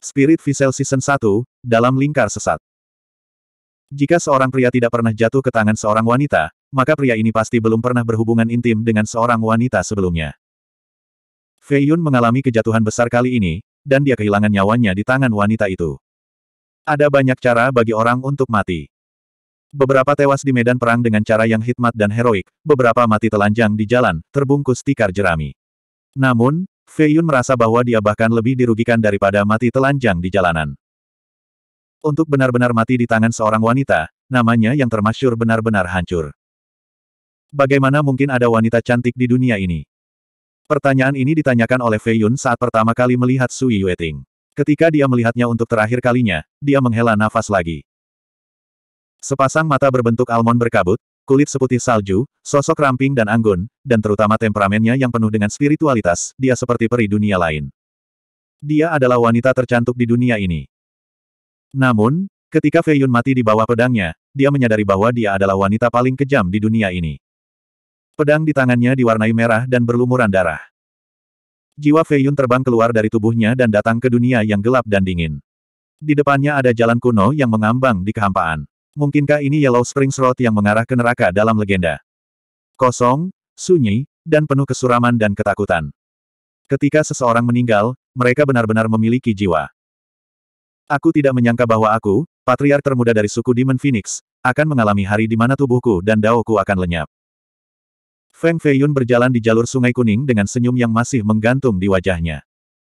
Spirit Visel Season 1, dalam lingkar sesat. Jika seorang pria tidak pernah jatuh ke tangan seorang wanita, maka pria ini pasti belum pernah berhubungan intim dengan seorang wanita sebelumnya. Fei Yun mengalami kejatuhan besar kali ini, dan dia kehilangan nyawanya di tangan wanita itu. Ada banyak cara bagi orang untuk mati. Beberapa tewas di medan perang dengan cara yang hikmat dan heroik, beberapa mati telanjang di jalan, terbungkus tikar jerami. Namun, Fei Yun merasa bahwa dia bahkan lebih dirugikan daripada mati telanjang di jalanan. Untuk benar-benar mati di tangan seorang wanita, namanya yang termasyur benar-benar hancur. Bagaimana mungkin ada wanita cantik di dunia ini? Pertanyaan ini ditanyakan oleh Fei Yun saat pertama kali melihat Sui Ting. Ketika dia melihatnya untuk terakhir kalinya, dia menghela nafas lagi. Sepasang mata berbentuk almond berkabut, kulit seputih salju, sosok ramping dan anggun, dan terutama temperamennya yang penuh dengan spiritualitas, dia seperti peri dunia lain. Dia adalah wanita tercantik di dunia ini. Namun, ketika Fei Yun mati di bawah pedangnya, dia menyadari bahwa dia adalah wanita paling kejam di dunia ini. Pedang di tangannya diwarnai merah dan berlumuran darah. Jiwa Fei Yun terbang keluar dari tubuhnya dan datang ke dunia yang gelap dan dingin. Di depannya ada jalan kuno yang mengambang di kehampaan. Mungkinkah ini Yellow Springs Road yang mengarah ke neraka dalam legenda? Kosong, sunyi, dan penuh kesuraman dan ketakutan. Ketika seseorang meninggal, mereka benar-benar memiliki jiwa. Aku tidak menyangka bahwa aku, patriark termuda dari suku Demon Phoenix, akan mengalami hari di mana tubuhku dan daoku akan lenyap. Feng Feiyun berjalan di jalur sungai kuning dengan senyum yang masih menggantung di wajahnya.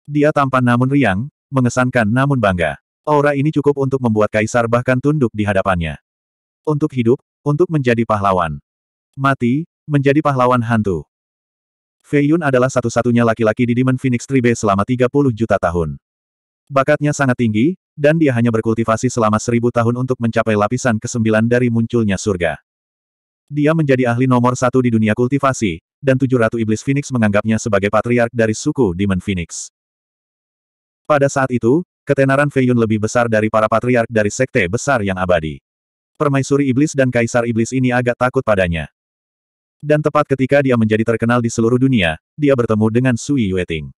Dia tampan namun riang, mengesankan namun bangga. Aura ini cukup untuk membuat kaisar bahkan tunduk di hadapannya. Untuk hidup, untuk menjadi pahlawan. Mati, menjadi pahlawan hantu. Fei Yun adalah satu-satunya laki-laki di Demon Phoenix Tribe selama 30 juta tahun. Bakatnya sangat tinggi, dan dia hanya berkultivasi selama seribu tahun untuk mencapai lapisan ke-9 dari munculnya surga. Dia menjadi ahli nomor satu di dunia kultivasi, dan tujuh ratu iblis Phoenix menganggapnya sebagai patriark dari suku Demon Phoenix. Pada saat itu, ketenaran Feiyun lebih besar dari para patriark dari sekte besar yang abadi. Permaisuri iblis dan kaisar iblis ini agak takut padanya. Dan tepat ketika dia menjadi terkenal di seluruh dunia, dia bertemu dengan Sui Yueting.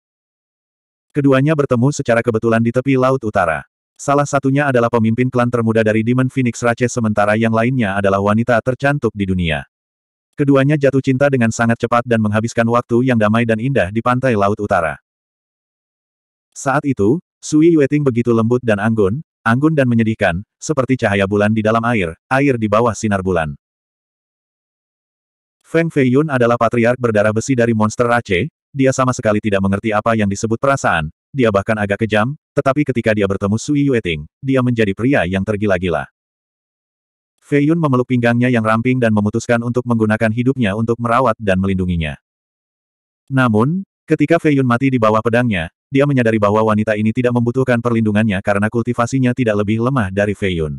Keduanya bertemu secara kebetulan di tepi Laut Utara. Salah satunya adalah pemimpin klan termuda dari Demon Phoenix Race, sementara yang lainnya adalah wanita tercantik di dunia. Keduanya jatuh cinta dengan sangat cepat dan menghabiskan waktu yang damai dan indah di pantai Laut Utara. Saat itu, Sui Yueting begitu lembut dan anggun, anggun dan menyedihkan, seperti cahaya bulan di dalam air, air di bawah sinar bulan. Feng Feiyun adalah patriark berdarah besi dari monster Rache, dia sama sekali tidak mengerti apa yang disebut perasaan, dia bahkan agak kejam, tetapi ketika dia bertemu Sui Yueting, dia menjadi pria yang tergila-gila. Feiyun memeluk pinggangnya yang ramping dan memutuskan untuk menggunakan hidupnya untuk merawat dan melindunginya. Namun, ketika Feiyun mati di bawah pedangnya, dia menyadari bahwa wanita ini tidak membutuhkan perlindungannya karena kultivasinya tidak lebih lemah dari Feiyun.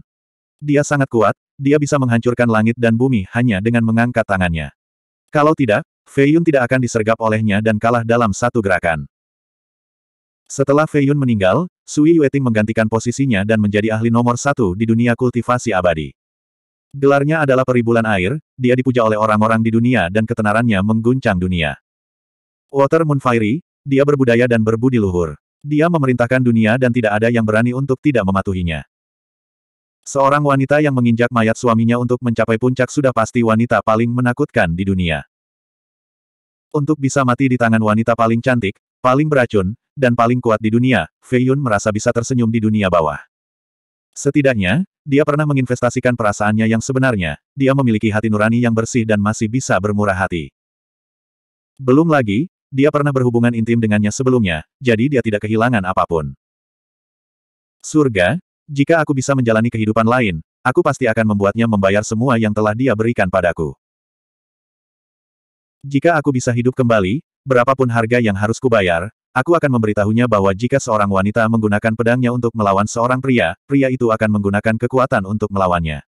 Dia sangat kuat, dia bisa menghancurkan langit dan bumi hanya dengan mengangkat tangannya. Kalau tidak, Feiyun tidak akan disergap olehnya dan kalah dalam satu gerakan. Setelah Feiyun meninggal, Sui Ting menggantikan posisinya dan menjadi ahli nomor satu di dunia kultivasi abadi. Gelarnya adalah peribulan air, dia dipuja oleh orang-orang di dunia dan ketenarannya mengguncang dunia. Water Moon Fairy. Dia berbudaya dan berbudi luhur. Dia memerintahkan dunia dan tidak ada yang berani untuk tidak mematuhinya. Seorang wanita yang menginjak mayat suaminya untuk mencapai puncak sudah pasti wanita paling menakutkan di dunia. Untuk bisa mati di tangan wanita paling cantik, paling beracun, dan paling kuat di dunia, Fei Yun merasa bisa tersenyum di dunia bawah. Setidaknya, dia pernah menginvestasikan perasaannya yang sebenarnya, dia memiliki hati nurani yang bersih dan masih bisa bermurah hati. Belum lagi, dia pernah berhubungan intim dengannya sebelumnya, jadi dia tidak kehilangan apapun. Surga, jika aku bisa menjalani kehidupan lain, aku pasti akan membuatnya membayar semua yang telah dia berikan padaku. Jika aku bisa hidup kembali, berapapun harga yang harus kubayar, aku akan memberitahunya bahwa jika seorang wanita menggunakan pedangnya untuk melawan seorang pria, pria itu akan menggunakan kekuatan untuk melawannya.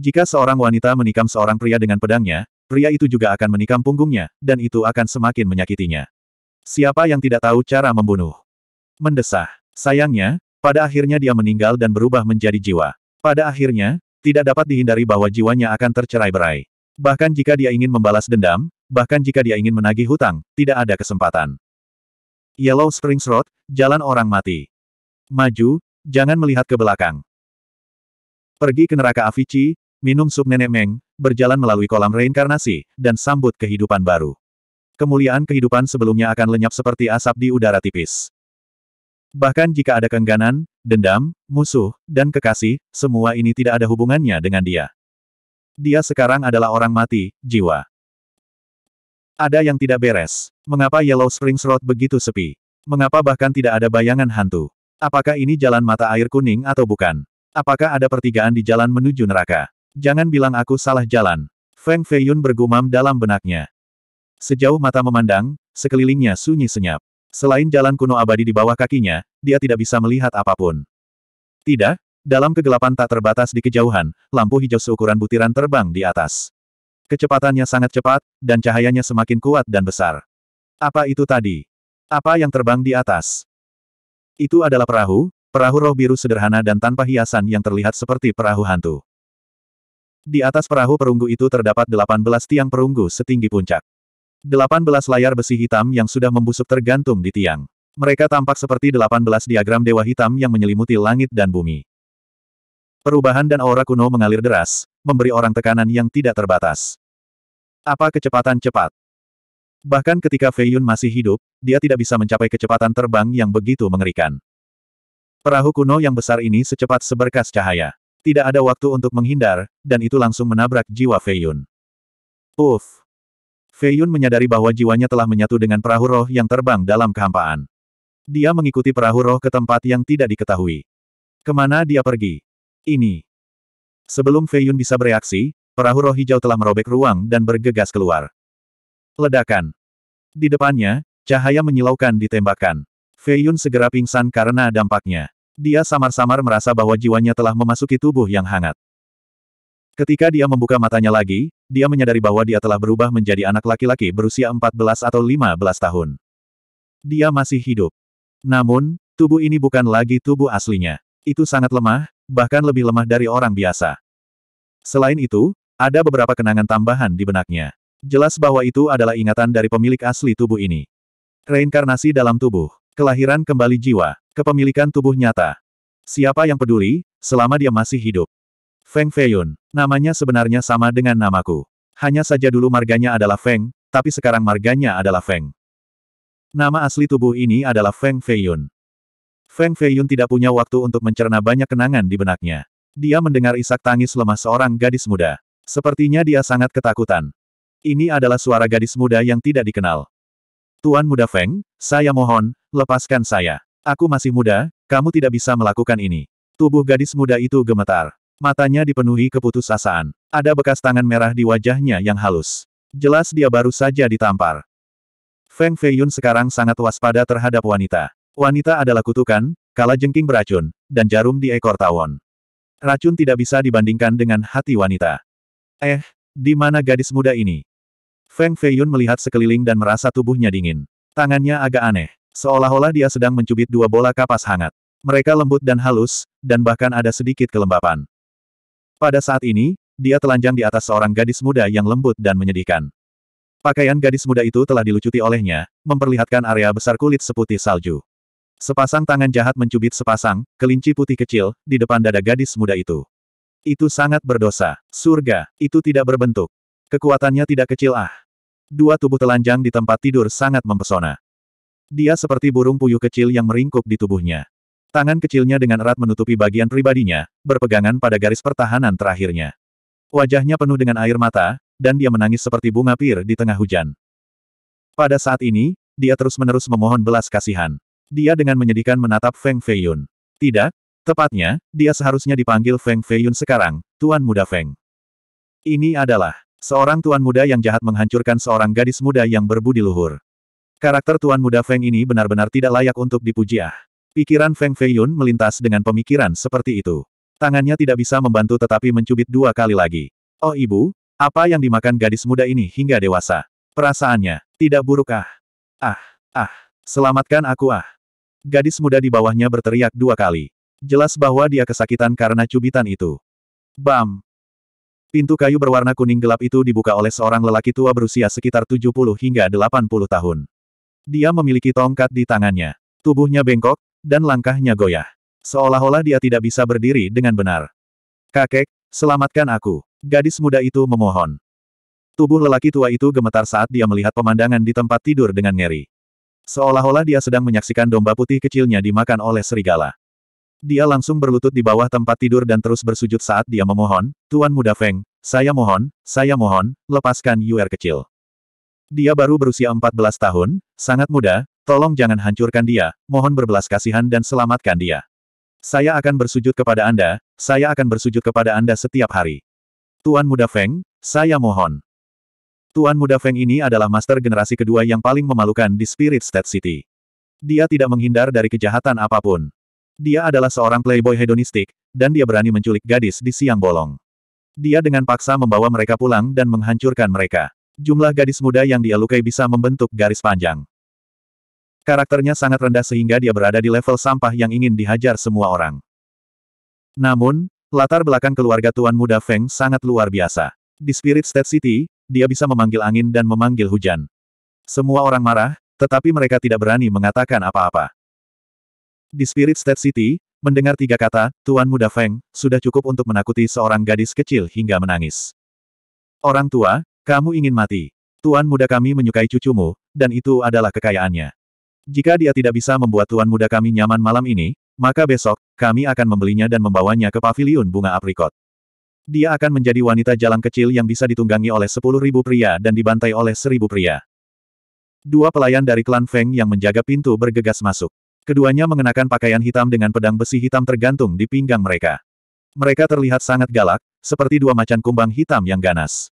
Jika seorang wanita menikam seorang pria dengan pedangnya, pria itu juga akan menikam punggungnya, dan itu akan semakin menyakitinya. Siapa yang tidak tahu cara membunuh? Mendesah. Sayangnya, pada akhirnya dia meninggal dan berubah menjadi jiwa. Pada akhirnya, tidak dapat dihindari bahwa jiwanya akan tercerai-berai. Bahkan jika dia ingin membalas dendam, bahkan jika dia ingin menagih hutang, tidak ada kesempatan. Yellow Springs Road, jalan orang mati. Maju, jangan melihat ke belakang. Pergi ke neraka Avici, minum sup nenek Meng, berjalan melalui kolam reinkarnasi, dan sambut kehidupan baru. Kemuliaan kehidupan sebelumnya akan lenyap seperti asap di udara tipis. Bahkan jika ada kengganan, dendam, musuh, dan kekasih, semua ini tidak ada hubungannya dengan dia. Dia sekarang adalah orang mati, jiwa. Ada yang tidak beres. Mengapa Yellow Springs Road begitu sepi? Mengapa bahkan tidak ada bayangan hantu? Apakah ini jalan mata air kuning atau bukan? Apakah ada pertigaan di jalan menuju neraka? Jangan bilang aku salah jalan. Feng Feiyun bergumam dalam benaknya. Sejauh mata memandang, sekelilingnya sunyi senyap. Selain jalan kuno abadi di bawah kakinya, dia tidak bisa melihat apapun. Tidak, dalam kegelapan tak terbatas di kejauhan, lampu hijau seukuran butiran terbang di atas. Kecepatannya sangat cepat, dan cahayanya semakin kuat dan besar. Apa itu tadi? Apa yang terbang di atas? Itu adalah perahu, perahu roh biru sederhana dan tanpa hiasan yang terlihat seperti perahu hantu. Di atas perahu perunggu itu terdapat 18 tiang perunggu setinggi puncak. 18 layar besi hitam yang sudah membusuk tergantung di tiang. Mereka tampak seperti 18 diagram dewa hitam yang menyelimuti langit dan bumi. Perubahan dan aura kuno mengalir deras, memberi orang tekanan yang tidak terbatas. Apa kecepatan cepat? Bahkan ketika Fei Yun masih hidup, dia tidak bisa mencapai kecepatan terbang yang begitu mengerikan. Perahu kuno yang besar ini secepat seberkas cahaya. Tidak ada waktu untuk menghindar, dan itu langsung menabrak jiwa Feiyun. Uff! Feiyun menyadari bahwa jiwanya telah menyatu dengan perahu roh yang terbang dalam kehampaan. Dia mengikuti perahu roh ke tempat yang tidak diketahui. Kemana dia pergi? Ini. Sebelum Feiyun bisa bereaksi, perahu roh hijau telah merobek ruang dan bergegas keluar. Ledakan. Di depannya, cahaya menyilaukan ditembakkan. tembakan. Feiyun segera pingsan karena dampaknya. Dia samar-samar merasa bahwa jiwanya telah memasuki tubuh yang hangat. Ketika dia membuka matanya lagi, dia menyadari bahwa dia telah berubah menjadi anak laki-laki berusia 14 atau 15 tahun. Dia masih hidup. Namun, tubuh ini bukan lagi tubuh aslinya. Itu sangat lemah, bahkan lebih lemah dari orang biasa. Selain itu, ada beberapa kenangan tambahan di benaknya. Jelas bahwa itu adalah ingatan dari pemilik asli tubuh ini. Reinkarnasi dalam tubuh, kelahiran kembali jiwa, Kepemilikan tubuh nyata. Siapa yang peduli, selama dia masih hidup. Feng Feiyun. Namanya sebenarnya sama dengan namaku. Hanya saja dulu marganya adalah Feng, tapi sekarang marganya adalah Feng. Nama asli tubuh ini adalah Feng Feiyun. Feng Feiyun tidak punya waktu untuk mencerna banyak kenangan di benaknya. Dia mendengar isak tangis lemah seorang gadis muda. Sepertinya dia sangat ketakutan. Ini adalah suara gadis muda yang tidak dikenal. Tuan muda Feng, saya mohon, lepaskan saya. Aku masih muda, kamu tidak bisa melakukan ini. Tubuh gadis muda itu gemetar. Matanya dipenuhi keputusasaan. Ada bekas tangan merah di wajahnya yang halus. Jelas dia baru saja ditampar. Feng Feiyun sekarang sangat waspada terhadap wanita. Wanita adalah kutukan, kala jengking beracun, dan jarum di ekor tawon. Racun tidak bisa dibandingkan dengan hati wanita. Eh, di mana gadis muda ini? Feng Feiyun melihat sekeliling dan merasa tubuhnya dingin. Tangannya agak aneh. Seolah-olah dia sedang mencubit dua bola kapas hangat. Mereka lembut dan halus, dan bahkan ada sedikit kelembapan. Pada saat ini, dia telanjang di atas seorang gadis muda yang lembut dan menyedihkan. Pakaian gadis muda itu telah dilucuti olehnya, memperlihatkan area besar kulit seputih salju. Sepasang tangan jahat mencubit sepasang, kelinci putih kecil, di depan dada gadis muda itu. Itu sangat berdosa. Surga, itu tidak berbentuk. Kekuatannya tidak kecil ah. Dua tubuh telanjang di tempat tidur sangat mempesona. Dia seperti burung puyuh kecil yang meringkuk di tubuhnya. Tangan kecilnya dengan erat menutupi bagian pribadinya, berpegangan pada garis pertahanan terakhirnya. Wajahnya penuh dengan air mata, dan dia menangis seperti bunga pir di tengah hujan. Pada saat ini, dia terus-menerus memohon belas kasihan. Dia dengan menyedihkan menatap Feng Feiyun. Tidak, tepatnya, dia seharusnya dipanggil Feng Feiyun sekarang, Tuan Muda Feng. Ini adalah seorang tuan muda yang jahat menghancurkan seorang gadis muda yang berbudi luhur. Karakter Tuan Muda Feng ini benar-benar tidak layak untuk dipuji ah. Pikiran Feng Feiyun melintas dengan pemikiran seperti itu. Tangannya tidak bisa membantu tetapi mencubit dua kali lagi. Oh ibu, apa yang dimakan gadis muda ini hingga dewasa? Perasaannya, tidak buruk ah. Ah, ah, selamatkan aku ah. Gadis muda di bawahnya berteriak dua kali. Jelas bahwa dia kesakitan karena cubitan itu. Bam! Pintu kayu berwarna kuning gelap itu dibuka oleh seorang lelaki tua berusia sekitar 70 hingga 80 tahun. Dia memiliki tongkat di tangannya. Tubuhnya bengkok, dan langkahnya goyah. Seolah-olah dia tidak bisa berdiri dengan benar. Kakek, selamatkan aku. Gadis muda itu memohon. Tubuh lelaki tua itu gemetar saat dia melihat pemandangan di tempat tidur dengan ngeri. Seolah-olah dia sedang menyaksikan domba putih kecilnya dimakan oleh serigala. Dia langsung berlutut di bawah tempat tidur dan terus bersujud saat dia memohon, Tuan Muda Feng, saya mohon, saya mohon, lepaskan Yuer kecil. Dia baru berusia 14 tahun, sangat muda, tolong jangan hancurkan dia, mohon berbelas kasihan dan selamatkan dia. Saya akan bersujud kepada Anda, saya akan bersujud kepada Anda setiap hari. Tuan Muda Feng, saya mohon. Tuan Muda Feng ini adalah master generasi kedua yang paling memalukan di Spirit State City. Dia tidak menghindar dari kejahatan apapun. Dia adalah seorang playboy hedonistik, dan dia berani menculik gadis di siang bolong. Dia dengan paksa membawa mereka pulang dan menghancurkan mereka. Jumlah gadis muda yang dia lukai bisa membentuk garis panjang. Karakternya sangat rendah sehingga dia berada di level sampah yang ingin dihajar semua orang. Namun, latar belakang keluarga Tuan Muda Feng sangat luar biasa. Di Spirit State City, dia bisa memanggil angin dan memanggil hujan. Semua orang marah, tetapi mereka tidak berani mengatakan apa-apa. Di Spirit State City, mendengar tiga kata, Tuan Muda Feng, sudah cukup untuk menakuti seorang gadis kecil hingga menangis. Orang tua, kamu ingin mati. Tuan muda kami menyukai cucumu, dan itu adalah kekayaannya. Jika dia tidak bisa membuat tuan muda kami nyaman malam ini, maka besok, kami akan membelinya dan membawanya ke paviliun bunga aprikot. Dia akan menjadi wanita jalan kecil yang bisa ditunggangi oleh sepuluh ribu pria dan dibantai oleh seribu pria. Dua pelayan dari klan Feng yang menjaga pintu bergegas masuk. Keduanya mengenakan pakaian hitam dengan pedang besi hitam tergantung di pinggang mereka. Mereka terlihat sangat galak, seperti dua macan kumbang hitam yang ganas.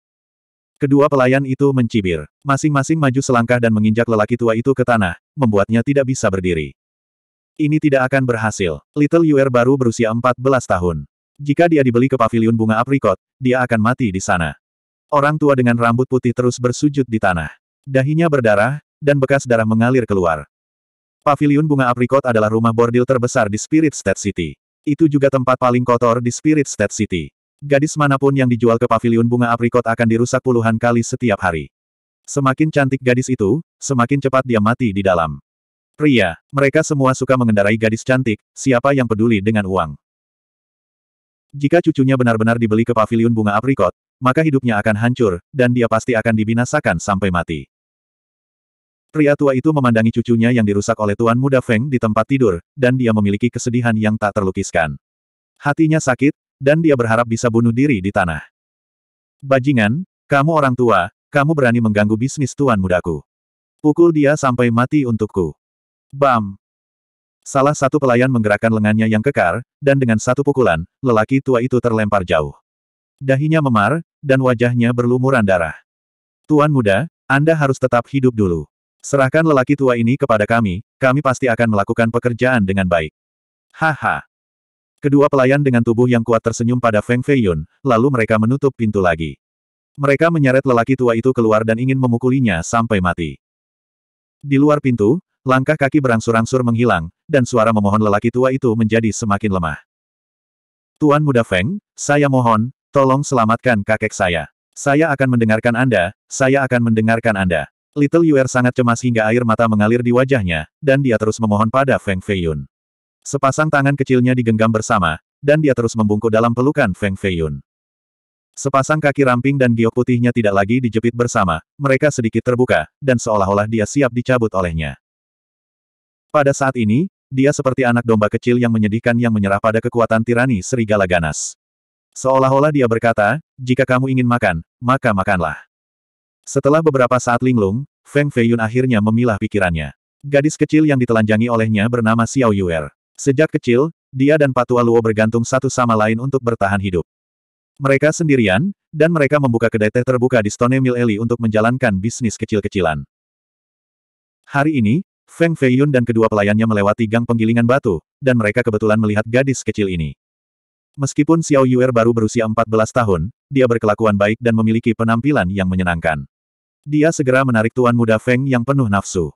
Kedua pelayan itu mencibir. Masing-masing maju selangkah dan menginjak lelaki tua itu ke tanah, membuatnya tidak bisa berdiri. Ini tidak akan berhasil. Little Yuer baru berusia 14 tahun. Jika dia dibeli ke pavilion bunga aprikot, dia akan mati di sana. Orang tua dengan rambut putih terus bersujud di tanah. Dahinya berdarah, dan bekas darah mengalir keluar. Pavilion bunga aprikot adalah rumah bordil terbesar di Spirit State City. Itu juga tempat paling kotor di Spirit State City. Gadis manapun yang dijual ke paviliun bunga aprikot akan dirusak puluhan kali setiap hari. Semakin cantik gadis itu, semakin cepat dia mati di dalam. Pria, mereka semua suka mengendarai gadis cantik, siapa yang peduli dengan uang. Jika cucunya benar-benar dibeli ke paviliun bunga aprikot, maka hidupnya akan hancur, dan dia pasti akan dibinasakan sampai mati. Pria tua itu memandangi cucunya yang dirusak oleh Tuan Muda Feng di tempat tidur, dan dia memiliki kesedihan yang tak terlukiskan. Hatinya sakit, dan dia berharap bisa bunuh diri di tanah. Bajingan, kamu orang tua, kamu berani mengganggu bisnis tuan mudaku. Pukul dia sampai mati untukku. Bam! Salah satu pelayan menggerakkan lengannya yang kekar, dan dengan satu pukulan, lelaki tua itu terlempar jauh. Dahinya memar, dan wajahnya berlumuran darah. Tuan muda, Anda harus tetap hidup dulu. Serahkan lelaki tua ini kepada kami, kami pasti akan melakukan pekerjaan dengan baik. Haha. Kedua pelayan dengan tubuh yang kuat tersenyum pada Feng Feiyun, lalu mereka menutup pintu lagi. Mereka menyeret lelaki tua itu keluar dan ingin memukulinya sampai mati. Di luar pintu, langkah kaki berangsur-angsur menghilang, dan suara memohon lelaki tua itu menjadi semakin lemah. Tuan Muda Feng, saya mohon, tolong selamatkan kakek saya. Saya akan mendengarkan Anda, saya akan mendengarkan Anda. Little Yuer sangat cemas hingga air mata mengalir di wajahnya, dan dia terus memohon pada Feng Feiyun. Sepasang tangan kecilnya digenggam bersama, dan dia terus membungkuk dalam pelukan Feng Feiyun. Sepasang kaki ramping dan giok putihnya tidak lagi dijepit bersama, mereka sedikit terbuka, dan seolah-olah dia siap dicabut olehnya. Pada saat ini, dia seperti anak domba kecil yang menyedihkan yang menyerah pada kekuatan tirani serigala ganas. Seolah-olah dia berkata, jika kamu ingin makan, maka makanlah. Setelah beberapa saat linglung, Feng Feiyun akhirnya memilah pikirannya. Gadis kecil yang ditelanjangi olehnya bernama Xiao Yuer. Sejak kecil, dia dan Patua Luo bergantung satu sama lain untuk bertahan hidup. Mereka sendirian, dan mereka membuka kedai teh terbuka di Stone Mill Alley untuk menjalankan bisnis kecil-kecilan. Hari ini, Feng Feiyun dan kedua pelayannya melewati gang penggilingan batu, dan mereka kebetulan melihat gadis kecil ini. Meskipun Xiao Yuer baru berusia 14 tahun, dia berkelakuan baik dan memiliki penampilan yang menyenangkan. Dia segera menarik tuan muda Feng yang penuh nafsu.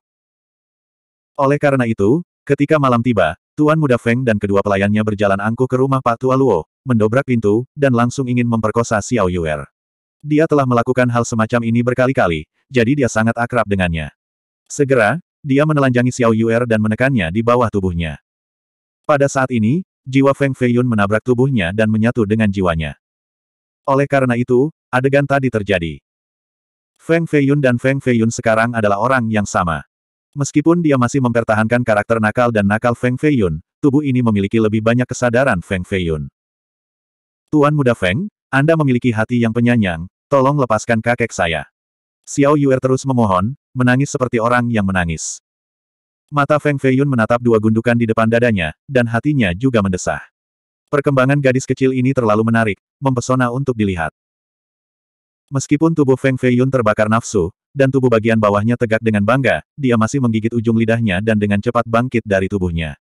Oleh karena itu, ketika malam tiba, Tuan Muda Feng dan kedua pelayannya berjalan angkuh ke rumah Pak Tua Luo, mendobrak pintu, dan langsung ingin memperkosa Xiao Yuer. Dia telah melakukan hal semacam ini berkali-kali, jadi dia sangat akrab dengannya. Segera, dia menelanjangi Xiao Yuer dan menekannya di bawah tubuhnya. Pada saat ini, jiwa Feng Feiyun menabrak tubuhnya dan menyatu dengan jiwanya. Oleh karena itu, adegan tadi terjadi. Feng Feiyun dan Feng Feiyun sekarang adalah orang yang sama. Meskipun dia masih mempertahankan karakter nakal dan nakal Feng Feiyun, tubuh ini memiliki lebih banyak kesadaran Feng Feiyun. Tuan muda Feng, Anda memiliki hati yang penyanyang, tolong lepaskan kakek saya. Xiao Yuer terus memohon, menangis seperti orang yang menangis. Mata Feng Feiyun menatap dua gundukan di depan dadanya, dan hatinya juga mendesah. Perkembangan gadis kecil ini terlalu menarik, mempesona untuk dilihat. Meskipun tubuh Feng Feiyun terbakar nafsu, dan tubuh bagian bawahnya tegak dengan bangga, dia masih menggigit ujung lidahnya dan dengan cepat bangkit dari tubuhnya.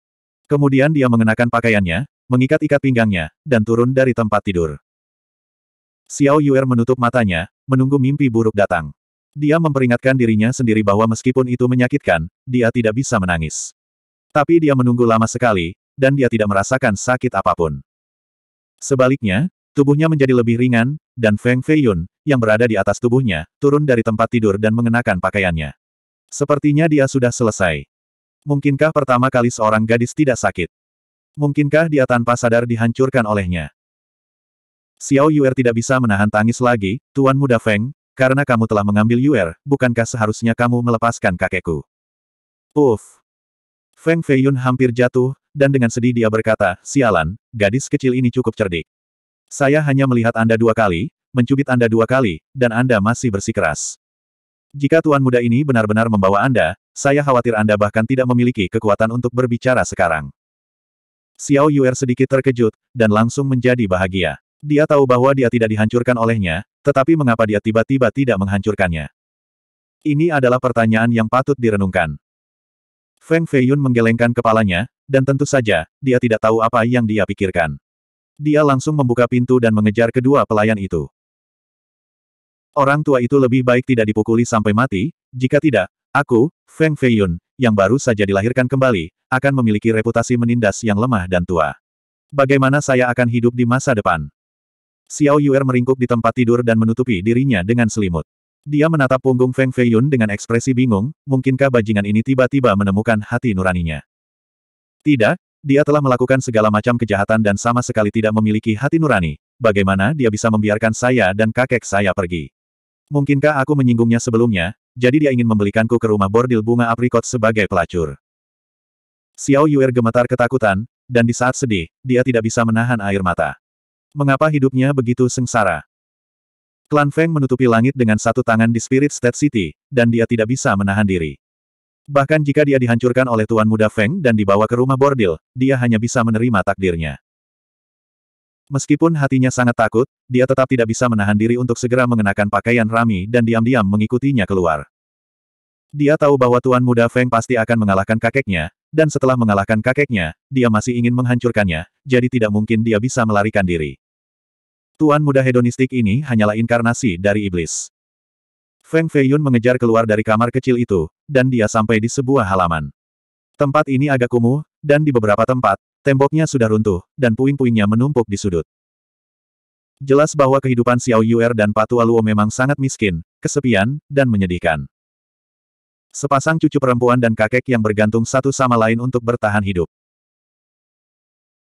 Kemudian dia mengenakan pakaiannya, mengikat ikat pinggangnya, dan turun dari tempat tidur. Xiao Yuer menutup matanya, menunggu mimpi buruk datang. Dia memperingatkan dirinya sendiri bahwa meskipun itu menyakitkan, dia tidak bisa menangis. Tapi dia menunggu lama sekali, dan dia tidak merasakan sakit apapun. Sebaliknya, tubuhnya menjadi lebih ringan, dan Feng Feiyun, yang berada di atas tubuhnya, turun dari tempat tidur dan mengenakan pakaiannya. Sepertinya dia sudah selesai. Mungkinkah pertama kali seorang gadis tidak sakit? Mungkinkah dia tanpa sadar dihancurkan olehnya? Xiao Yuer tidak bisa menahan tangis lagi, Tuan Muda Feng, karena kamu telah mengambil Yuer, bukankah seharusnya kamu melepaskan kakekku? Uff! Feng Feiyun hampir jatuh, dan dengan sedih dia berkata, Sialan, gadis kecil ini cukup cerdik. Saya hanya melihat Anda dua kali, mencubit Anda dua kali, dan Anda masih bersikeras. Jika tuan muda ini benar-benar membawa Anda, saya khawatir Anda bahkan tidak memiliki kekuatan untuk berbicara sekarang. Xiao Yuer sedikit terkejut, dan langsung menjadi bahagia. Dia tahu bahwa dia tidak dihancurkan olehnya, tetapi mengapa dia tiba-tiba tidak menghancurkannya? Ini adalah pertanyaan yang patut direnungkan. Feng Feiyun menggelengkan kepalanya, dan tentu saja, dia tidak tahu apa yang dia pikirkan. Dia langsung membuka pintu dan mengejar kedua pelayan itu. Orang tua itu lebih baik tidak dipukuli sampai mati, jika tidak, aku, Feng Feiyun, yang baru saja dilahirkan kembali, akan memiliki reputasi menindas yang lemah dan tua. Bagaimana saya akan hidup di masa depan? Xiao Yuer meringkuk di tempat tidur dan menutupi dirinya dengan selimut. Dia menatap punggung Feng Feiyun dengan ekspresi bingung, mungkinkah bajingan ini tiba-tiba menemukan hati nuraninya? Tidak, dia telah melakukan segala macam kejahatan dan sama sekali tidak memiliki hati nurani. Bagaimana dia bisa membiarkan saya dan kakek saya pergi? Mungkinkah aku menyinggungnya sebelumnya, jadi dia ingin membelikanku ke rumah bordil bunga aprikot sebagai pelacur. Xiao Yuer gemetar ketakutan, dan di saat sedih, dia tidak bisa menahan air mata. Mengapa hidupnya begitu sengsara? Klan Feng menutupi langit dengan satu tangan di Spirit State City, dan dia tidak bisa menahan diri. Bahkan jika dia dihancurkan oleh Tuan Muda Feng dan dibawa ke rumah bordil, dia hanya bisa menerima takdirnya. Meskipun hatinya sangat takut, dia tetap tidak bisa menahan diri untuk segera mengenakan pakaian rami dan diam-diam mengikutinya keluar. Dia tahu bahwa Tuan Muda Feng pasti akan mengalahkan kakeknya, dan setelah mengalahkan kakeknya, dia masih ingin menghancurkannya, jadi tidak mungkin dia bisa melarikan diri. Tuan Muda hedonistik ini hanyalah inkarnasi dari iblis. Feng Feiyun mengejar keluar dari kamar kecil itu, dan dia sampai di sebuah halaman. Tempat ini agak kumuh, dan di beberapa tempat, Temboknya sudah runtuh, dan puing-puingnya menumpuk di sudut. Jelas bahwa kehidupan Xiao Yuer dan Patua Luo memang sangat miskin, kesepian, dan menyedihkan. Sepasang cucu perempuan dan kakek yang bergantung satu sama lain untuk bertahan hidup.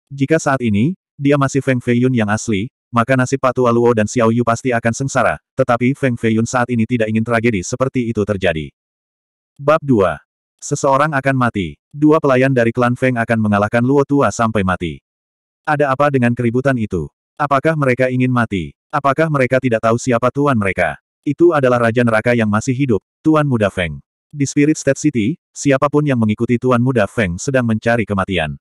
Jika saat ini, dia masih Feng Feiyun yang asli, maka nasib Patua Luo dan Xiao Yu pasti akan sengsara, tetapi Feng Feiyun saat ini tidak ingin tragedi seperti itu terjadi. Bab 2 Seseorang akan mati. Dua pelayan dari klan Feng akan mengalahkan Luo Tua sampai mati. Ada apa dengan keributan itu? Apakah mereka ingin mati? Apakah mereka tidak tahu siapa tuan mereka? Itu adalah Raja Neraka yang masih hidup, Tuan Muda Feng. Di Spirit State City, siapapun yang mengikuti Tuan Muda Feng sedang mencari kematian.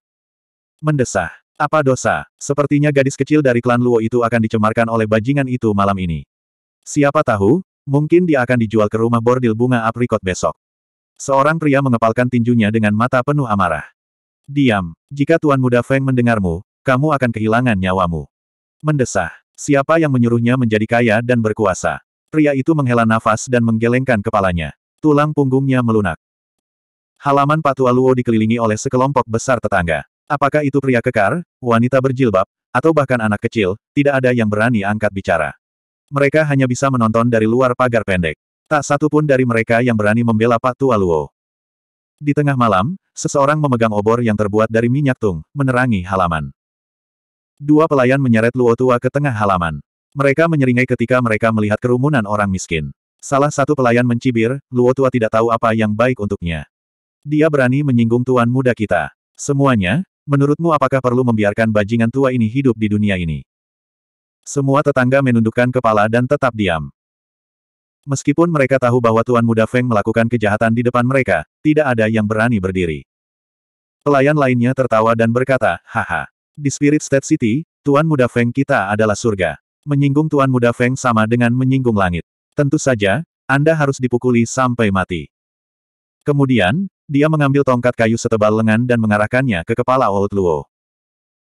Mendesah. Apa dosa? Sepertinya gadis kecil dari klan Luo itu akan dicemarkan oleh bajingan itu malam ini. Siapa tahu, mungkin dia akan dijual ke rumah bordil bunga aprikot besok. Seorang pria mengepalkan tinjunya dengan mata penuh amarah. Diam, jika Tuan Muda Feng mendengarmu, kamu akan kehilangan nyawamu. Mendesah, siapa yang menyuruhnya menjadi kaya dan berkuasa? Pria itu menghela nafas dan menggelengkan kepalanya. Tulang punggungnya melunak. Halaman Patua Luo dikelilingi oleh sekelompok besar tetangga. Apakah itu pria kekar, wanita berjilbab, atau bahkan anak kecil, tidak ada yang berani angkat bicara. Mereka hanya bisa menonton dari luar pagar pendek. Tak satu pun dari mereka yang berani membela Pak Tua Luo. Di tengah malam, seseorang memegang obor yang terbuat dari minyak tung, menerangi halaman. Dua pelayan menyeret Luo Tua ke tengah halaman. Mereka menyeringai ketika mereka melihat kerumunan orang miskin. Salah satu pelayan mencibir, Luo Tua tidak tahu apa yang baik untuknya. Dia berani menyinggung tuan muda kita. Semuanya, menurutmu apakah perlu membiarkan bajingan tua ini hidup di dunia ini? Semua tetangga menundukkan kepala dan tetap diam. Meskipun mereka tahu bahwa Tuan Muda Feng melakukan kejahatan di depan mereka, tidak ada yang berani berdiri. Pelayan lainnya tertawa dan berkata, Haha. Di Spirit State City, Tuan Muda Feng kita adalah surga. Menyinggung Tuan Muda Feng sama dengan menyinggung langit. Tentu saja, Anda harus dipukuli sampai mati. Kemudian, dia mengambil tongkat kayu setebal lengan dan mengarahkannya ke kepala Old Luo.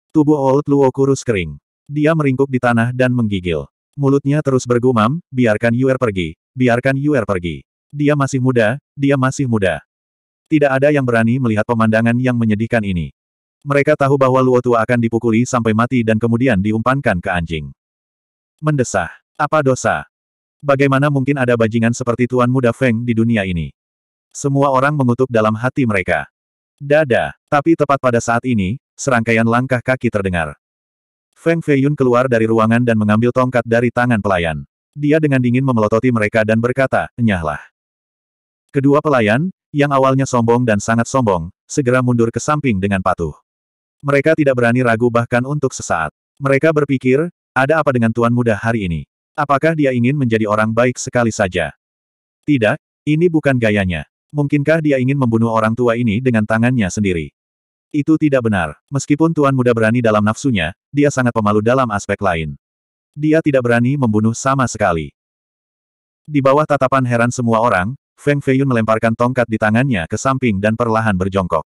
Tubuh Old Luo kurus kering. Dia meringkuk di tanah dan menggigil. Mulutnya terus bergumam, biarkan Yuer pergi, biarkan Yuer pergi. Dia masih muda, dia masih muda. Tidak ada yang berani melihat pemandangan yang menyedihkan ini. Mereka tahu bahwa Luo Tua akan dipukuli sampai mati dan kemudian diumpankan ke anjing. Mendesah. Apa dosa? Bagaimana mungkin ada bajingan seperti Tuan Muda Feng di dunia ini? Semua orang mengutuk dalam hati mereka. Dada, tapi tepat pada saat ini, serangkaian langkah kaki terdengar. Feng Feiyun keluar dari ruangan dan mengambil tongkat dari tangan pelayan dia dengan dingin memelototi mereka dan berkata, Nyahlah. Kedua pelayan, yang awalnya sombong dan sangat sombong, segera mundur ke samping dengan patuh. Mereka tidak berani ragu bahkan untuk sesaat. Mereka berpikir, ada apa dengan Tuan Muda hari ini? Apakah dia ingin menjadi orang baik sekali saja? Tidak, ini bukan gayanya. Mungkinkah dia ingin membunuh orang tua ini dengan tangannya sendiri? Itu tidak benar. Meskipun Tuan Muda berani dalam nafsunya, dia sangat pemalu dalam aspek lain dia tidak berani membunuh sama sekali. Di bawah tatapan heran semua orang, Feng Feiyun melemparkan tongkat di tangannya ke samping dan perlahan berjongkok.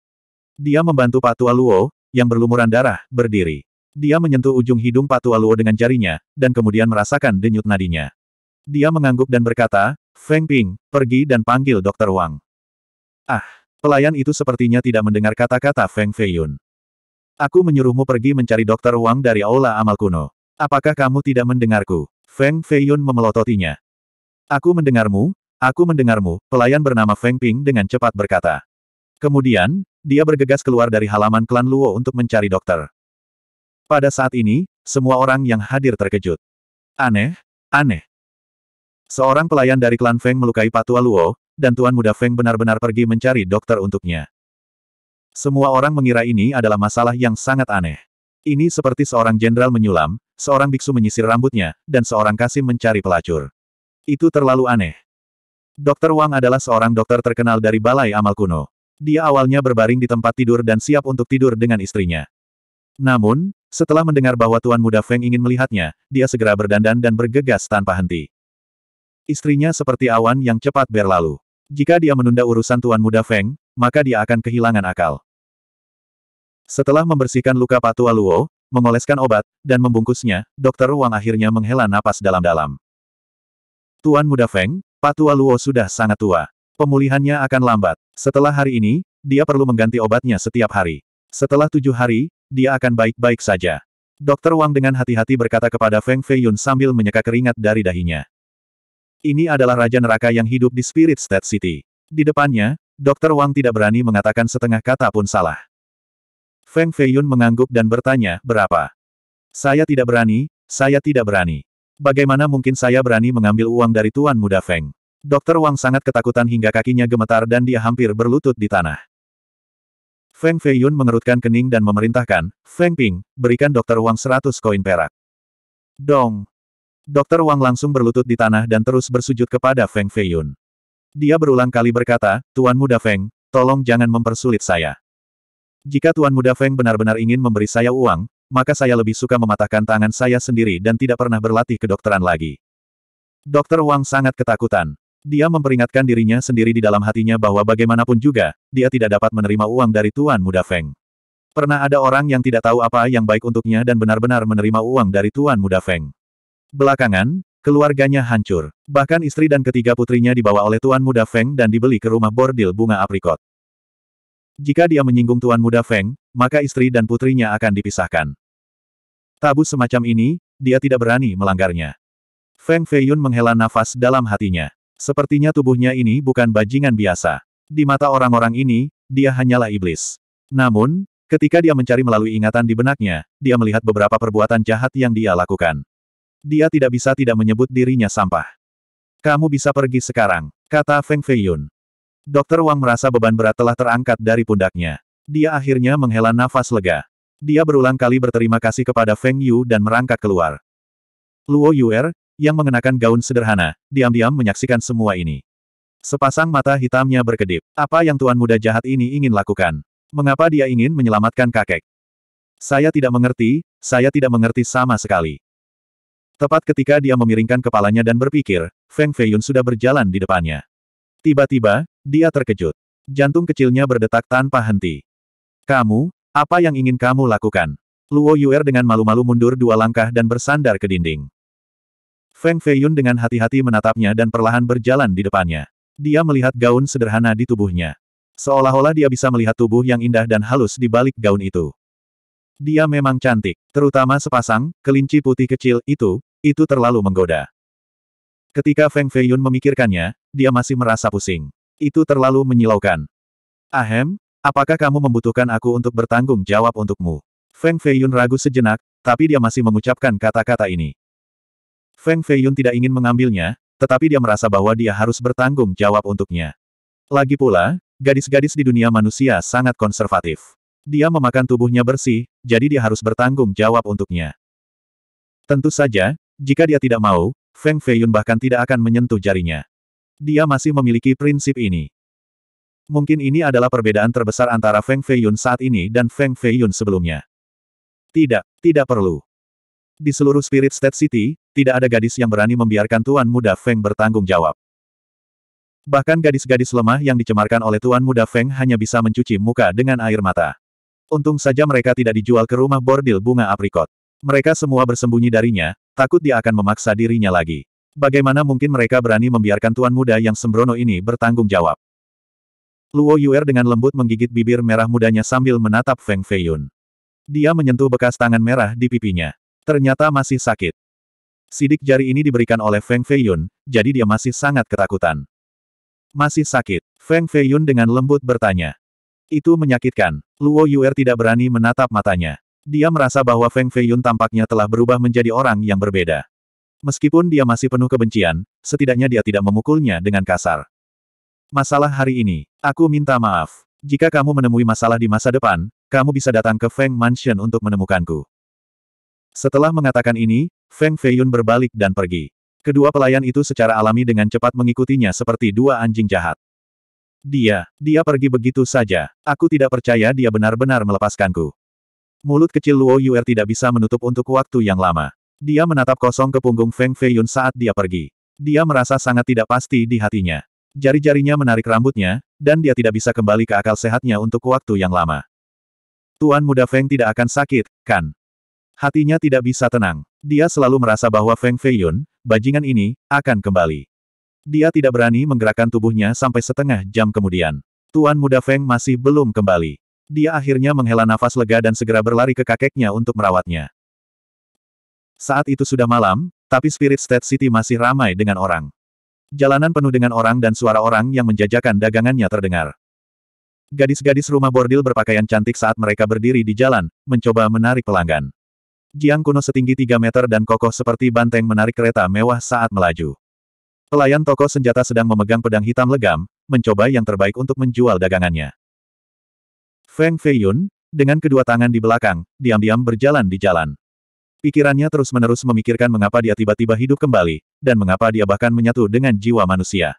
Dia membantu Patua Luo, yang berlumuran darah, berdiri. Dia menyentuh ujung hidung Patua Luo dengan jarinya, dan kemudian merasakan denyut nadinya. Dia mengangguk dan berkata, Feng Ping, pergi dan panggil Dokter Wang. Ah, pelayan itu sepertinya tidak mendengar kata-kata Feng Feiyun. Aku menyuruhmu pergi mencari Dokter Wang dari Aula Amal Kuno. Apakah kamu tidak mendengarku? Feng Feiyun memelototinya. Aku mendengarmu, aku mendengarmu, pelayan bernama Feng Ping dengan cepat berkata. Kemudian, dia bergegas keluar dari halaman klan Luo untuk mencari dokter. Pada saat ini, semua orang yang hadir terkejut. Aneh, aneh. Seorang pelayan dari klan Feng melukai patua Luo, dan Tuan Muda Feng benar-benar pergi mencari dokter untuknya. Semua orang mengira ini adalah masalah yang sangat aneh. Ini seperti seorang jenderal menyulam, seorang biksu menyisir rambutnya, dan seorang kasim mencari pelacur. Itu terlalu aneh. Dokter Wang adalah seorang dokter terkenal dari Balai Amal Kuno. Dia awalnya berbaring di tempat tidur dan siap untuk tidur dengan istrinya. Namun, setelah mendengar bahwa Tuan Muda Feng ingin melihatnya, dia segera berdandan dan bergegas tanpa henti. Istrinya seperti awan yang cepat berlalu. Jika dia menunda urusan Tuan Muda Feng, maka dia akan kehilangan akal. Setelah membersihkan luka Patua Luo, mengoleskan obat, dan membungkusnya, Dokter Wang akhirnya menghela napas dalam-dalam. Tuan Muda Feng, Patua Luo sudah sangat tua. Pemulihannya akan lambat. Setelah hari ini, dia perlu mengganti obatnya setiap hari. Setelah tujuh hari, dia akan baik-baik saja. Dokter Wang dengan hati-hati berkata kepada Feng Feiyun sambil menyeka keringat dari dahinya. Ini adalah Raja Neraka yang hidup di Spirit State City. Di depannya, Dokter Wang tidak berani mengatakan setengah kata pun salah. Feng Feiyun mengangguk dan bertanya, berapa? Saya tidak berani, saya tidak berani. Bagaimana mungkin saya berani mengambil uang dari Tuan Muda Feng? Dokter Wang sangat ketakutan hingga kakinya gemetar dan dia hampir berlutut di tanah. Feng Feiyun mengerutkan kening dan memerintahkan, Feng Ping, berikan Dokter Wang seratus koin perak. Dong! Dokter Wang langsung berlutut di tanah dan terus bersujud kepada Feng Feiyun. Dia berulang kali berkata, Tuan Muda Feng, tolong jangan mempersulit saya. Jika Tuan Muda Feng benar-benar ingin memberi saya uang, maka saya lebih suka mematahkan tangan saya sendiri dan tidak pernah berlatih kedokteran lagi. Dokter Wang sangat ketakutan. Dia memperingatkan dirinya sendiri di dalam hatinya bahwa bagaimanapun juga, dia tidak dapat menerima uang dari Tuan Muda Feng. Pernah ada orang yang tidak tahu apa yang baik untuknya dan benar-benar menerima uang dari Tuan Muda Feng. Belakangan, keluarganya hancur. Bahkan istri dan ketiga putrinya dibawa oleh Tuan Muda Feng dan dibeli ke rumah bordil bunga aprikot. Jika dia menyinggung Tuan Muda Feng, maka istri dan putrinya akan dipisahkan. Tabu semacam ini, dia tidak berani melanggarnya. Feng Feiyun menghela nafas dalam hatinya. Sepertinya tubuhnya ini bukan bajingan biasa. Di mata orang-orang ini, dia hanyalah iblis. Namun, ketika dia mencari melalui ingatan di benaknya, dia melihat beberapa perbuatan jahat yang dia lakukan. Dia tidak bisa tidak menyebut dirinya sampah. Kamu bisa pergi sekarang, kata Feng Feiyun. Dokter Wang merasa beban berat telah terangkat dari pundaknya. Dia akhirnya menghela nafas lega. Dia berulang kali berterima kasih kepada Feng Yu dan merangkak keluar. Luo Yuer, yang mengenakan gaun sederhana, diam-diam menyaksikan semua ini. Sepasang mata hitamnya berkedip. Apa yang Tuan Muda Jahat ini ingin lakukan? Mengapa dia ingin menyelamatkan kakek? Saya tidak mengerti, saya tidak mengerti sama sekali. Tepat ketika dia memiringkan kepalanya dan berpikir, Feng Feiyun sudah berjalan di depannya. Tiba-tiba, dia terkejut. Jantung kecilnya berdetak tanpa henti. Kamu, apa yang ingin kamu lakukan? Luo Yuer dengan malu-malu mundur dua langkah dan bersandar ke dinding. Feng Feiyun dengan hati-hati menatapnya dan perlahan berjalan di depannya. Dia melihat gaun sederhana di tubuhnya. Seolah-olah dia bisa melihat tubuh yang indah dan halus di balik gaun itu. Dia memang cantik, terutama sepasang, kelinci putih kecil, itu, itu terlalu menggoda. Ketika Feng Feiyun memikirkannya, dia masih merasa pusing. Itu terlalu menyilaukan. Ahem, apakah kamu membutuhkan aku untuk bertanggung jawab untukmu? Feng Feiyun ragu sejenak, tapi dia masih mengucapkan kata-kata ini. Feng Feiyun tidak ingin mengambilnya, tetapi dia merasa bahwa dia harus bertanggung jawab untuknya. Lagi pula, gadis-gadis di dunia manusia sangat konservatif. Dia memakan tubuhnya bersih, jadi dia harus bertanggung jawab untuknya. Tentu saja, jika dia tidak mau, Feng Feiyun bahkan tidak akan menyentuh jarinya dia masih memiliki prinsip ini. Mungkin ini adalah perbedaan terbesar antara Feng Feiyun saat ini dan Feng Feiyun sebelumnya. Tidak, tidak perlu. Di seluruh Spirit State City, tidak ada gadis yang berani membiarkan tuan muda Feng bertanggung jawab. Bahkan gadis-gadis lemah yang dicemarkan oleh tuan muda Feng hanya bisa mencuci muka dengan air mata. Untung saja mereka tidak dijual ke rumah bordil bunga aprikot. Mereka semua bersembunyi darinya, takut dia akan memaksa dirinya lagi. Bagaimana mungkin mereka berani membiarkan tuan muda yang sembrono ini bertanggung jawab? Luo Yuer dengan lembut menggigit bibir merah mudanya sambil menatap Feng Feiyun. Dia menyentuh bekas tangan merah di pipinya. Ternyata masih sakit. Sidik jari ini diberikan oleh Feng Feiyun, jadi dia masih sangat ketakutan. Masih sakit, Feng Feiyun dengan lembut bertanya. Itu menyakitkan. Luo Yuer tidak berani menatap matanya. Dia merasa bahwa Feng Feiyun tampaknya telah berubah menjadi orang yang berbeda. Meskipun dia masih penuh kebencian, setidaknya dia tidak memukulnya dengan kasar. Masalah hari ini, aku minta maaf. Jika kamu menemui masalah di masa depan, kamu bisa datang ke Feng Mansion untuk menemukanku. Setelah mengatakan ini, Feng Feiyun berbalik dan pergi. Kedua pelayan itu secara alami dengan cepat mengikutinya seperti dua anjing jahat. Dia, dia pergi begitu saja. Aku tidak percaya dia benar-benar melepaskanku. Mulut kecil Luo Yuer tidak bisa menutup untuk waktu yang lama. Dia menatap kosong ke punggung Feng Feiyun saat dia pergi. Dia merasa sangat tidak pasti di hatinya. Jari-jarinya menarik rambutnya, dan dia tidak bisa kembali ke akal sehatnya untuk waktu yang lama. Tuan muda Feng tidak akan sakit, kan? Hatinya tidak bisa tenang. Dia selalu merasa bahwa Feng Feiyun, bajingan ini, akan kembali. Dia tidak berani menggerakkan tubuhnya sampai setengah jam kemudian. Tuan muda Feng masih belum kembali. Dia akhirnya menghela nafas lega dan segera berlari ke kakeknya untuk merawatnya. Saat itu sudah malam, tapi Spirit State City masih ramai dengan orang. Jalanan penuh dengan orang dan suara orang yang menjajakan dagangannya terdengar. Gadis-gadis rumah bordil berpakaian cantik saat mereka berdiri di jalan, mencoba menarik pelanggan. Jiang kuno setinggi 3 meter dan kokoh seperti banteng menarik kereta mewah saat melaju. Pelayan toko senjata sedang memegang pedang hitam legam, mencoba yang terbaik untuk menjual dagangannya. Feng Feiyun, dengan kedua tangan di belakang, diam-diam berjalan di jalan. Pikirannya terus-menerus memikirkan mengapa dia tiba-tiba hidup kembali, dan mengapa dia bahkan menyatu dengan jiwa manusia.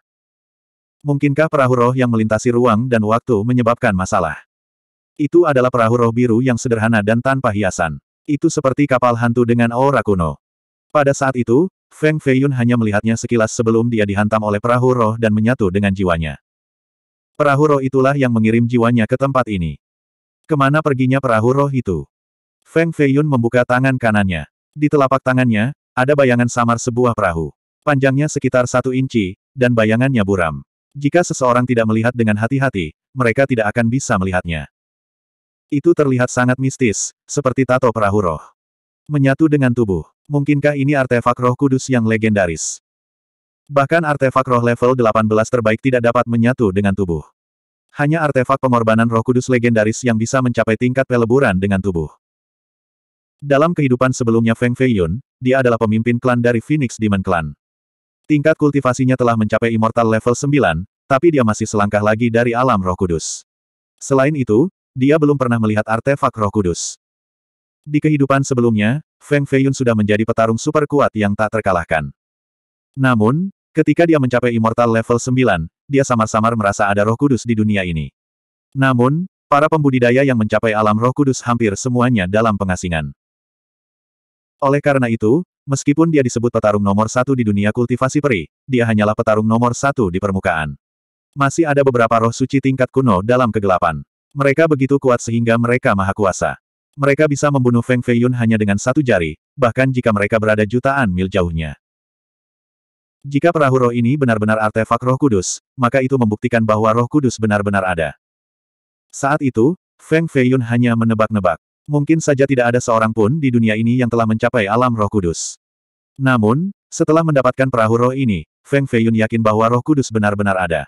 Mungkinkah perahu roh yang melintasi ruang dan waktu menyebabkan masalah? Itu adalah perahu roh biru yang sederhana dan tanpa hiasan. Itu seperti kapal hantu dengan aura kuno. Pada saat itu, Feng Feiyun hanya melihatnya sekilas sebelum dia dihantam oleh perahu roh dan menyatu dengan jiwanya. Perahu roh itulah yang mengirim jiwanya ke tempat ini. Kemana perginya perahu roh itu? Feng Feiyun membuka tangan kanannya. Di telapak tangannya, ada bayangan samar sebuah perahu. Panjangnya sekitar satu inci, dan bayangannya buram. Jika seseorang tidak melihat dengan hati-hati, mereka tidak akan bisa melihatnya. Itu terlihat sangat mistis, seperti tato perahu roh. Menyatu dengan tubuh. Mungkinkah ini artefak roh kudus yang legendaris? Bahkan artefak roh level 18 terbaik tidak dapat menyatu dengan tubuh. Hanya artefak pengorbanan roh kudus legendaris yang bisa mencapai tingkat peleburan dengan tubuh. Dalam kehidupan sebelumnya Feng Feiyun, dia adalah pemimpin klan dari Phoenix Demon Clan. Tingkat kultivasinya telah mencapai Immortal Level 9, tapi dia masih selangkah lagi dari alam roh kudus. Selain itu, dia belum pernah melihat artefak roh kudus. Di kehidupan sebelumnya, Feng Feiyun sudah menjadi petarung super kuat yang tak terkalahkan. Namun, ketika dia mencapai Immortal Level 9, dia samar-samar merasa ada roh kudus di dunia ini. Namun, para pembudidaya yang mencapai alam roh kudus hampir semuanya dalam pengasingan. Oleh karena itu, meskipun dia disebut petarung nomor satu di dunia kultivasi peri, dia hanyalah petarung nomor satu di permukaan. Masih ada beberapa roh suci tingkat kuno dalam kegelapan. Mereka begitu kuat sehingga mereka maha kuasa. Mereka bisa membunuh Feng Feiyun hanya dengan satu jari, bahkan jika mereka berada jutaan mil jauhnya. Jika perahu roh ini benar-benar artefak roh kudus, maka itu membuktikan bahwa roh kudus benar-benar ada. Saat itu, Feng Feiyun hanya menebak-nebak. Mungkin saja tidak ada seorang pun di dunia ini yang telah mencapai alam roh kudus. Namun, setelah mendapatkan perahu roh ini, Feng Feiyun yakin bahwa roh kudus benar-benar ada.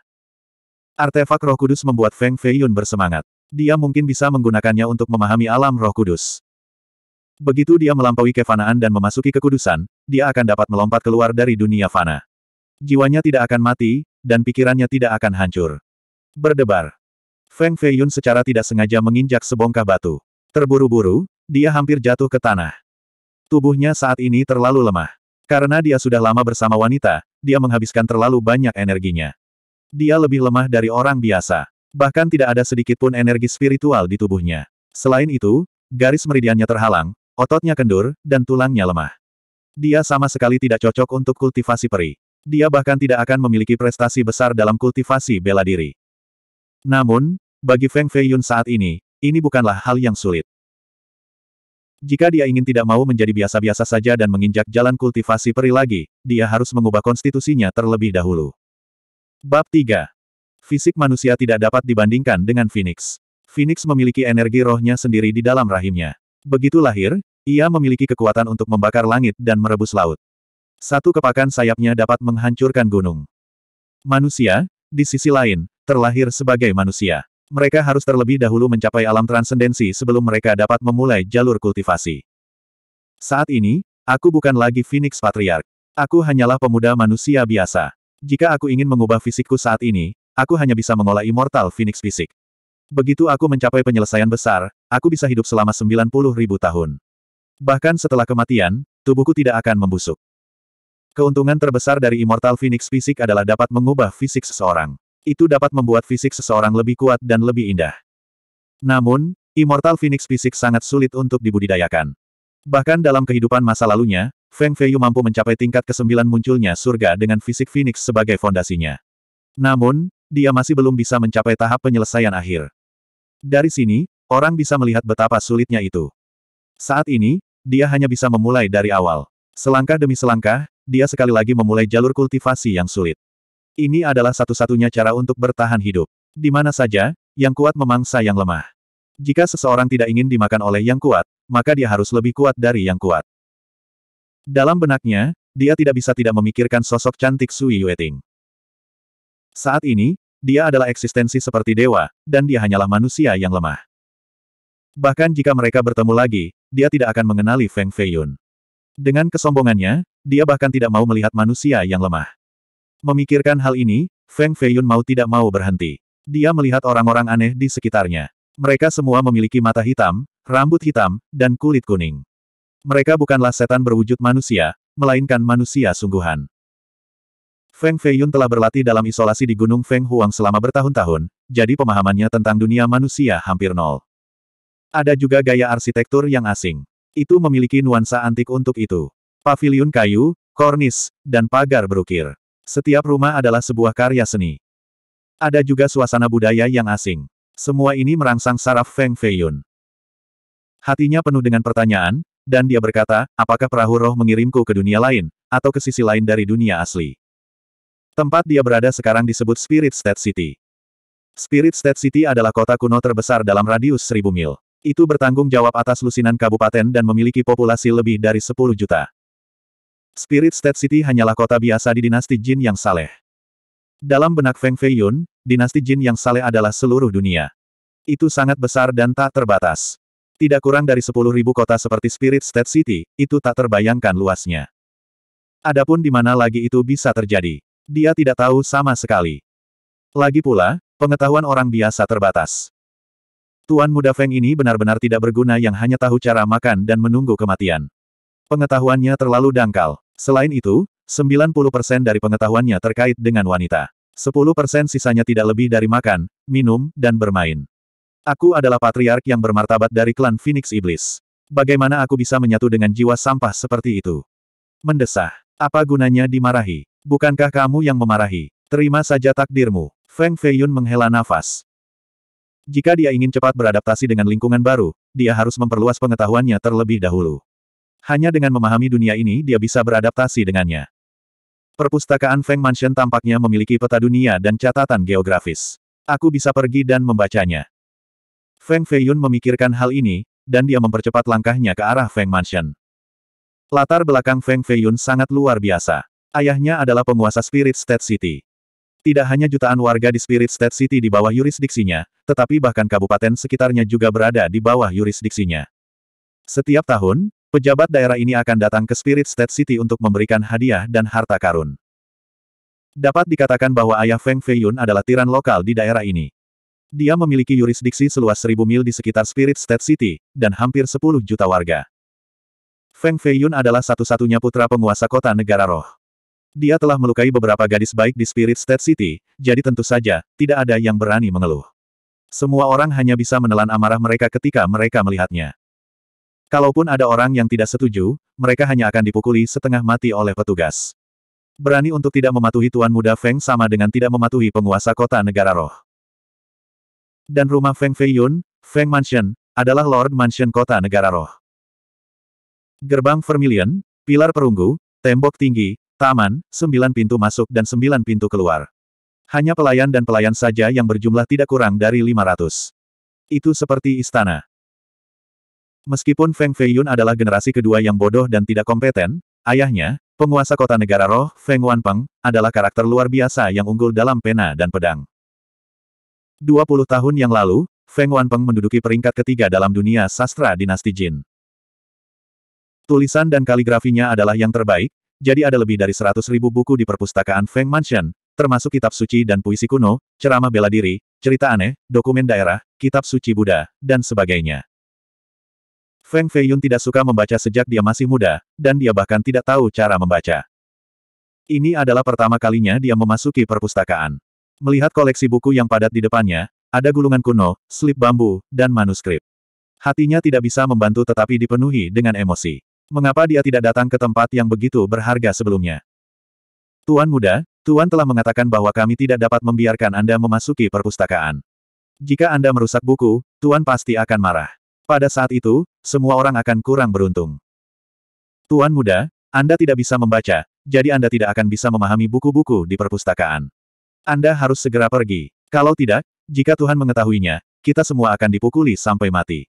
Artefak roh kudus membuat Feng Feiyun bersemangat. Dia mungkin bisa menggunakannya untuk memahami alam roh kudus. Begitu dia melampaui kefanaan dan memasuki kekudusan, dia akan dapat melompat keluar dari dunia fana. Jiwanya tidak akan mati, dan pikirannya tidak akan hancur. Berdebar. Feng Feiyun secara tidak sengaja menginjak sebongkah batu. Terburu-buru, dia hampir jatuh ke tanah. Tubuhnya saat ini terlalu lemah. Karena dia sudah lama bersama wanita, dia menghabiskan terlalu banyak energinya. Dia lebih lemah dari orang biasa. Bahkan tidak ada sedikit pun energi spiritual di tubuhnya. Selain itu, garis meridiannya terhalang, ototnya kendur, dan tulangnya lemah. Dia sama sekali tidak cocok untuk kultivasi peri. Dia bahkan tidak akan memiliki prestasi besar dalam kultivasi bela diri. Namun, bagi Feng Feiyun saat ini, ini bukanlah hal yang sulit. Jika dia ingin tidak mau menjadi biasa-biasa saja dan menginjak jalan kultivasi peri lagi, dia harus mengubah konstitusinya terlebih dahulu. Bab 3. Fisik manusia tidak dapat dibandingkan dengan Phoenix. Phoenix memiliki energi rohnya sendiri di dalam rahimnya. Begitu lahir, ia memiliki kekuatan untuk membakar langit dan merebus laut. Satu kepakan sayapnya dapat menghancurkan gunung. Manusia, di sisi lain, terlahir sebagai manusia. Mereka harus terlebih dahulu mencapai alam transendensi sebelum mereka dapat memulai jalur kultivasi. Saat ini, aku bukan lagi Phoenix Patriarch. Aku hanyalah pemuda manusia biasa. Jika aku ingin mengubah fisikku saat ini, aku hanya bisa mengolah Immortal Phoenix Fisik. Begitu aku mencapai penyelesaian besar, aku bisa hidup selama 90 ribu tahun. Bahkan setelah kematian, tubuhku tidak akan membusuk. Keuntungan terbesar dari Immortal Phoenix Fisik adalah dapat mengubah fisik seseorang itu dapat membuat fisik seseorang lebih kuat dan lebih indah. Namun, Immortal Phoenix fisik sangat sulit untuk dibudidayakan. Bahkan dalam kehidupan masa lalunya, Feng Feiyu mampu mencapai tingkat kesembilan munculnya surga dengan fisik Phoenix sebagai fondasinya. Namun, dia masih belum bisa mencapai tahap penyelesaian akhir. Dari sini, orang bisa melihat betapa sulitnya itu. Saat ini, dia hanya bisa memulai dari awal. Selangkah demi selangkah, dia sekali lagi memulai jalur kultivasi yang sulit. Ini adalah satu-satunya cara untuk bertahan hidup. Di mana saja, yang kuat memangsa yang lemah. Jika seseorang tidak ingin dimakan oleh yang kuat, maka dia harus lebih kuat dari yang kuat. Dalam benaknya, dia tidak bisa tidak memikirkan sosok cantik Sui Yueting. Saat ini, dia adalah eksistensi seperti dewa, dan dia hanyalah manusia yang lemah. Bahkan jika mereka bertemu lagi, dia tidak akan mengenali Feng Feiyun. Dengan kesombongannya, dia bahkan tidak mau melihat manusia yang lemah. Memikirkan hal ini, Feng Feiyun mau tidak mau berhenti. Dia melihat orang-orang aneh di sekitarnya. Mereka semua memiliki mata hitam, rambut hitam, dan kulit kuning. Mereka bukanlah setan berwujud manusia, melainkan manusia sungguhan. Feng Feiyun telah berlatih dalam isolasi di Gunung Feng Huang selama bertahun-tahun, jadi pemahamannya tentang dunia manusia hampir nol. Ada juga gaya arsitektur yang asing. Itu memiliki nuansa antik untuk itu. Pavilion kayu, kornis, dan pagar berukir. Setiap rumah adalah sebuah karya seni. Ada juga suasana budaya yang asing. Semua ini merangsang saraf Feng Feiyun. Hatinya penuh dengan pertanyaan, dan dia berkata, apakah perahu roh mengirimku ke dunia lain, atau ke sisi lain dari dunia asli. Tempat dia berada sekarang disebut Spirit State City. Spirit State City adalah kota kuno terbesar dalam radius seribu mil. Itu bertanggung jawab atas lusinan kabupaten dan memiliki populasi lebih dari 10 juta. Spirit State City hanyalah kota biasa di dinasti Jin yang saleh. Dalam benak Feng Feiyun, dinasti Jin yang saleh adalah seluruh dunia. Itu sangat besar dan tak terbatas. Tidak kurang dari 10.000 kota seperti Spirit State City, itu tak terbayangkan luasnya. Adapun di mana lagi itu bisa terjadi. Dia tidak tahu sama sekali. Lagi pula, pengetahuan orang biasa terbatas. Tuan muda Feng ini benar-benar tidak berguna yang hanya tahu cara makan dan menunggu kematian. Pengetahuannya terlalu dangkal. Selain itu, 90% dari pengetahuannya terkait dengan wanita. 10% sisanya tidak lebih dari makan, minum, dan bermain. Aku adalah patriark yang bermartabat dari klan Phoenix Iblis. Bagaimana aku bisa menyatu dengan jiwa sampah seperti itu? Mendesah. Apa gunanya dimarahi? Bukankah kamu yang memarahi? Terima saja takdirmu. Feng Feiyun menghela nafas. Jika dia ingin cepat beradaptasi dengan lingkungan baru, dia harus memperluas pengetahuannya terlebih dahulu. Hanya dengan memahami dunia ini dia bisa beradaptasi dengannya. Perpustakaan Feng Mansion tampaknya memiliki peta dunia dan catatan geografis. Aku bisa pergi dan membacanya. Feng Feiyun memikirkan hal ini, dan dia mempercepat langkahnya ke arah Feng Mansion. Latar belakang Feng Feiyun sangat luar biasa. Ayahnya adalah penguasa Spirit State City. Tidak hanya jutaan warga di Spirit State City di bawah yurisdiksinya, tetapi bahkan kabupaten sekitarnya juga berada di bawah yurisdiksinya. Setiap tahun, Pejabat daerah ini akan datang ke Spirit State City untuk memberikan hadiah dan harta karun. Dapat dikatakan bahwa ayah Feng Feiyun adalah tiran lokal di daerah ini. Dia memiliki yurisdiksi seluas seribu mil di sekitar Spirit State City, dan hampir sepuluh juta warga. Feng Feiyun adalah satu-satunya putra penguasa kota negara roh. Dia telah melukai beberapa gadis baik di Spirit State City, jadi tentu saja, tidak ada yang berani mengeluh. Semua orang hanya bisa menelan amarah mereka ketika mereka melihatnya. Kalaupun ada orang yang tidak setuju, mereka hanya akan dipukuli setengah mati oleh petugas. Berani untuk tidak mematuhi Tuan Muda Feng sama dengan tidak mematuhi penguasa kota negara roh. Dan rumah Feng Feiyun, Feng Mansion, adalah Lord Mansion kota negara roh. Gerbang Vermilion, pilar perunggu, tembok tinggi, taman, sembilan pintu masuk dan sembilan pintu keluar. Hanya pelayan dan pelayan saja yang berjumlah tidak kurang dari 500. Itu seperti istana. Meskipun Feng Feiyun adalah generasi kedua yang bodoh dan tidak kompeten, ayahnya, penguasa kota negara roh, Feng Wanpeng, adalah karakter luar biasa yang unggul dalam pena dan pedang. 20 tahun yang lalu, Feng Wanpeng menduduki peringkat ketiga dalam dunia sastra dinasti Jin. Tulisan dan kaligrafinya adalah yang terbaik, jadi ada lebih dari 100 ribu buku di perpustakaan Feng Mansion, termasuk kitab suci dan puisi kuno, ceramah bela diri, cerita aneh, dokumen daerah, kitab suci Buddha, dan sebagainya. Feng Feiyun tidak suka membaca sejak dia masih muda, dan dia bahkan tidak tahu cara membaca. Ini adalah pertama kalinya dia memasuki perpustakaan. Melihat koleksi buku yang padat di depannya, ada gulungan kuno, slip bambu, dan manuskrip. Hatinya tidak bisa membantu tetapi dipenuhi dengan emosi. Mengapa dia tidak datang ke tempat yang begitu berharga sebelumnya? Tuan muda, Tuan telah mengatakan bahwa kami tidak dapat membiarkan Anda memasuki perpustakaan. Jika Anda merusak buku, Tuan pasti akan marah. Pada saat itu, semua orang akan kurang beruntung. Tuan muda, Anda tidak bisa membaca, jadi Anda tidak akan bisa memahami buku-buku di perpustakaan. Anda harus segera pergi. Kalau tidak, jika Tuhan mengetahuinya, kita semua akan dipukuli sampai mati.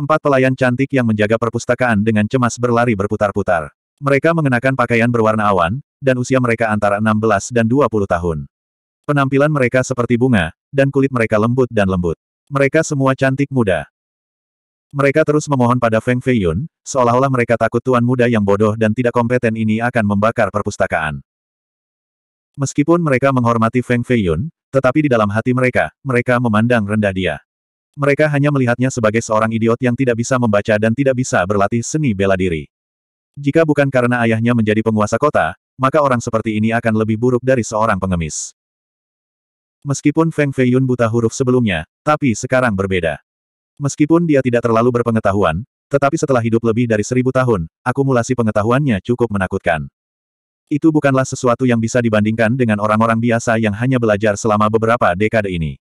Empat pelayan cantik yang menjaga perpustakaan dengan cemas berlari berputar-putar. Mereka mengenakan pakaian berwarna awan, dan usia mereka antara 16 dan 20 tahun. Penampilan mereka seperti bunga, dan kulit mereka lembut dan lembut. Mereka semua cantik muda. Mereka terus memohon pada Feng Feiyun, seolah-olah mereka takut tuan muda yang bodoh dan tidak kompeten ini akan membakar perpustakaan. Meskipun mereka menghormati Feng Feiyun, tetapi di dalam hati mereka, mereka memandang rendah dia. Mereka hanya melihatnya sebagai seorang idiot yang tidak bisa membaca dan tidak bisa berlatih seni bela diri. Jika bukan karena ayahnya menjadi penguasa kota, maka orang seperti ini akan lebih buruk dari seorang pengemis. Meskipun Feng Feiyun buta huruf sebelumnya, tapi sekarang berbeda. Meskipun dia tidak terlalu berpengetahuan, tetapi setelah hidup lebih dari seribu tahun, akumulasi pengetahuannya cukup menakutkan. Itu bukanlah sesuatu yang bisa dibandingkan dengan orang-orang biasa yang hanya belajar selama beberapa dekade ini.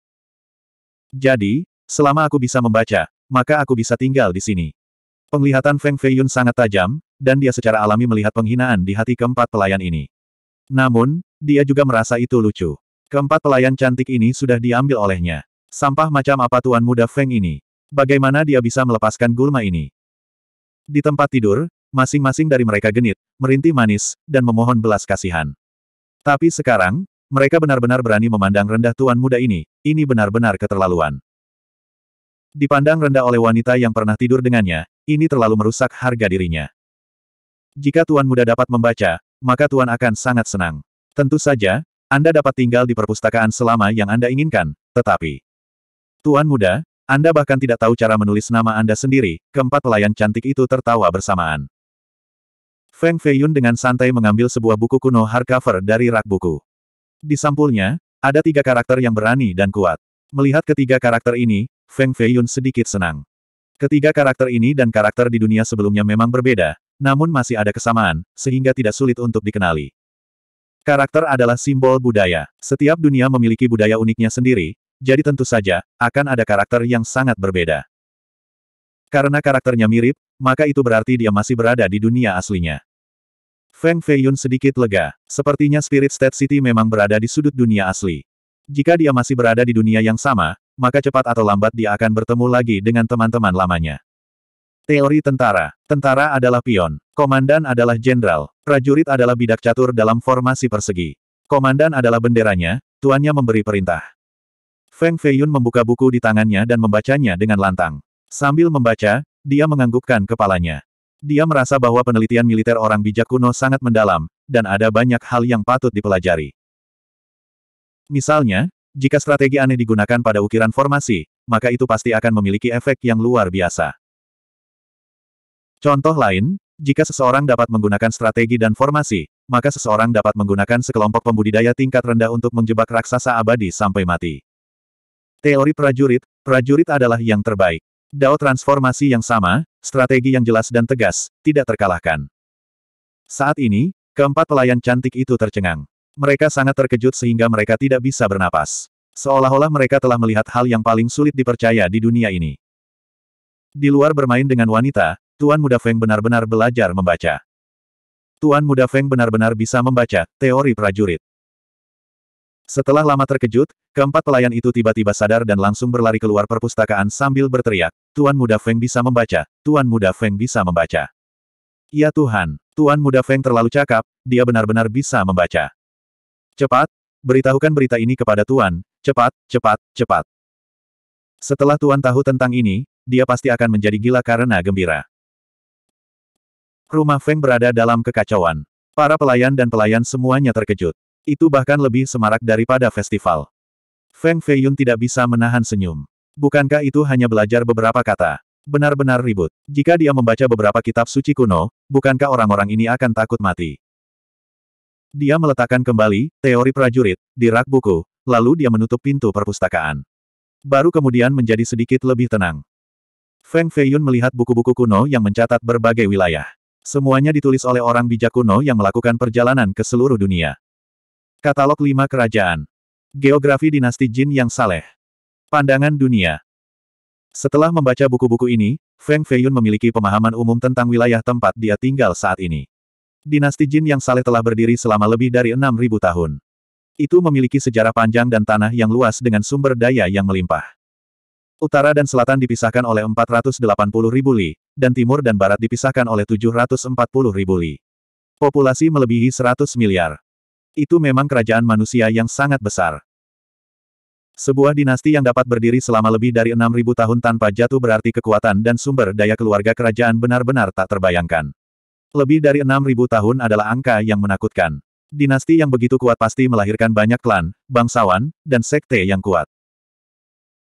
Jadi, selama aku bisa membaca, maka aku bisa tinggal di sini. Penglihatan Feng Feiyun sangat tajam, dan dia secara alami melihat penghinaan di hati keempat pelayan ini. Namun, dia juga merasa itu lucu. Keempat pelayan cantik ini sudah diambil olehnya. Sampah macam apa tuan muda Feng ini? Bagaimana dia bisa melepaskan gulma ini? Di tempat tidur, masing-masing dari mereka genit, merintih manis, dan memohon belas kasihan. Tapi sekarang, mereka benar-benar berani memandang rendah tuan muda ini, ini benar-benar keterlaluan. Dipandang rendah oleh wanita yang pernah tidur dengannya, ini terlalu merusak harga dirinya. Jika tuan muda dapat membaca, maka tuan akan sangat senang. Tentu saja, Anda dapat tinggal di perpustakaan selama yang Anda inginkan, tetapi... Tuan muda, anda bahkan tidak tahu cara menulis nama Anda sendiri, keempat pelayan cantik itu tertawa bersamaan. Feng Feiyun dengan santai mengambil sebuah buku kuno hardcover dari rak buku. Di sampulnya, ada tiga karakter yang berani dan kuat. Melihat ketiga karakter ini, Feng Feiyun sedikit senang. Ketiga karakter ini dan karakter di dunia sebelumnya memang berbeda, namun masih ada kesamaan, sehingga tidak sulit untuk dikenali. Karakter adalah simbol budaya. Setiap dunia memiliki budaya uniknya sendiri, jadi tentu saja, akan ada karakter yang sangat berbeda. Karena karakternya mirip, maka itu berarti dia masih berada di dunia aslinya. Feng Feiyun sedikit lega. Sepertinya Spirit State City memang berada di sudut dunia asli. Jika dia masih berada di dunia yang sama, maka cepat atau lambat dia akan bertemu lagi dengan teman-teman lamanya. Teori tentara. Tentara adalah pion. Komandan adalah jenderal. Prajurit adalah bidak catur dalam formasi persegi. Komandan adalah benderanya, tuannya memberi perintah. Feng Feiyun membuka buku di tangannya dan membacanya dengan lantang. Sambil membaca, dia menganggukkan kepalanya. Dia merasa bahwa penelitian militer orang bijak kuno sangat mendalam, dan ada banyak hal yang patut dipelajari. Misalnya, jika strategi aneh digunakan pada ukiran formasi, maka itu pasti akan memiliki efek yang luar biasa. Contoh lain, jika seseorang dapat menggunakan strategi dan formasi, maka seseorang dapat menggunakan sekelompok pembudidaya tingkat rendah untuk menjebak raksasa abadi sampai mati. Teori prajurit, prajurit adalah yang terbaik. Dao transformasi yang sama, strategi yang jelas dan tegas, tidak terkalahkan. Saat ini, keempat pelayan cantik itu tercengang. Mereka sangat terkejut sehingga mereka tidak bisa bernapas. Seolah-olah mereka telah melihat hal yang paling sulit dipercaya di dunia ini. Di luar bermain dengan wanita, Tuan Muda Feng benar-benar belajar membaca. Tuan Muda Feng benar-benar bisa membaca teori prajurit. Setelah lama terkejut, keempat pelayan itu tiba-tiba sadar dan langsung berlari keluar perpustakaan sambil berteriak, Tuan Muda Feng bisa membaca, Tuan Muda Feng bisa membaca. Ya Tuhan, Tuan Muda Feng terlalu cakap, dia benar-benar bisa membaca. Cepat, beritahukan berita ini kepada Tuan, cepat, cepat, cepat. Setelah Tuan tahu tentang ini, dia pasti akan menjadi gila karena gembira. Rumah Feng berada dalam kekacauan. Para pelayan dan pelayan semuanya terkejut. Itu bahkan lebih semarak daripada festival. Feng Feiyun tidak bisa menahan senyum. Bukankah itu hanya belajar beberapa kata? Benar-benar ribut. Jika dia membaca beberapa kitab suci kuno, bukankah orang-orang ini akan takut mati? Dia meletakkan kembali teori prajurit di rak buku, lalu dia menutup pintu perpustakaan. Baru kemudian menjadi sedikit lebih tenang. Feng Feiyun melihat buku-buku kuno yang mencatat berbagai wilayah. Semuanya ditulis oleh orang bijak kuno yang melakukan perjalanan ke seluruh dunia. Katalog 5 Kerajaan. Geografi Dinasti Jin yang Saleh. Pandangan Dunia. Setelah membaca buku-buku ini, Feng Feiyun memiliki pemahaman umum tentang wilayah tempat dia tinggal saat ini. Dinasti Jin yang Saleh telah berdiri selama lebih dari 6.000 tahun. Itu memiliki sejarah panjang dan tanah yang luas dengan sumber daya yang melimpah. Utara dan selatan dipisahkan oleh ribu li, dan timur dan barat dipisahkan oleh ribu li. Populasi melebihi 100 miliar. Itu memang kerajaan manusia yang sangat besar. Sebuah dinasti yang dapat berdiri selama lebih dari 6.000 tahun tanpa jatuh berarti kekuatan dan sumber daya keluarga kerajaan benar-benar tak terbayangkan. Lebih dari 6.000 tahun adalah angka yang menakutkan. Dinasti yang begitu kuat pasti melahirkan banyak klan, bangsawan, dan sekte yang kuat.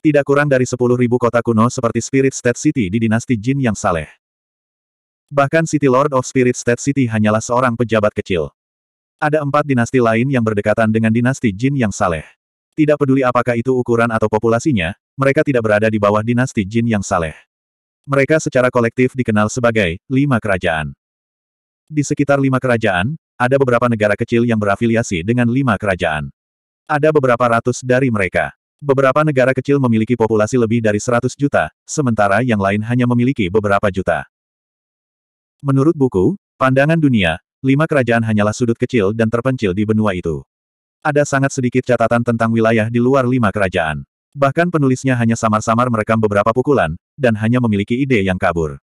Tidak kurang dari 10.000 kota kuno seperti Spirit State City di dinasti Jin yang saleh. Bahkan City Lord of Spirit State City hanyalah seorang pejabat kecil. Ada empat dinasti lain yang berdekatan dengan dinasti Jin yang saleh. Tidak peduli apakah itu ukuran atau populasinya, mereka tidak berada di bawah dinasti Jin yang saleh. Mereka secara kolektif dikenal sebagai lima kerajaan. Di sekitar lima kerajaan, ada beberapa negara kecil yang berafiliasi dengan lima kerajaan. Ada beberapa ratus dari mereka. Beberapa negara kecil memiliki populasi lebih dari 100 juta, sementara yang lain hanya memiliki beberapa juta. Menurut buku, Pandangan Dunia, lima kerajaan hanyalah sudut kecil dan terpencil di benua itu. Ada sangat sedikit catatan tentang wilayah di luar lima kerajaan. Bahkan penulisnya hanya samar-samar merekam beberapa pukulan, dan hanya memiliki ide yang kabur.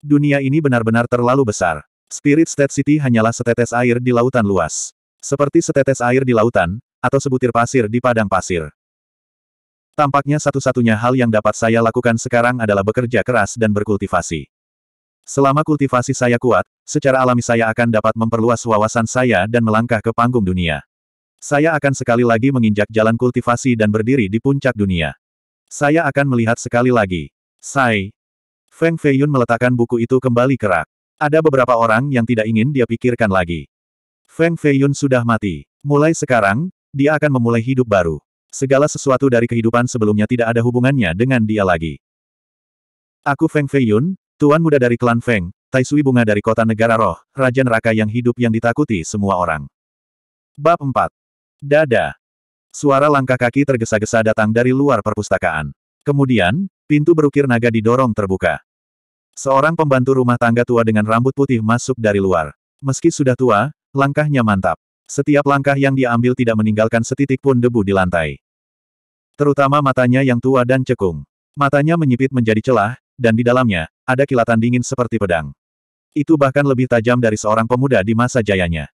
Dunia ini benar-benar terlalu besar. Spirit State City hanyalah setetes air di lautan luas. Seperti setetes air di lautan, atau sebutir pasir di padang pasir. Tampaknya satu-satunya hal yang dapat saya lakukan sekarang adalah bekerja keras dan berkultivasi. Selama kultivasi saya kuat, Secara alami saya akan dapat memperluas wawasan saya dan melangkah ke panggung dunia. Saya akan sekali lagi menginjak jalan kultivasi dan berdiri di puncak dunia. Saya akan melihat sekali lagi. Sai. Feng Feiyun meletakkan buku itu kembali ke rak. Ada beberapa orang yang tidak ingin dia pikirkan lagi. Feng Feiyun sudah mati. Mulai sekarang, dia akan memulai hidup baru. Segala sesuatu dari kehidupan sebelumnya tidak ada hubungannya dengan dia lagi. Aku Feng Feiyun, tuan muda dari klan Feng, Taisui bunga dari kota negara roh, Raja Neraka yang hidup yang ditakuti semua orang. Bab 4. Dada. Suara langkah kaki tergesa-gesa datang dari luar perpustakaan. Kemudian, pintu berukir naga didorong terbuka. Seorang pembantu rumah tangga tua dengan rambut putih masuk dari luar. Meski sudah tua, langkahnya mantap. Setiap langkah yang diambil tidak meninggalkan setitik pun debu di lantai. Terutama matanya yang tua dan cekung. Matanya menyipit menjadi celah, dan di dalamnya, ada kilatan dingin seperti pedang. Itu bahkan lebih tajam dari seorang pemuda di masa jayanya.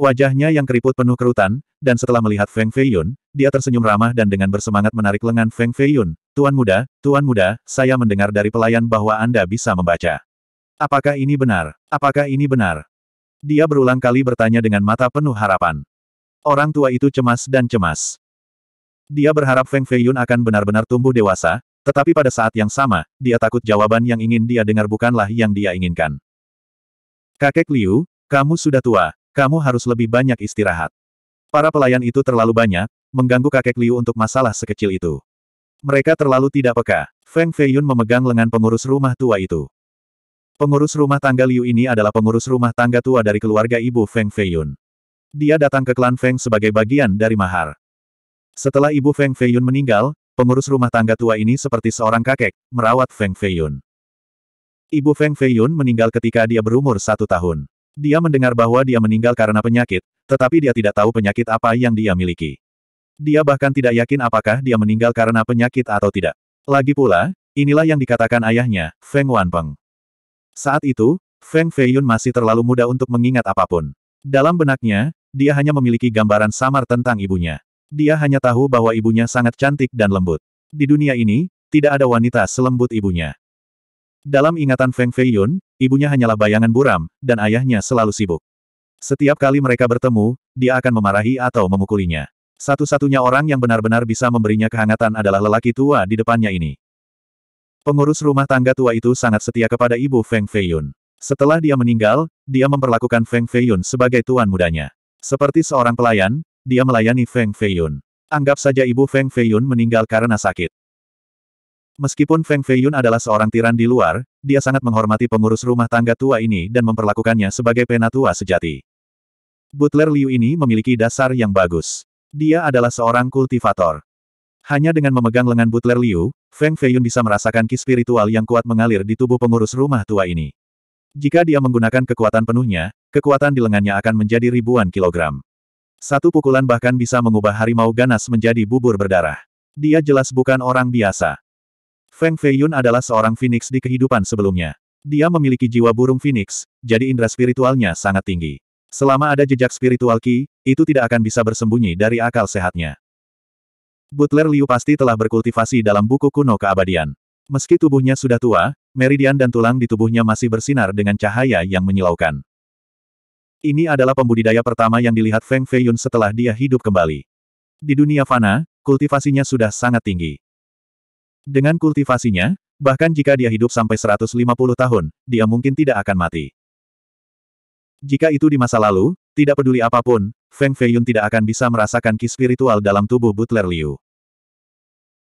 Wajahnya yang keriput penuh kerutan, dan setelah melihat Feng Feiyun, dia tersenyum ramah dan dengan bersemangat menarik lengan Feng Feiyun. Tuan muda, tuan muda, saya mendengar dari pelayan bahwa Anda bisa membaca. Apakah ini benar? Apakah ini benar? Dia berulang kali bertanya dengan mata penuh harapan. Orang tua itu cemas dan cemas. Dia berharap Feng Feiyun akan benar-benar tumbuh dewasa, tetapi pada saat yang sama, dia takut jawaban yang ingin dia dengar bukanlah yang dia inginkan. Kakek Liu, kamu sudah tua, kamu harus lebih banyak istirahat. Para pelayan itu terlalu banyak, mengganggu kakek Liu untuk masalah sekecil itu. Mereka terlalu tidak peka. Feng Feiyun memegang lengan pengurus rumah tua itu. Pengurus rumah tangga Liu ini adalah pengurus rumah tangga tua dari keluarga ibu Feng Feiyun. Dia datang ke klan Feng sebagai bagian dari mahar. Setelah ibu Feng Feiyun meninggal, pengurus rumah tangga tua ini seperti seorang kakek, merawat Feng Feiyun. Ibu Feng Feiyun meninggal ketika dia berumur satu tahun. Dia mendengar bahwa dia meninggal karena penyakit, tetapi dia tidak tahu penyakit apa yang dia miliki. Dia bahkan tidak yakin apakah dia meninggal karena penyakit atau tidak. Lagi pula, inilah yang dikatakan ayahnya, Feng Wanpeng. Saat itu, Feng Feiyun masih terlalu muda untuk mengingat apapun. Dalam benaknya, dia hanya memiliki gambaran samar tentang ibunya. Dia hanya tahu bahwa ibunya sangat cantik dan lembut. Di dunia ini, tidak ada wanita selembut ibunya. Dalam ingatan Feng Feiyun, ibunya hanyalah bayangan buram, dan ayahnya selalu sibuk. Setiap kali mereka bertemu, dia akan memarahi atau memukulinya. Satu-satunya orang yang benar-benar bisa memberinya kehangatan adalah lelaki tua di depannya ini. Pengurus rumah tangga tua itu sangat setia kepada ibu Feng Feiyun. Setelah dia meninggal, dia memperlakukan Feng Feiyun sebagai tuan mudanya. Seperti seorang pelayan, dia melayani Feng Feiyun. Anggap saja ibu Feng Feiyun meninggal karena sakit. Meskipun Feng Feiyun adalah seorang tiran di luar, dia sangat menghormati pengurus rumah tangga tua ini dan memperlakukannya sebagai penatua sejati. Butler Liu ini memiliki dasar yang bagus. Dia adalah seorang kultivator. Hanya dengan memegang lengan Butler Liu, Feng Feiyun bisa merasakan ki spiritual yang kuat mengalir di tubuh pengurus rumah tua ini. Jika dia menggunakan kekuatan penuhnya, kekuatan di lengannya akan menjadi ribuan kilogram. Satu pukulan bahkan bisa mengubah harimau ganas menjadi bubur berdarah. Dia jelas bukan orang biasa. Feng Feiyun adalah seorang Phoenix di kehidupan sebelumnya. Dia memiliki jiwa burung Phoenix, jadi indera spiritualnya sangat tinggi. Selama ada jejak spiritual Qi, itu tidak akan bisa bersembunyi dari akal sehatnya. Butler Liu pasti telah berkultivasi dalam buku kuno keabadian. Meski tubuhnya sudah tua, meridian dan tulang di tubuhnya masih bersinar dengan cahaya yang menyilaukan. Ini adalah pembudidaya pertama yang dilihat Feng Feiyun setelah dia hidup kembali. Di dunia fana, kultivasinya sudah sangat tinggi. Dengan kultivasinya, bahkan jika dia hidup sampai 150 tahun, dia mungkin tidak akan mati. Jika itu di masa lalu, tidak peduli apapun, Feng Feiyun tidak akan bisa merasakan ki spiritual dalam tubuh Butler Liu.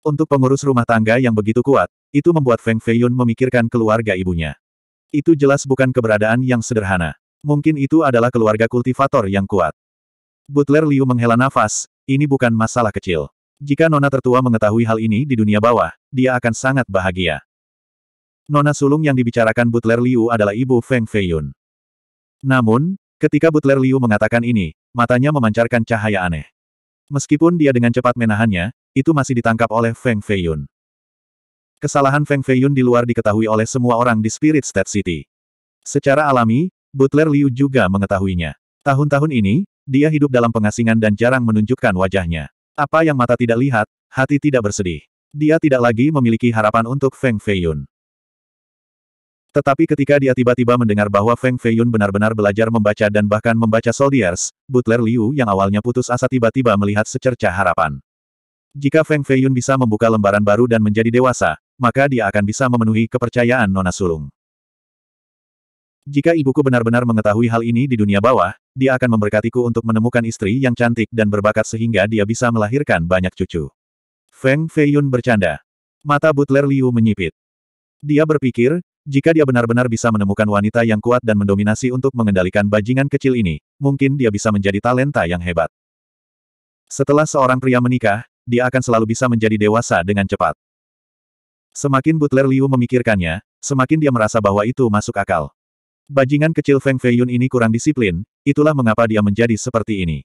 Untuk pengurus rumah tangga yang begitu kuat, itu membuat Feng Feiyun memikirkan keluarga ibunya. Itu jelas bukan keberadaan yang sederhana. Mungkin itu adalah keluarga kultivator yang kuat. Butler Liu menghela nafas, ini bukan masalah kecil. Jika Nona tertua mengetahui hal ini di dunia bawah, dia akan sangat bahagia. Nona sulung yang dibicarakan Butler Liu adalah ibu Feng Feiyun. Namun, ketika Butler Liu mengatakan ini, matanya memancarkan cahaya aneh. Meskipun dia dengan cepat menahannya, itu masih ditangkap oleh Feng Feiyun. Kesalahan Feng Feiyun di luar diketahui oleh semua orang di Spirit State City. Secara alami, Butler Liu juga mengetahuinya. Tahun-tahun ini, dia hidup dalam pengasingan dan jarang menunjukkan wajahnya. Apa yang mata tidak lihat, hati tidak bersedih. Dia tidak lagi memiliki harapan untuk Feng Feiyun. Tetapi ketika dia tiba-tiba mendengar bahwa Feng Feiyun benar-benar belajar membaca dan bahkan membaca soldiers, Butler Liu yang awalnya putus asa tiba-tiba melihat secerca harapan. Jika Feng Feiyun bisa membuka lembaran baru dan menjadi dewasa, maka dia akan bisa memenuhi kepercayaan Nona Sulung. Jika ibuku benar-benar mengetahui hal ini di dunia bawah, dia akan memberkatiku untuk menemukan istri yang cantik dan berbakat sehingga dia bisa melahirkan banyak cucu. Feng Feiyun bercanda. Mata Butler Liu menyipit. Dia berpikir, jika dia benar-benar bisa menemukan wanita yang kuat dan mendominasi untuk mengendalikan bajingan kecil ini, mungkin dia bisa menjadi talenta yang hebat. Setelah seorang pria menikah, dia akan selalu bisa menjadi dewasa dengan cepat. Semakin Butler Liu memikirkannya, semakin dia merasa bahwa itu masuk akal. Bajingan kecil Feng Feiyun ini kurang disiplin, itulah mengapa dia menjadi seperti ini.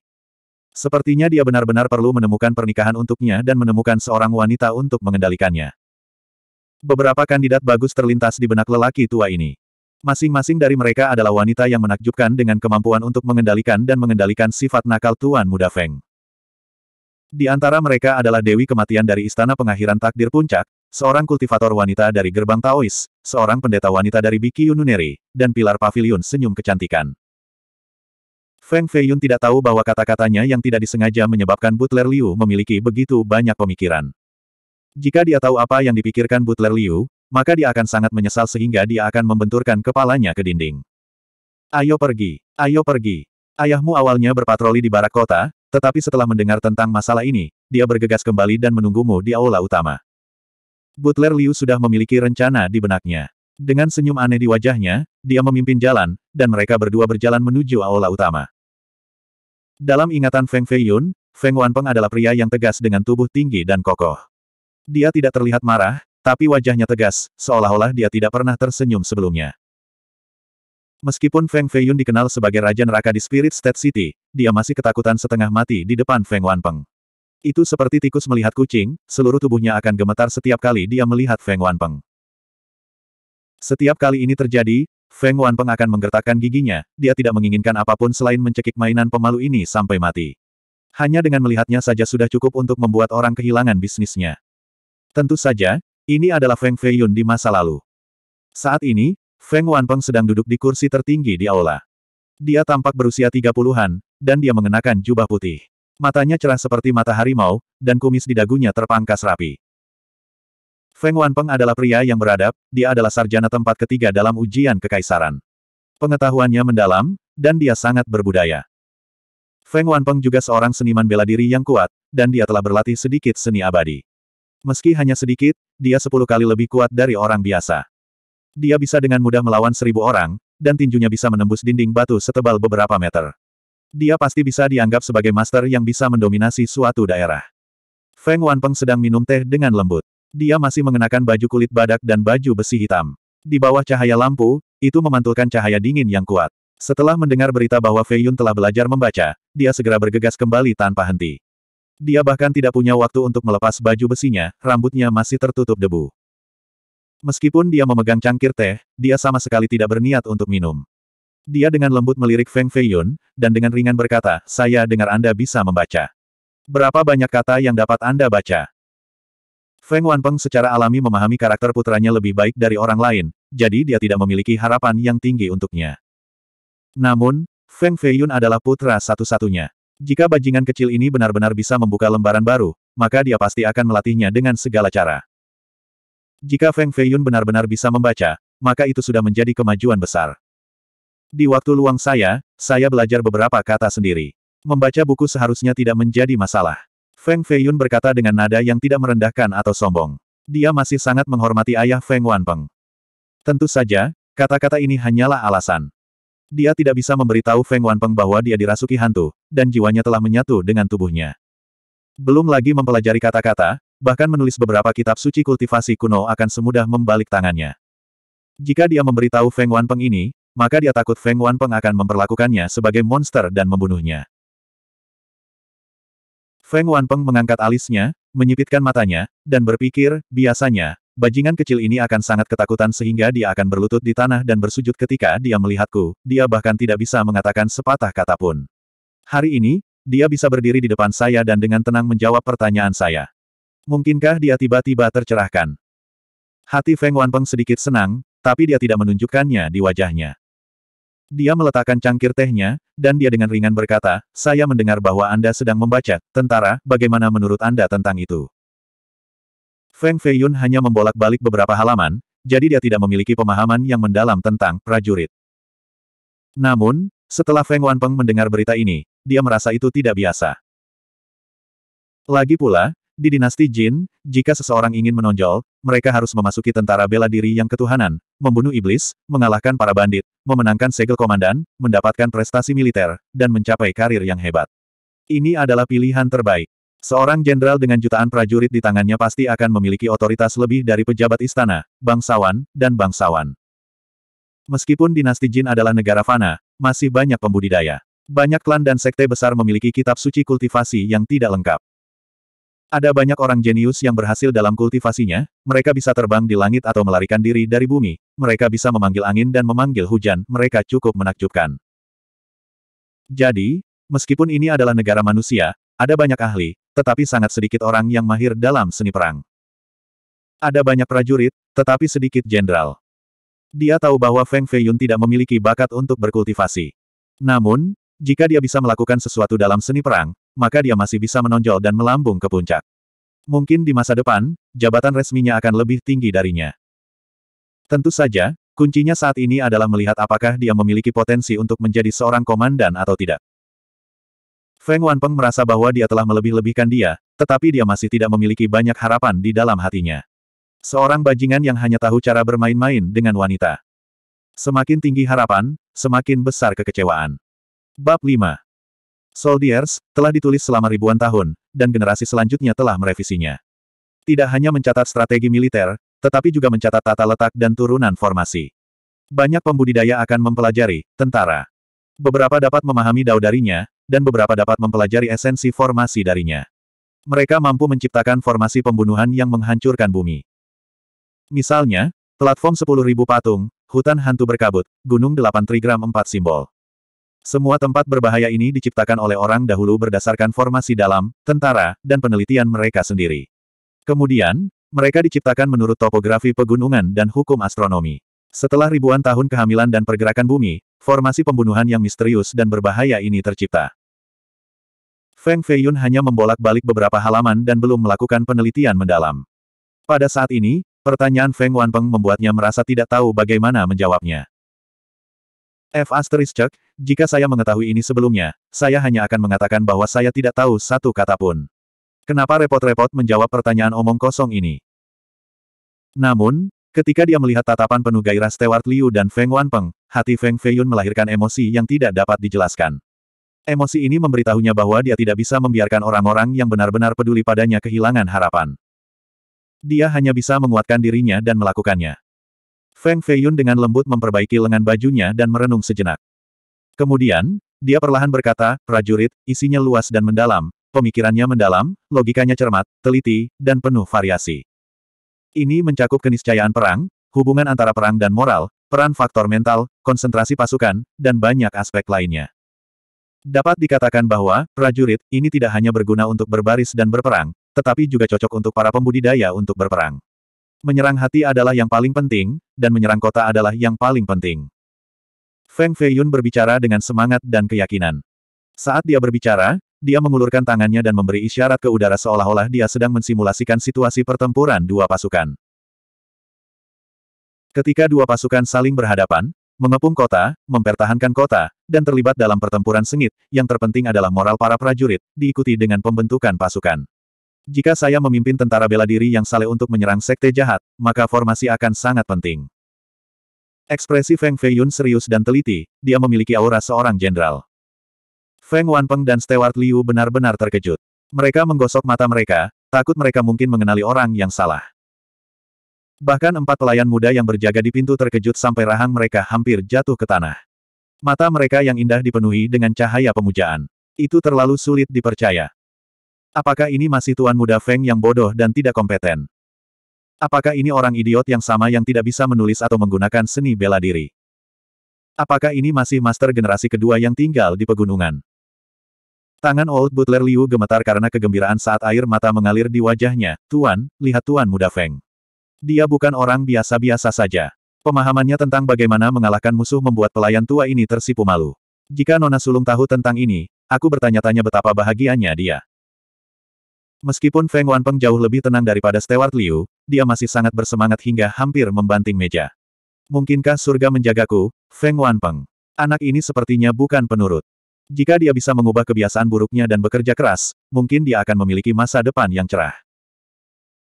Sepertinya dia benar-benar perlu menemukan pernikahan untuknya dan menemukan seorang wanita untuk mengendalikannya. Beberapa kandidat bagus terlintas di benak lelaki tua ini. Masing-masing dari mereka adalah wanita yang menakjubkan dengan kemampuan untuk mengendalikan dan mengendalikan sifat nakal Tuan Muda Feng. Di antara mereka adalah Dewi Kematian dari Istana Pengakhiran Takdir Puncak, seorang kultivator wanita dari gerbang Taois, seorang pendeta wanita dari Biki Yununeri, dan pilar pavilion senyum kecantikan. Feng Feiyun tidak tahu bahwa kata-katanya yang tidak disengaja menyebabkan Butler Liu memiliki begitu banyak pemikiran. Jika dia tahu apa yang dipikirkan Butler Liu, maka dia akan sangat menyesal sehingga dia akan membenturkan kepalanya ke dinding. Ayo pergi, ayo pergi. Ayahmu awalnya berpatroli di barak kota, tetapi setelah mendengar tentang masalah ini, dia bergegas kembali dan menunggumu di aula utama. Butler Liu sudah memiliki rencana di benaknya. Dengan senyum aneh di wajahnya, dia memimpin jalan, dan mereka berdua berjalan menuju aula utama. Dalam ingatan Feng Feiyun, Feng Wanpeng adalah pria yang tegas dengan tubuh tinggi dan kokoh. Dia tidak terlihat marah, tapi wajahnya tegas, seolah-olah dia tidak pernah tersenyum sebelumnya. Meskipun Feng Feiyun dikenal sebagai Raja Neraka di Spirit State City, dia masih ketakutan setengah mati di depan Feng Wanpeng. Itu seperti tikus melihat kucing, seluruh tubuhnya akan gemetar setiap kali dia melihat Feng Wanpeng. Setiap kali ini terjadi, Feng Wanpeng akan menggertakkan giginya, dia tidak menginginkan apapun selain mencekik mainan pemalu ini sampai mati. Hanya dengan melihatnya saja sudah cukup untuk membuat orang kehilangan bisnisnya. Tentu saja, ini adalah Feng Feiyun di masa lalu. Saat ini, Feng Wanpeng sedang duduk di kursi tertinggi di aula. Dia tampak berusia 30-an, dan dia mengenakan jubah putih. Matanya cerah seperti mata harimau, dan kumis di dagunya terpangkas rapi. Feng Wanpeng adalah pria yang beradab, dia adalah sarjana tempat ketiga dalam ujian kekaisaran. Pengetahuannya mendalam, dan dia sangat berbudaya. Feng Wanpeng juga seorang seniman bela diri yang kuat, dan dia telah berlatih sedikit seni abadi. Meski hanya sedikit, dia sepuluh kali lebih kuat dari orang biasa. Dia bisa dengan mudah melawan seribu orang, dan tinjunya bisa menembus dinding batu setebal beberapa meter. Dia pasti bisa dianggap sebagai master yang bisa mendominasi suatu daerah. Feng Wanpeng sedang minum teh dengan lembut. Dia masih mengenakan baju kulit badak dan baju besi hitam. Di bawah cahaya lampu, itu memantulkan cahaya dingin yang kuat. Setelah mendengar berita bahwa Fei Yun telah belajar membaca, dia segera bergegas kembali tanpa henti. Dia bahkan tidak punya waktu untuk melepas baju besinya, rambutnya masih tertutup debu. Meskipun dia memegang cangkir teh, dia sama sekali tidak berniat untuk minum. Dia dengan lembut melirik Feng Feiyun, dan dengan ringan berkata, saya dengar Anda bisa membaca. Berapa banyak kata yang dapat Anda baca? Feng Wanpeng secara alami memahami karakter putranya lebih baik dari orang lain, jadi dia tidak memiliki harapan yang tinggi untuknya. Namun, Feng Feiyun adalah putra satu-satunya. Jika bajingan kecil ini benar-benar bisa membuka lembaran baru, maka dia pasti akan melatihnya dengan segala cara. Jika Feng Feiyun benar-benar bisa membaca, maka itu sudah menjadi kemajuan besar. Di waktu luang saya, saya belajar beberapa kata sendiri. Membaca buku seharusnya tidak menjadi masalah. Feng Feiyun berkata dengan nada yang tidak merendahkan atau sombong. Dia masih sangat menghormati ayah Feng Wanpeng. Tentu saja, kata-kata ini hanyalah alasan. Dia tidak bisa memberitahu Feng Wanpeng bahwa dia dirasuki hantu, dan jiwanya telah menyatu dengan tubuhnya. Belum lagi mempelajari kata-kata, bahkan menulis beberapa kitab suci kultivasi kuno akan semudah membalik tangannya. Jika dia memberitahu Feng Wanpeng ini, maka dia takut Feng Wanpeng akan memperlakukannya sebagai monster dan membunuhnya. Feng Wanpeng mengangkat alisnya, menyipitkan matanya, dan berpikir, biasanya, bajingan kecil ini akan sangat ketakutan sehingga dia akan berlutut di tanah dan bersujud ketika dia melihatku, dia bahkan tidak bisa mengatakan sepatah kata pun. Hari ini, dia bisa berdiri di depan saya dan dengan tenang menjawab pertanyaan saya. Mungkinkah dia tiba-tiba tercerahkan? Hati Feng Wanpeng sedikit senang, tapi dia tidak menunjukkannya di wajahnya. Dia meletakkan cangkir tehnya, dan dia dengan ringan berkata, saya mendengar bahwa Anda sedang membaca, tentara, bagaimana menurut Anda tentang itu? Feng Feiyun hanya membolak-balik beberapa halaman, jadi dia tidak memiliki pemahaman yang mendalam tentang prajurit. Namun, setelah Feng Wanpeng mendengar berita ini, dia merasa itu tidak biasa. Lagi pula, di dinasti Jin, jika seseorang ingin menonjol, mereka harus memasuki tentara bela diri yang ketuhanan, membunuh iblis, mengalahkan para bandit, memenangkan segel komandan, mendapatkan prestasi militer, dan mencapai karir yang hebat. Ini adalah pilihan terbaik. Seorang jenderal dengan jutaan prajurit di tangannya pasti akan memiliki otoritas lebih dari pejabat istana, bangsawan, dan bangsawan. Meskipun dinasti Jin adalah negara fana, masih banyak pembudidaya. Banyak klan dan sekte besar memiliki kitab suci kultivasi yang tidak lengkap. Ada banyak orang jenius yang berhasil dalam kultivasinya, mereka bisa terbang di langit atau melarikan diri dari bumi, mereka bisa memanggil angin dan memanggil hujan, mereka cukup menakjubkan. Jadi, meskipun ini adalah negara manusia, ada banyak ahli, tetapi sangat sedikit orang yang mahir dalam seni perang. Ada banyak prajurit, tetapi sedikit jenderal. Dia tahu bahwa Feng Feiyun tidak memiliki bakat untuk berkultivasi. Namun, jika dia bisa melakukan sesuatu dalam seni perang, maka dia masih bisa menonjol dan melambung ke puncak. Mungkin di masa depan, jabatan resminya akan lebih tinggi darinya. Tentu saja, kuncinya saat ini adalah melihat apakah dia memiliki potensi untuk menjadi seorang komandan atau tidak. Feng Wanpeng merasa bahwa dia telah melebih-lebihkan dia, tetapi dia masih tidak memiliki banyak harapan di dalam hatinya. Seorang bajingan yang hanya tahu cara bermain-main dengan wanita. Semakin tinggi harapan, semakin besar kekecewaan. Bab 5 Soldiers, telah ditulis selama ribuan tahun, dan generasi selanjutnya telah merevisinya. Tidak hanya mencatat strategi militer, tetapi juga mencatat tata letak dan turunan formasi. Banyak pembudidaya akan mempelajari tentara. Beberapa dapat memahami dao darinya, dan beberapa dapat mempelajari esensi formasi darinya. Mereka mampu menciptakan formasi pembunuhan yang menghancurkan bumi. Misalnya, platform 10.000 patung, hutan hantu berkabut, gunung 8 trigram 4 simbol. Semua tempat berbahaya ini diciptakan oleh orang dahulu berdasarkan formasi dalam, tentara, dan penelitian mereka sendiri. Kemudian, mereka diciptakan menurut topografi pegunungan dan hukum astronomi. Setelah ribuan tahun kehamilan dan pergerakan bumi, formasi pembunuhan yang misterius dan berbahaya ini tercipta. Feng Feiyun hanya membolak-balik beberapa halaman dan belum melakukan penelitian mendalam. Pada saat ini, pertanyaan Feng Wanpeng membuatnya merasa tidak tahu bagaimana menjawabnya. F asterisk, jika saya mengetahui ini sebelumnya, saya hanya akan mengatakan bahwa saya tidak tahu satu kata pun. Kenapa repot-repot menjawab pertanyaan omong kosong ini? Namun, ketika dia melihat tatapan penuh gairah Stewart Liu dan Feng Wanpeng, hati Feng Feiyun melahirkan emosi yang tidak dapat dijelaskan. Emosi ini memberitahunya bahwa dia tidak bisa membiarkan orang-orang yang benar-benar peduli padanya kehilangan harapan. Dia hanya bisa menguatkan dirinya dan melakukannya. Feng Feiyun dengan lembut memperbaiki lengan bajunya dan merenung sejenak. Kemudian, dia perlahan berkata, prajurit, isinya luas dan mendalam, pemikirannya mendalam, logikanya cermat, teliti, dan penuh variasi. Ini mencakup keniscayaan perang, hubungan antara perang dan moral, peran faktor mental, konsentrasi pasukan, dan banyak aspek lainnya. Dapat dikatakan bahwa, prajurit, ini tidak hanya berguna untuk berbaris dan berperang, tetapi juga cocok untuk para pembudidaya untuk berperang. Menyerang hati adalah yang paling penting, dan menyerang kota adalah yang paling penting. Feng Feiyun berbicara dengan semangat dan keyakinan. Saat dia berbicara, dia mengulurkan tangannya dan memberi isyarat ke udara seolah-olah dia sedang mensimulasikan situasi pertempuran dua pasukan. Ketika dua pasukan saling berhadapan, mengepung kota, mempertahankan kota, dan terlibat dalam pertempuran sengit, yang terpenting adalah moral para prajurit, diikuti dengan pembentukan pasukan. Jika saya memimpin tentara bela diri yang saleh untuk menyerang sekte jahat, maka formasi akan sangat penting. Ekspresi Feng Feiyun serius dan teliti, dia memiliki aura seorang jenderal. Feng Wanpeng dan Stewart Liu benar-benar terkejut. Mereka menggosok mata mereka, takut mereka mungkin mengenali orang yang salah. Bahkan empat pelayan muda yang berjaga di pintu terkejut sampai rahang mereka hampir jatuh ke tanah. Mata mereka yang indah dipenuhi dengan cahaya pemujaan. Itu terlalu sulit dipercaya. Apakah ini masih Tuan Muda Feng yang bodoh dan tidak kompeten? Apakah ini orang idiot yang sama yang tidak bisa menulis atau menggunakan seni bela diri? Apakah ini masih master generasi kedua yang tinggal di pegunungan? Tangan Old Butler Liu gemetar karena kegembiraan saat air mata mengalir di wajahnya. Tuan, lihat Tuan Muda Feng. Dia bukan orang biasa-biasa saja. Pemahamannya tentang bagaimana mengalahkan musuh membuat pelayan tua ini tersipu malu. Jika Nona Sulung tahu tentang ini, aku bertanya-tanya betapa bahagianya dia. Meskipun Feng Wanpeng jauh lebih tenang daripada Stewart Liu, dia masih sangat bersemangat hingga hampir membanting meja. Mungkinkah surga menjagaku, Feng Wanpeng? Anak ini sepertinya bukan penurut. Jika dia bisa mengubah kebiasaan buruknya dan bekerja keras, mungkin dia akan memiliki masa depan yang cerah.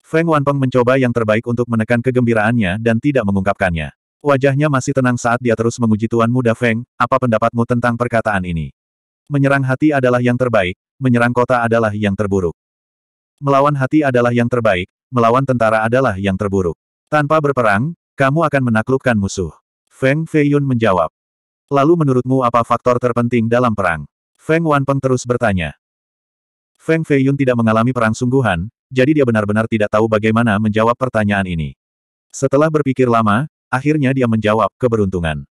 Feng Wanpeng mencoba yang terbaik untuk menekan kegembiraannya dan tidak mengungkapkannya. Wajahnya masih tenang saat dia terus menguji Tuan Muda Feng, apa pendapatmu tentang perkataan ini? Menyerang hati adalah yang terbaik, menyerang kota adalah yang terburuk. Melawan hati adalah yang terbaik, melawan tentara adalah yang terburuk. Tanpa berperang, kamu akan menaklukkan musuh. Feng Feiyun menjawab. Lalu menurutmu apa faktor terpenting dalam perang? Feng Wanpeng terus bertanya. Feng Feiyun tidak mengalami perang sungguhan, jadi dia benar-benar tidak tahu bagaimana menjawab pertanyaan ini. Setelah berpikir lama, akhirnya dia menjawab, keberuntungan.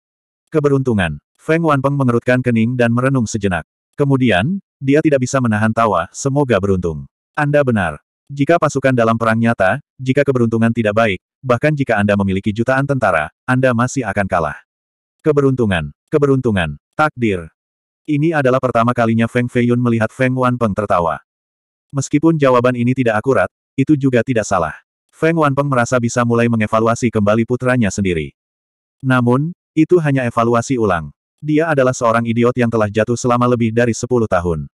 Keberuntungan. Feng Wanpeng mengerutkan kening dan merenung sejenak. Kemudian, dia tidak bisa menahan tawa, semoga beruntung. Anda benar. Jika pasukan dalam perang nyata, jika keberuntungan tidak baik, bahkan jika Anda memiliki jutaan tentara, Anda masih akan kalah. Keberuntungan, keberuntungan, takdir. Ini adalah pertama kalinya Feng Feiyun melihat Feng Wanpeng tertawa. Meskipun jawaban ini tidak akurat, itu juga tidak salah. Feng Wanpeng merasa bisa mulai mengevaluasi kembali putranya sendiri. Namun, itu hanya evaluasi ulang. Dia adalah seorang idiot yang telah jatuh selama lebih dari 10 tahun.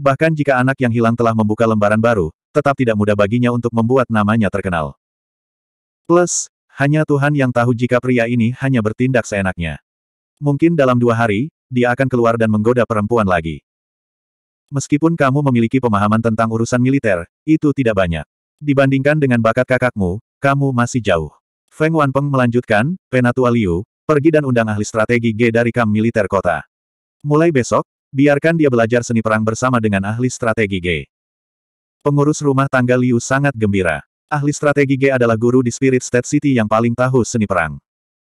Bahkan jika anak yang hilang telah membuka lembaran baru, tetap tidak mudah baginya untuk membuat namanya terkenal. Plus, hanya Tuhan yang tahu jika pria ini hanya bertindak seenaknya. Mungkin dalam dua hari, dia akan keluar dan menggoda perempuan lagi. Meskipun kamu memiliki pemahaman tentang urusan militer, itu tidak banyak. Dibandingkan dengan bakat kakakmu, kamu masih jauh. Feng Wanpeng melanjutkan, Penatua Liu, pergi dan undang ahli strategi G dari kam militer kota. Mulai besok, Biarkan dia belajar seni perang bersama dengan ahli strategi G. Pengurus rumah tangga Liu sangat gembira. Ahli strategi G adalah guru di Spirit State City yang paling tahu seni perang.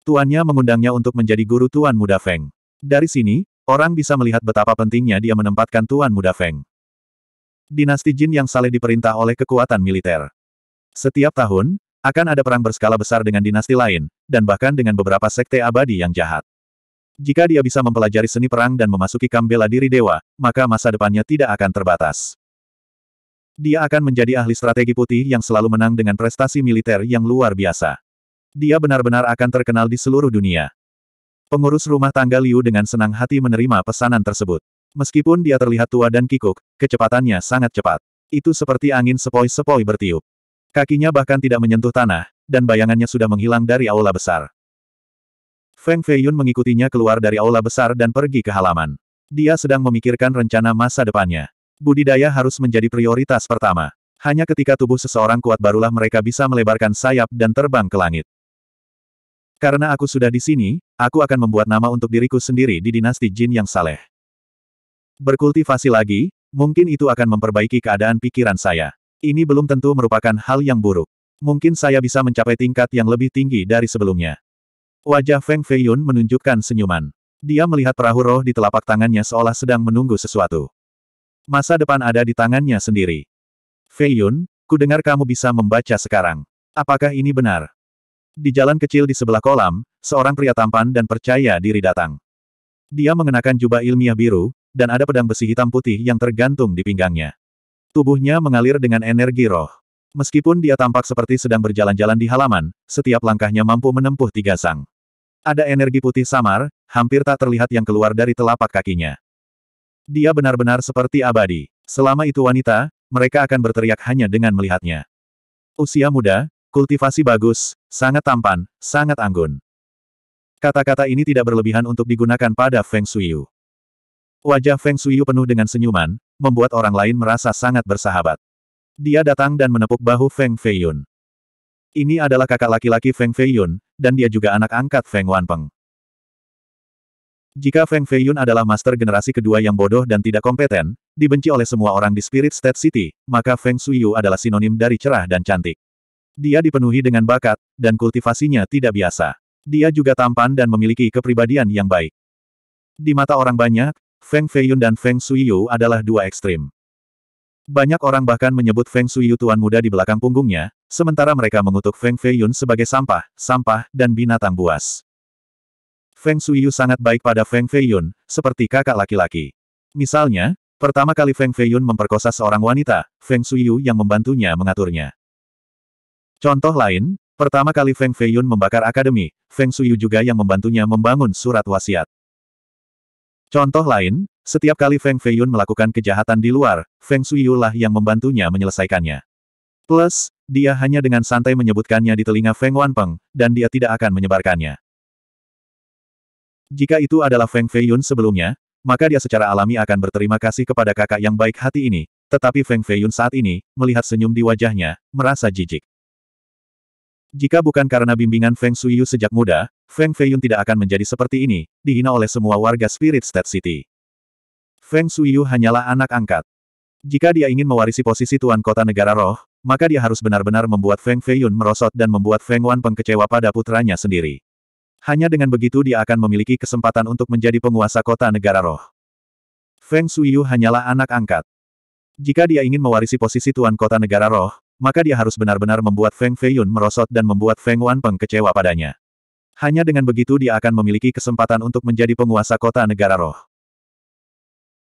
Tuannya mengundangnya untuk menjadi guru Tuan Muda Feng. Dari sini, orang bisa melihat betapa pentingnya dia menempatkan Tuan Muda Feng. Dinasti Jin yang saleh diperintah oleh kekuatan militer. Setiap tahun, akan ada perang berskala besar dengan dinasti lain, dan bahkan dengan beberapa sekte abadi yang jahat. Jika dia bisa mempelajari seni perang dan memasuki kamp diri dewa, maka masa depannya tidak akan terbatas. Dia akan menjadi ahli strategi putih yang selalu menang dengan prestasi militer yang luar biasa. Dia benar-benar akan terkenal di seluruh dunia. Pengurus rumah tangga Liu dengan senang hati menerima pesanan tersebut. Meskipun dia terlihat tua dan kikuk, kecepatannya sangat cepat. Itu seperti angin sepoi-sepoi bertiup. Kakinya bahkan tidak menyentuh tanah, dan bayangannya sudah menghilang dari aula besar. Feng Feiyun mengikutinya keluar dari aula besar dan pergi ke halaman. Dia sedang memikirkan rencana masa depannya. Budidaya harus menjadi prioritas pertama. Hanya ketika tubuh seseorang kuat barulah mereka bisa melebarkan sayap dan terbang ke langit. Karena aku sudah di sini, aku akan membuat nama untuk diriku sendiri di dinasti Jin yang saleh. Berkultivasi lagi, mungkin itu akan memperbaiki keadaan pikiran saya. Ini belum tentu merupakan hal yang buruk. Mungkin saya bisa mencapai tingkat yang lebih tinggi dari sebelumnya. Wajah Feng Feiyun menunjukkan senyuman. Dia melihat perahu roh di telapak tangannya seolah sedang menunggu sesuatu. Masa depan ada di tangannya sendiri. Feiyun, ku dengar kamu bisa membaca sekarang. Apakah ini benar? Di jalan kecil di sebelah kolam, seorang pria tampan dan percaya diri datang. Dia mengenakan jubah ilmiah biru, dan ada pedang besi hitam putih yang tergantung di pinggangnya. Tubuhnya mengalir dengan energi roh. Meskipun dia tampak seperti sedang berjalan-jalan di halaman, setiap langkahnya mampu menempuh tiga sang. Ada energi putih samar, hampir tak terlihat yang keluar dari telapak kakinya. Dia benar-benar seperti abadi. Selama itu wanita, mereka akan berteriak hanya dengan melihatnya. Usia muda, kultivasi bagus, sangat tampan, sangat anggun. Kata-kata ini tidak berlebihan untuk digunakan pada Feng Shuiyu. Wajah Feng Shuiyu penuh dengan senyuman, membuat orang lain merasa sangat bersahabat. Dia datang dan menepuk bahu Feng Feiyun. Ini adalah kakak laki-laki Feng Feiyun, dan dia juga anak angkat Feng Wanpeng. Jika Feng Feiyun adalah master generasi kedua yang bodoh dan tidak kompeten, dibenci oleh semua orang di Spirit State City, maka Feng Suyu adalah sinonim dari cerah dan cantik. Dia dipenuhi dengan bakat, dan kultivasinya tidak biasa. Dia juga tampan dan memiliki kepribadian yang baik. Di mata orang banyak, Feng Feiyun dan Feng Suyu adalah dua ekstrim. Banyak orang bahkan menyebut Feng Shui tuan muda di belakang punggungnya, sementara mereka mengutuk Feng Feiyun sebagai sampah, sampah, dan binatang buas. Feng Shuyu sangat baik pada Feng Feiyun, seperti kakak laki-laki. Misalnya, pertama kali Feng Feiyun memperkosa seorang wanita, Feng Shuyu yang membantunya mengaturnya. Contoh lain, pertama kali Feng Feiyun membakar akademi, Feng Shuyu juga yang membantunya membangun surat wasiat. Contoh lain, setiap kali Feng Feiyun melakukan kejahatan di luar, Feng Shuiyu lah yang membantunya menyelesaikannya. Plus, dia hanya dengan santai menyebutkannya di telinga Feng Wanpeng, dan dia tidak akan menyebarkannya. Jika itu adalah Feng Feiyun sebelumnya, maka dia secara alami akan berterima kasih kepada kakak yang baik hati ini, tetapi Feng Feiyun saat ini, melihat senyum di wajahnya, merasa jijik. Jika bukan karena bimbingan Feng Shuiyu sejak muda, Feng Feiyun tidak akan menjadi seperti ini, dihina oleh semua warga Spirit State City. Feng Suiyu hanyalah anak angkat. Jika dia ingin mewarisi posisi tuan kota negara roh, maka dia harus benar-benar membuat Feng Feiyun merosot dan membuat Feng Wan pengkecewa pada putranya sendiri. Hanya dengan begitu dia akan memiliki kesempatan untuk menjadi penguasa kota negara roh. Feng Suiyu hanyalah anak angkat. Jika dia ingin mewarisi posisi tuan kota negara roh, maka dia harus benar-benar membuat Feng Feiyun merosot dan membuat Feng Wan pengkecewa padanya. Hanya dengan begitu dia akan memiliki kesempatan untuk menjadi penguasa kota negara roh.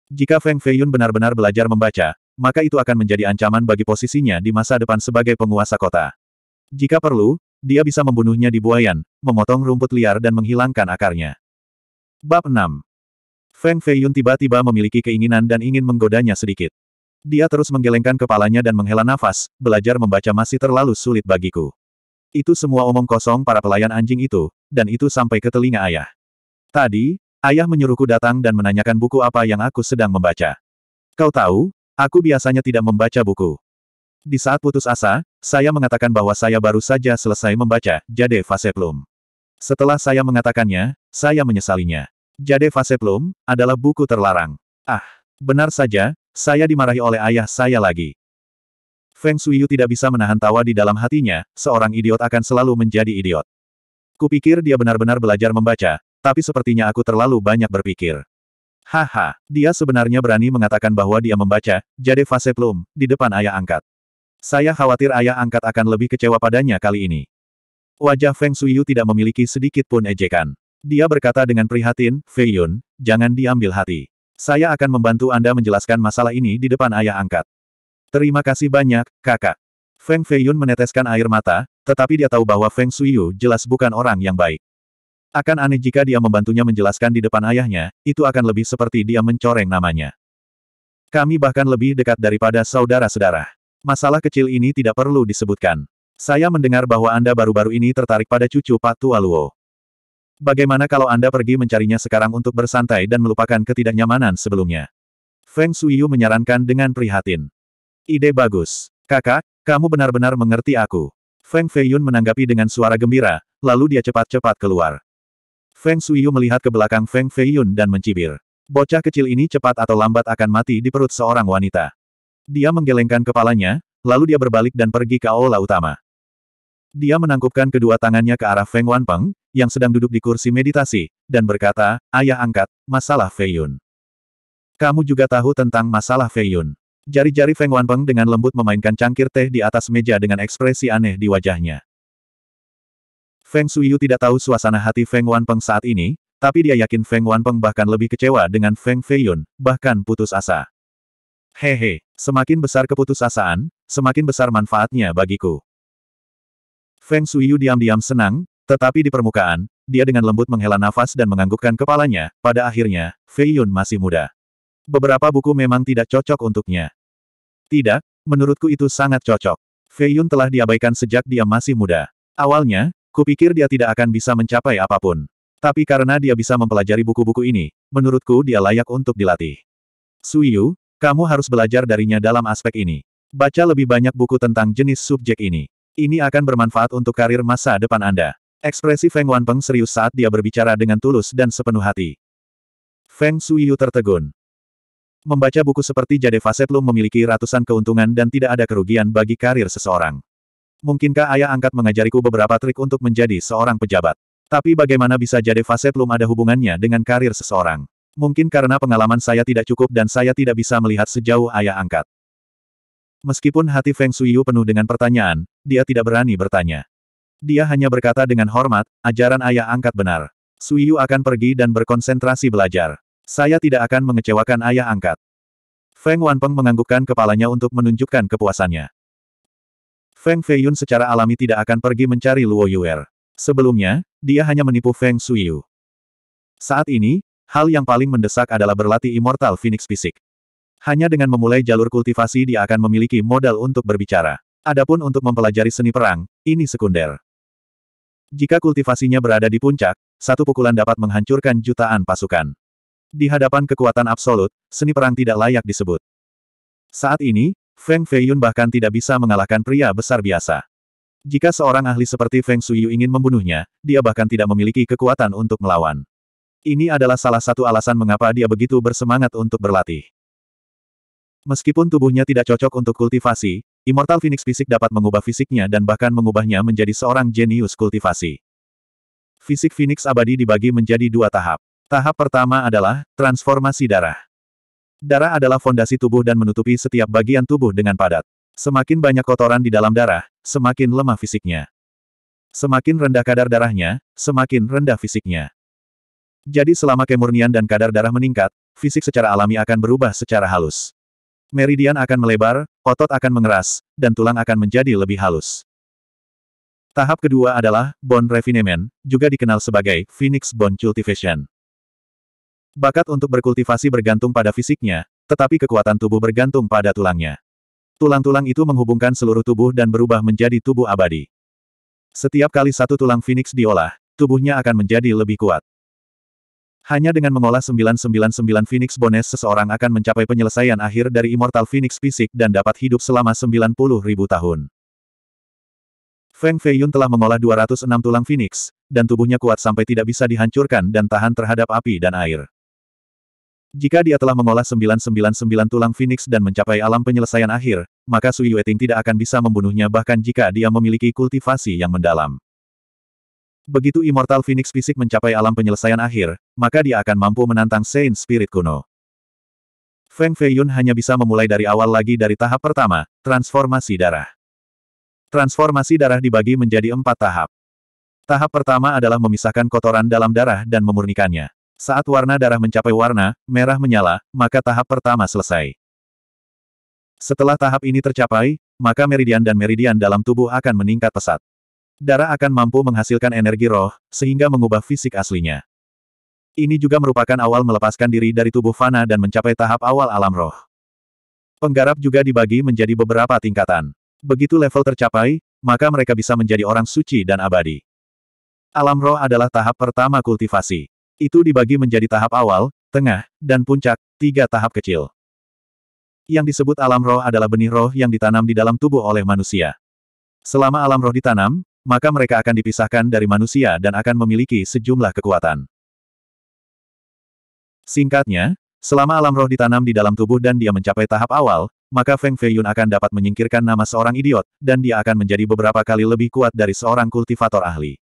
Jika Feng Feiyun benar-benar belajar membaca, maka itu akan menjadi ancaman bagi posisinya di masa depan sebagai penguasa kota. Jika perlu, dia bisa membunuhnya di buayan, memotong rumput liar dan menghilangkan akarnya. Bab 6 Feng Feiyun tiba-tiba memiliki keinginan dan ingin menggodanya sedikit. Dia terus menggelengkan kepalanya dan menghela nafas, belajar membaca masih terlalu sulit bagiku. Itu semua omong kosong para pelayan anjing itu, dan itu sampai ke telinga ayah. Tadi, Ayah menyuruhku datang dan menanyakan buku apa yang aku sedang membaca. Kau tahu, aku biasanya tidak membaca buku. Di saat putus asa, saya mengatakan bahwa saya baru saja selesai membaca Jade Vaseplum. Setelah saya mengatakannya, saya menyesalinya. Jade Vaseplum adalah buku terlarang. Ah, benar saja, saya dimarahi oleh ayah saya lagi. Feng Shuiyu tidak bisa menahan tawa di dalam hatinya, seorang idiot akan selalu menjadi idiot. Kupikir dia benar-benar belajar membaca, tapi sepertinya aku terlalu banyak berpikir. Haha, dia sebenarnya berani mengatakan bahwa dia membaca, Jadi fase plum, di depan ayah angkat. Saya khawatir ayah angkat akan lebih kecewa padanya kali ini. Wajah Feng Suiyu tidak memiliki sedikit pun ejekan. Dia berkata dengan prihatin, Fei Yun, jangan diambil hati. Saya akan membantu Anda menjelaskan masalah ini di depan ayah angkat. Terima kasih banyak, kakak. Feng Fei Yun meneteskan air mata, tetapi dia tahu bahwa Feng Suiyu jelas bukan orang yang baik. Akan aneh jika dia membantunya menjelaskan di depan ayahnya, itu akan lebih seperti dia mencoreng namanya. Kami bahkan lebih dekat daripada saudara-saudara. Masalah kecil ini tidak perlu disebutkan. Saya mendengar bahwa Anda baru-baru ini tertarik pada cucu Patu Aluo. Bagaimana kalau Anda pergi mencarinya sekarang untuk bersantai dan melupakan ketidaknyamanan sebelumnya? Feng Suyu menyarankan dengan prihatin. Ide bagus. Kakak, kamu benar-benar mengerti aku. Feng Feiyun menanggapi dengan suara gembira, lalu dia cepat-cepat keluar. Feng Suiyu melihat ke belakang Feng Feiyun dan mencibir. Bocah kecil ini cepat atau lambat akan mati di perut seorang wanita. Dia menggelengkan kepalanya, lalu dia berbalik dan pergi ke aula utama. Dia menangkupkan kedua tangannya ke arah Feng Wanpeng, yang sedang duduk di kursi meditasi, dan berkata, Ayah angkat, masalah Feiyun. Kamu juga tahu tentang masalah Feiyun. Jari-jari Feng Wanpeng dengan lembut memainkan cangkir teh di atas meja dengan ekspresi aneh di wajahnya. Feng Suyu tidak tahu suasana hati Feng Wanpeng saat ini, tapi dia yakin Feng Wanpeng bahkan lebih kecewa dengan Feng Feiyun, bahkan putus asa. Hehe, semakin besar keputusasaan, semakin besar manfaatnya bagiku. Feng Suyu diam-diam senang, tetapi di permukaan, dia dengan lembut menghela nafas dan menganggukkan kepalanya, pada akhirnya, Feiyun masih muda. Beberapa buku memang tidak cocok untuknya. Tidak, menurutku itu sangat cocok. Feiyun telah diabaikan sejak dia masih muda. Awalnya, Kupikir dia tidak akan bisa mencapai apapun. Tapi karena dia bisa mempelajari buku-buku ini, menurutku dia layak untuk dilatih. Suyu, kamu harus belajar darinya dalam aspek ini. Baca lebih banyak buku tentang jenis subjek ini. Ini akan bermanfaat untuk karir masa depan Anda. Ekspresi Feng Wanpeng serius saat dia berbicara dengan tulus dan sepenuh hati. Feng Suyu tertegun. Membaca buku seperti Jade Fasetlum memiliki ratusan keuntungan dan tidak ada kerugian bagi karir seseorang. Mungkinkah ayah angkat mengajariku beberapa trik untuk menjadi seorang pejabat? Tapi bagaimana bisa jadi fase belum ada hubungannya dengan karir seseorang? Mungkin karena pengalaman saya tidak cukup dan saya tidak bisa melihat sejauh ayah angkat. Meskipun hati Feng Suiyu penuh dengan pertanyaan, dia tidak berani bertanya. Dia hanya berkata dengan hormat, ajaran ayah angkat benar. Suyu akan pergi dan berkonsentrasi belajar. Saya tidak akan mengecewakan ayah angkat. Feng Wanpeng menganggukkan kepalanya untuk menunjukkan kepuasannya. Feng Feiyun secara alami tidak akan pergi mencari Luo Yuer. Sebelumnya, dia hanya menipu Feng Suiyu. Saat ini, hal yang paling mendesak adalah berlatih Immortal Phoenix Fisik. Hanya dengan memulai jalur kultivasi dia akan memiliki modal untuk berbicara. Adapun untuk mempelajari seni perang, ini sekunder. Jika kultivasinya berada di puncak, satu pukulan dapat menghancurkan jutaan pasukan. Di hadapan kekuatan absolut, seni perang tidak layak disebut. Saat ini, Feng Feiyun bahkan tidak bisa mengalahkan pria besar biasa. Jika seorang ahli seperti Feng Shuyu ingin membunuhnya, dia bahkan tidak memiliki kekuatan untuk melawan. Ini adalah salah satu alasan mengapa dia begitu bersemangat untuk berlatih. Meskipun tubuhnya tidak cocok untuk kultivasi, Immortal Phoenix Fisik dapat mengubah fisiknya dan bahkan mengubahnya menjadi seorang jenius kultivasi. Fisik Phoenix abadi dibagi menjadi dua tahap. Tahap pertama adalah transformasi darah. Darah adalah fondasi tubuh dan menutupi setiap bagian tubuh dengan padat. Semakin banyak kotoran di dalam darah, semakin lemah fisiknya. Semakin rendah kadar darahnya, semakin rendah fisiknya. Jadi selama kemurnian dan kadar darah meningkat, fisik secara alami akan berubah secara halus. Meridian akan melebar, otot akan mengeras, dan tulang akan menjadi lebih halus. Tahap kedua adalah bone refinement, juga dikenal sebagai Phoenix Bone Cultivation. Bakat untuk berkultivasi bergantung pada fisiknya, tetapi kekuatan tubuh bergantung pada tulangnya. Tulang-tulang itu menghubungkan seluruh tubuh dan berubah menjadi tubuh abadi. Setiap kali satu tulang Phoenix diolah, tubuhnya akan menjadi lebih kuat. Hanya dengan mengolah 999 Phoenix Bones seseorang akan mencapai penyelesaian akhir dari Immortal Phoenix fisik dan dapat hidup selama 90 ribu tahun. Feng Feiyun telah mengolah 206 tulang Phoenix, dan tubuhnya kuat sampai tidak bisa dihancurkan dan tahan terhadap api dan air. Jika dia telah mengolah 999 tulang Phoenix dan mencapai alam penyelesaian akhir, maka Sui Yueting tidak akan bisa membunuhnya bahkan jika dia memiliki kultivasi yang mendalam. Begitu Immortal Phoenix fisik mencapai alam penyelesaian akhir, maka dia akan mampu menantang Saint Spirit kuno. Feng Feiyun hanya bisa memulai dari awal lagi dari tahap pertama, transformasi darah. Transformasi darah dibagi menjadi empat tahap. Tahap pertama adalah memisahkan kotoran dalam darah dan memurnikannya. Saat warna darah mencapai warna, merah menyala, maka tahap pertama selesai. Setelah tahap ini tercapai, maka meridian dan meridian dalam tubuh akan meningkat pesat. Darah akan mampu menghasilkan energi roh, sehingga mengubah fisik aslinya. Ini juga merupakan awal melepaskan diri dari tubuh fana dan mencapai tahap awal alam roh. Penggarap juga dibagi menjadi beberapa tingkatan. Begitu level tercapai, maka mereka bisa menjadi orang suci dan abadi. Alam roh adalah tahap pertama kultivasi. Itu dibagi menjadi tahap awal, tengah, dan puncak, tiga tahap kecil. Yang disebut alam roh adalah benih roh yang ditanam di dalam tubuh oleh manusia. Selama alam roh ditanam, maka mereka akan dipisahkan dari manusia dan akan memiliki sejumlah kekuatan. Singkatnya, selama alam roh ditanam di dalam tubuh dan dia mencapai tahap awal, maka Feng Feiyun akan dapat menyingkirkan nama seorang idiot, dan dia akan menjadi beberapa kali lebih kuat dari seorang kultivator ahli.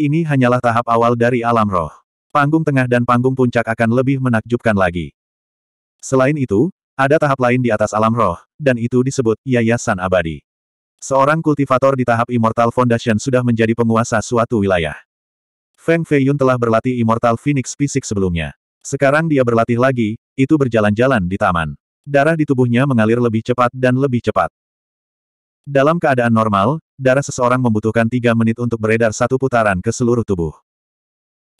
Ini hanyalah tahap awal dari alam roh panggung tengah dan panggung puncak akan lebih menakjubkan lagi. Selain itu, ada tahap lain di atas alam roh, dan itu disebut yayasan abadi. Seorang kultivator di tahap Immortal Foundation sudah menjadi penguasa suatu wilayah. Feng Feiyun telah berlatih Immortal Phoenix Fisik sebelumnya. Sekarang dia berlatih lagi, itu berjalan-jalan di taman. Darah di tubuhnya mengalir lebih cepat dan lebih cepat. Dalam keadaan normal, darah seseorang membutuhkan tiga menit untuk beredar satu putaran ke seluruh tubuh.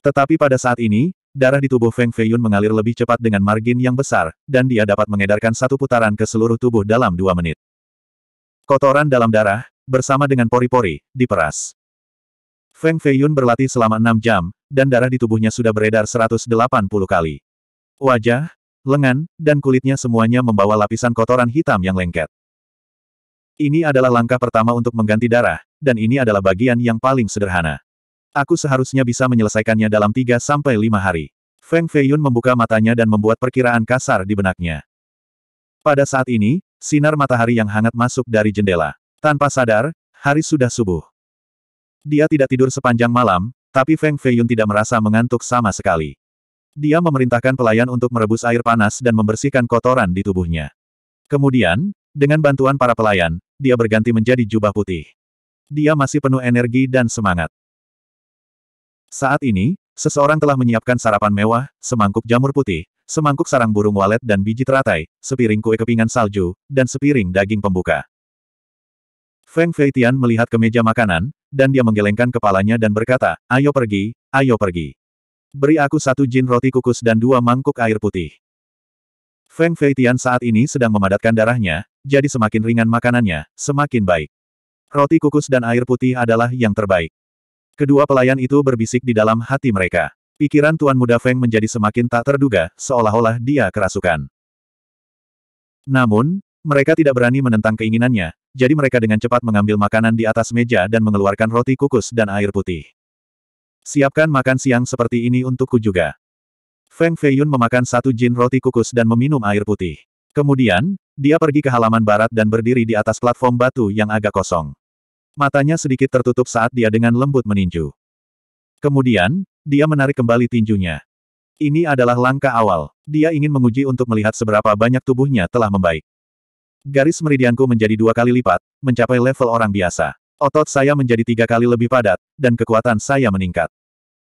Tetapi pada saat ini, darah di tubuh Feng Feiyun mengalir lebih cepat dengan margin yang besar, dan dia dapat mengedarkan satu putaran ke seluruh tubuh dalam dua menit. Kotoran dalam darah, bersama dengan pori-pori, diperas. Feng Feiyun berlatih selama enam jam, dan darah di tubuhnya sudah beredar 180 kali. Wajah, lengan, dan kulitnya semuanya membawa lapisan kotoran hitam yang lengket. Ini adalah langkah pertama untuk mengganti darah, dan ini adalah bagian yang paling sederhana. Aku seharusnya bisa menyelesaikannya dalam 3 sampai 5 hari. Feng Feiyun membuka matanya dan membuat perkiraan kasar di benaknya. Pada saat ini, sinar matahari yang hangat masuk dari jendela. Tanpa sadar, hari sudah subuh. Dia tidak tidur sepanjang malam, tapi Feng Feiyun tidak merasa mengantuk sama sekali. Dia memerintahkan pelayan untuk merebus air panas dan membersihkan kotoran di tubuhnya. Kemudian, dengan bantuan para pelayan, dia berganti menjadi jubah putih. Dia masih penuh energi dan semangat. Saat ini, seseorang telah menyiapkan sarapan mewah, semangkuk jamur putih, semangkuk sarang burung walet dan biji teratai, sepiring kue kepingan salju, dan sepiring daging pembuka. Feng Feitian melihat ke meja makanan, dan dia menggelengkan kepalanya dan berkata, ayo pergi, ayo pergi. Beri aku satu jin roti kukus dan dua mangkuk air putih. Feng Feitian saat ini sedang memadatkan darahnya, jadi semakin ringan makanannya, semakin baik. Roti kukus dan air putih adalah yang terbaik. Kedua pelayan itu berbisik di dalam hati mereka. Pikiran Tuan Muda Feng menjadi semakin tak terduga, seolah-olah dia kerasukan. Namun, mereka tidak berani menentang keinginannya, jadi mereka dengan cepat mengambil makanan di atas meja dan mengeluarkan roti kukus dan air putih. Siapkan makan siang seperti ini untukku juga. Feng Feiyun memakan satu jin roti kukus dan meminum air putih. Kemudian, dia pergi ke halaman barat dan berdiri di atas platform batu yang agak kosong. Matanya sedikit tertutup saat dia dengan lembut meninju. Kemudian, dia menarik kembali tinjunya. Ini adalah langkah awal. Dia ingin menguji untuk melihat seberapa banyak tubuhnya telah membaik. Garis meridianku menjadi dua kali lipat, mencapai level orang biasa. Otot saya menjadi tiga kali lebih padat, dan kekuatan saya meningkat.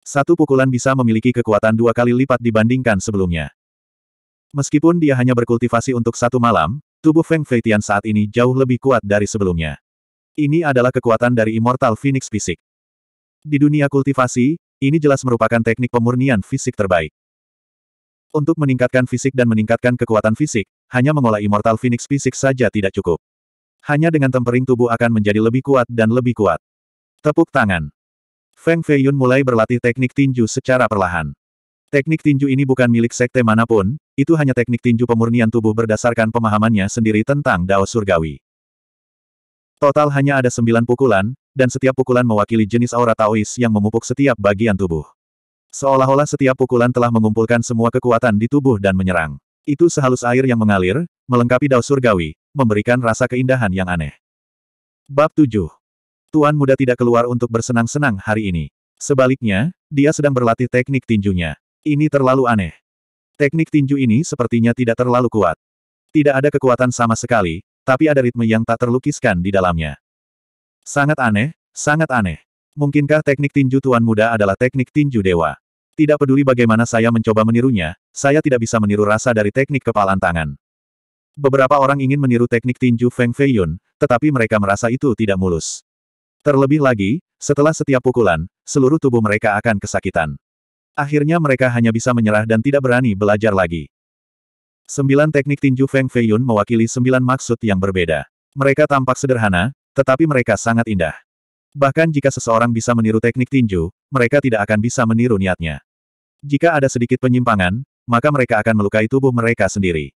Satu pukulan bisa memiliki kekuatan dua kali lipat dibandingkan sebelumnya. Meskipun dia hanya berkultivasi untuk satu malam, tubuh Feng Feitian saat ini jauh lebih kuat dari sebelumnya. Ini adalah kekuatan dari Immortal Phoenix Fisik. Di dunia kultivasi, ini jelas merupakan teknik pemurnian fisik terbaik. Untuk meningkatkan fisik dan meningkatkan kekuatan fisik, hanya mengolah Immortal Phoenix Fisik saja tidak cukup. Hanya dengan tempering tubuh akan menjadi lebih kuat dan lebih kuat. Tepuk tangan. Feng Feiyun mulai berlatih teknik tinju secara perlahan. Teknik tinju ini bukan milik sekte manapun, itu hanya teknik tinju pemurnian tubuh berdasarkan pemahamannya sendiri tentang Dao Surgawi. Total hanya ada sembilan pukulan, dan setiap pukulan mewakili jenis aura Taois yang memupuk setiap bagian tubuh. Seolah-olah setiap pukulan telah mengumpulkan semua kekuatan di tubuh dan menyerang. Itu sehalus air yang mengalir, melengkapi daun surgawi, memberikan rasa keindahan yang aneh. Bab 7. Tuan muda tidak keluar untuk bersenang-senang hari ini. Sebaliknya, dia sedang berlatih teknik tinjunya. Ini terlalu aneh. Teknik tinju ini sepertinya tidak terlalu kuat. Tidak ada kekuatan sama sekali, tapi ada ritme yang tak terlukiskan di dalamnya. Sangat aneh, sangat aneh. Mungkinkah teknik tinju tuan muda adalah teknik tinju dewa? Tidak peduli bagaimana saya mencoba menirunya, saya tidak bisa meniru rasa dari teknik kepalan tangan. Beberapa orang ingin meniru teknik tinju Feng Fei Yun, tetapi mereka merasa itu tidak mulus. Terlebih lagi, setelah setiap pukulan, seluruh tubuh mereka akan kesakitan. Akhirnya mereka hanya bisa menyerah dan tidak berani belajar lagi. Sembilan teknik tinju Feng Feiyun mewakili sembilan maksud yang berbeda. Mereka tampak sederhana, tetapi mereka sangat indah. Bahkan jika seseorang bisa meniru teknik tinju, mereka tidak akan bisa meniru niatnya. Jika ada sedikit penyimpangan, maka mereka akan melukai tubuh mereka sendiri.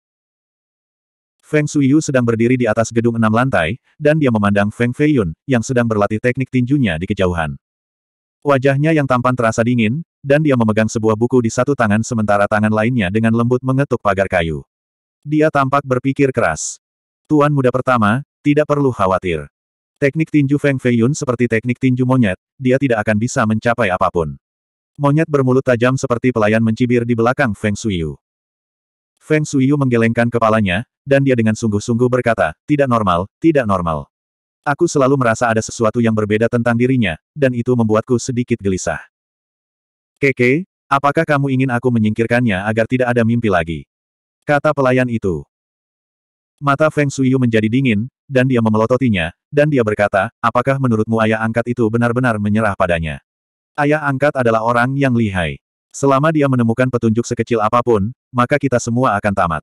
Feng Suyu sedang berdiri di atas gedung enam lantai, dan dia memandang Feng Feiyun, yang sedang berlatih teknik tinjunya di kejauhan. Wajahnya yang tampan terasa dingin, dan dia memegang sebuah buku di satu tangan sementara tangan lainnya dengan lembut mengetuk pagar kayu. Dia tampak berpikir keras. Tuan muda pertama, tidak perlu khawatir. Teknik tinju Feng Feiyun seperti teknik tinju monyet, dia tidak akan bisa mencapai apapun. Monyet bermulut tajam seperti pelayan mencibir di belakang Feng Shuyu. Feng Shuyu menggelengkan kepalanya, dan dia dengan sungguh-sungguh berkata, tidak normal, tidak normal. Aku selalu merasa ada sesuatu yang berbeda tentang dirinya, dan itu membuatku sedikit gelisah. Keke, apakah kamu ingin aku menyingkirkannya agar tidak ada mimpi lagi? Kata pelayan itu. Mata Feng Suyu menjadi dingin, dan dia memelototinya, dan dia berkata, apakah menurutmu ayah angkat itu benar-benar menyerah padanya? Ayah angkat adalah orang yang lihai. Selama dia menemukan petunjuk sekecil apapun, maka kita semua akan tamat.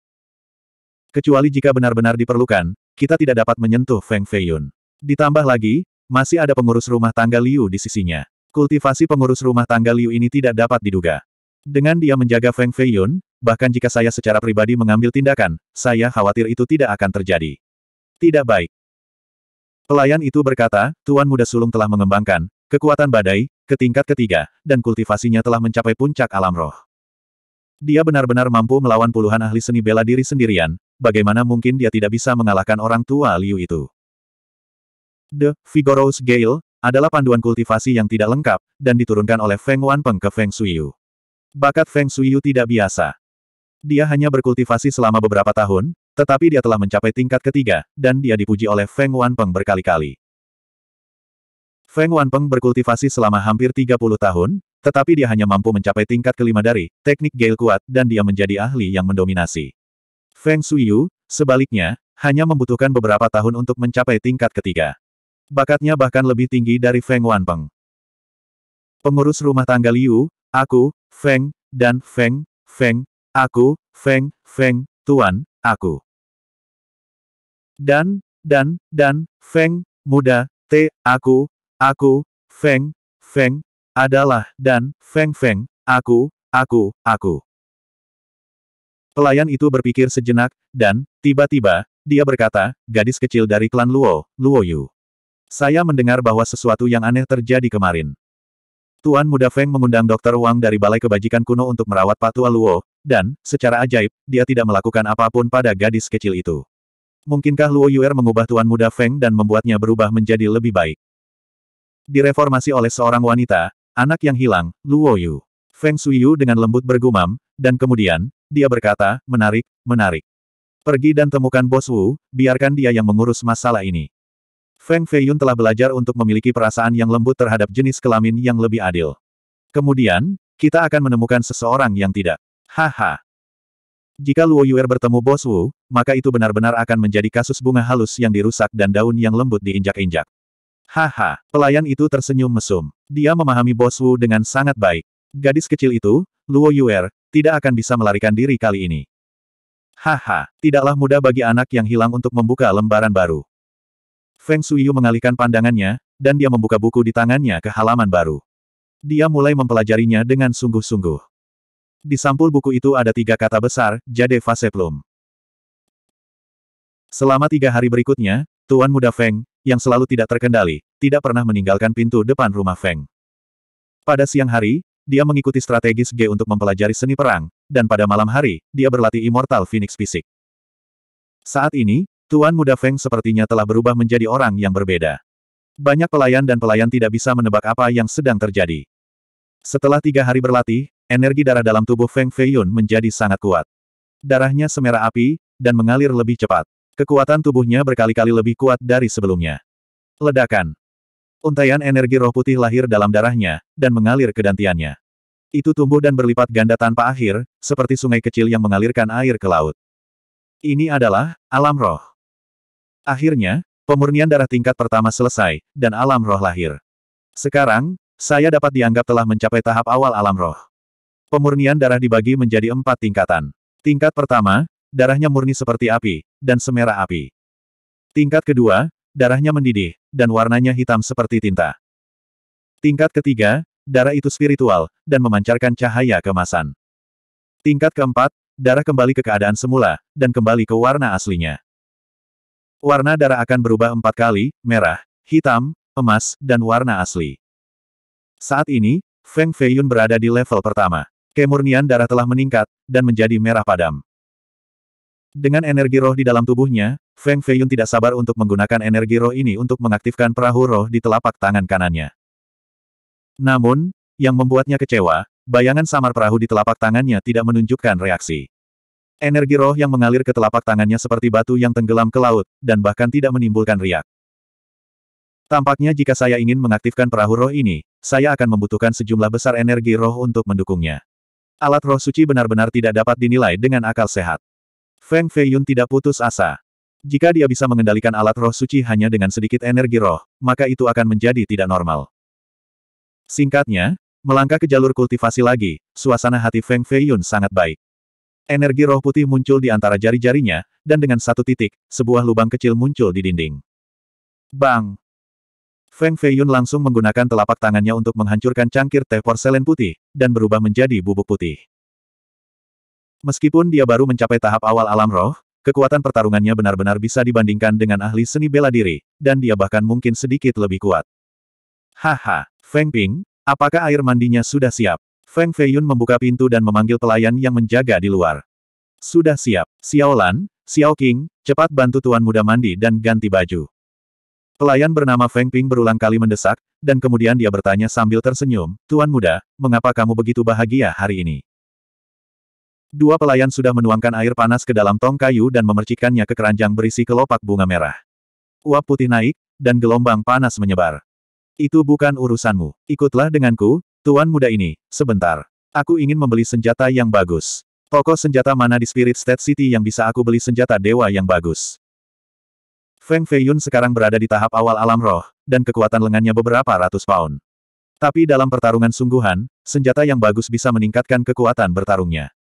Kecuali jika benar-benar diperlukan, kita tidak dapat menyentuh Feng Feiyun. Ditambah lagi, masih ada pengurus rumah tangga Liu di sisinya. Kultivasi pengurus rumah tangga Liu ini tidak dapat diduga. Dengan dia menjaga Feng Feiyun, bahkan jika saya secara pribadi mengambil tindakan, saya khawatir itu tidak akan terjadi. Tidak baik. Pelayan itu berkata, Tuan Muda Sulung telah mengembangkan kekuatan badai ke tingkat ketiga, dan kultivasinya telah mencapai puncak alam roh. Dia benar-benar mampu melawan puluhan ahli seni bela diri sendirian, bagaimana mungkin dia tidak bisa mengalahkan orang tua Liu itu. The Vigorous Gale, adalah panduan kultivasi yang tidak lengkap, dan diturunkan oleh Feng Wanpeng ke Feng Suiyu. Bakat Feng Suiyu tidak biasa. Dia hanya berkultivasi selama beberapa tahun, tetapi dia telah mencapai tingkat ketiga, dan dia dipuji oleh Feng Wanpeng berkali-kali. Feng Wanpeng berkultivasi selama hampir 30 tahun, tetapi dia hanya mampu mencapai tingkat kelima dari teknik Gale kuat, dan dia menjadi ahli yang mendominasi. Feng Suiyu, sebaliknya, hanya membutuhkan beberapa tahun untuk mencapai tingkat ketiga bakatnya bahkan lebih tinggi dari Feng Wanpeng. Pengurus rumah tangga Liu, aku, Feng, dan Feng, Feng, aku, Feng, Feng, Tuan, aku. Dan, dan, dan, Feng, muda, T, aku, aku, Feng, Feng, adalah, dan, Feng Feng, aku, aku, aku. Pelayan itu berpikir sejenak, dan, tiba-tiba, dia berkata, gadis kecil dari klan Luo, Luo Yu. Saya mendengar bahwa sesuatu yang aneh terjadi kemarin. Tuan Muda Feng mengundang Dokter Wang dari Balai Kebajikan Kuno untuk merawat Patua Luo, dan, secara ajaib, dia tidak melakukan apapun pada gadis kecil itu. Mungkinkah Luo Yuer mengubah Tuan Muda Feng dan membuatnya berubah menjadi lebih baik? Direformasi oleh seorang wanita, anak yang hilang, Luo Yu. Feng Suyu dengan lembut bergumam, dan kemudian, dia berkata, menarik, menarik. Pergi dan temukan Bos Wu, biarkan dia yang mengurus masalah ini. Feng Feiyun telah belajar untuk memiliki perasaan yang lembut terhadap jenis kelamin yang lebih adil. Kemudian, kita akan menemukan seseorang yang tidak. Haha. Jika Luo Yuer bertemu Bos Wu, maka itu benar-benar akan menjadi kasus bunga halus yang dirusak dan daun yang lembut diinjak-injak. Haha, pelayan itu tersenyum mesum. Dia memahami Bos Wu dengan sangat baik. Gadis kecil itu, Luo Yuer, tidak akan bisa melarikan diri kali ini. Haha, tidaklah mudah bagi anak yang hilang untuk membuka lembaran baru. Feng Suyu mengalihkan pandangannya, dan dia membuka buku di tangannya ke halaman baru. Dia mulai mempelajarinya dengan sungguh-sungguh. Di sampul buku itu ada tiga kata besar, Jade Fase Plum. Selama tiga hari berikutnya, Tuan Muda Feng, yang selalu tidak terkendali, tidak pernah meninggalkan pintu depan rumah Feng. Pada siang hari, dia mengikuti strategis G untuk mempelajari seni perang, dan pada malam hari, dia berlatih Immortal Phoenix Fisik. Saat ini, Tuan Muda Feng sepertinya telah berubah menjadi orang yang berbeda. Banyak pelayan dan pelayan tidak bisa menebak apa yang sedang terjadi. Setelah tiga hari berlatih, energi darah dalam tubuh Feng Feiyun menjadi sangat kuat. Darahnya semerah api, dan mengalir lebih cepat. Kekuatan tubuhnya berkali-kali lebih kuat dari sebelumnya. Ledakan. Untaian energi roh putih lahir dalam darahnya, dan mengalir ke dantiannya. Itu tumbuh dan berlipat ganda tanpa akhir, seperti sungai kecil yang mengalirkan air ke laut. Ini adalah alam roh. Akhirnya, pemurnian darah tingkat pertama selesai, dan alam roh lahir. Sekarang, saya dapat dianggap telah mencapai tahap awal alam roh. Pemurnian darah dibagi menjadi empat tingkatan. Tingkat pertama, darahnya murni seperti api, dan semerah api. Tingkat kedua, darahnya mendidih, dan warnanya hitam seperti tinta. Tingkat ketiga, darah itu spiritual, dan memancarkan cahaya kemasan. Tingkat keempat, darah kembali ke keadaan semula, dan kembali ke warna aslinya. Warna darah akan berubah empat kali, merah, hitam, emas, dan warna asli. Saat ini, Feng Feiyun berada di level pertama. Kemurnian darah telah meningkat, dan menjadi merah padam. Dengan energi roh di dalam tubuhnya, Feng Feiyun tidak sabar untuk menggunakan energi roh ini untuk mengaktifkan perahu roh di telapak tangan kanannya. Namun, yang membuatnya kecewa, bayangan samar perahu di telapak tangannya tidak menunjukkan reaksi. Energi roh yang mengalir ke telapak tangannya seperti batu yang tenggelam ke laut, dan bahkan tidak menimbulkan riak. Tampaknya jika saya ingin mengaktifkan perahu roh ini, saya akan membutuhkan sejumlah besar energi roh untuk mendukungnya. Alat roh suci benar-benar tidak dapat dinilai dengan akal sehat. Feng Feiyun tidak putus asa. Jika dia bisa mengendalikan alat roh suci hanya dengan sedikit energi roh, maka itu akan menjadi tidak normal. Singkatnya, melangkah ke jalur kultivasi lagi, suasana hati Feng Feiyun sangat baik energi roh putih muncul di antara jari-jarinya, dan dengan satu titik, sebuah lubang kecil muncul di dinding. Bang! Feng Feiyun langsung menggunakan telapak tangannya untuk menghancurkan cangkir teh porselen putih, dan berubah menjadi bubuk putih. Meskipun dia baru mencapai tahap awal alam roh, kekuatan pertarungannya benar-benar bisa dibandingkan dengan ahli seni bela diri, dan dia bahkan mungkin sedikit lebih kuat. Haha, Feng Ping, apakah air mandinya sudah siap? Feng Feiyun membuka pintu dan memanggil pelayan yang menjaga di luar. Sudah siap, Xiao Lan, Xiao King, cepat bantu tuan muda mandi dan ganti baju. Pelayan bernama Feng Ping berulang kali mendesak, dan kemudian dia bertanya sambil tersenyum, Tuan muda, mengapa kamu begitu bahagia hari ini? Dua pelayan sudah menuangkan air panas ke dalam tong kayu dan memercikannya ke keranjang berisi kelopak bunga merah. Uap putih naik, dan gelombang panas menyebar. Itu bukan urusanmu. Ikutlah denganku, Tuan muda ini, sebentar. Aku ingin membeli senjata yang bagus. Toko senjata mana di Spirit State City yang bisa aku beli senjata dewa yang bagus? Feng Feiyun sekarang berada di tahap awal alam roh, dan kekuatan lengannya beberapa ratus pound. Tapi dalam pertarungan sungguhan, senjata yang bagus bisa meningkatkan kekuatan bertarungnya.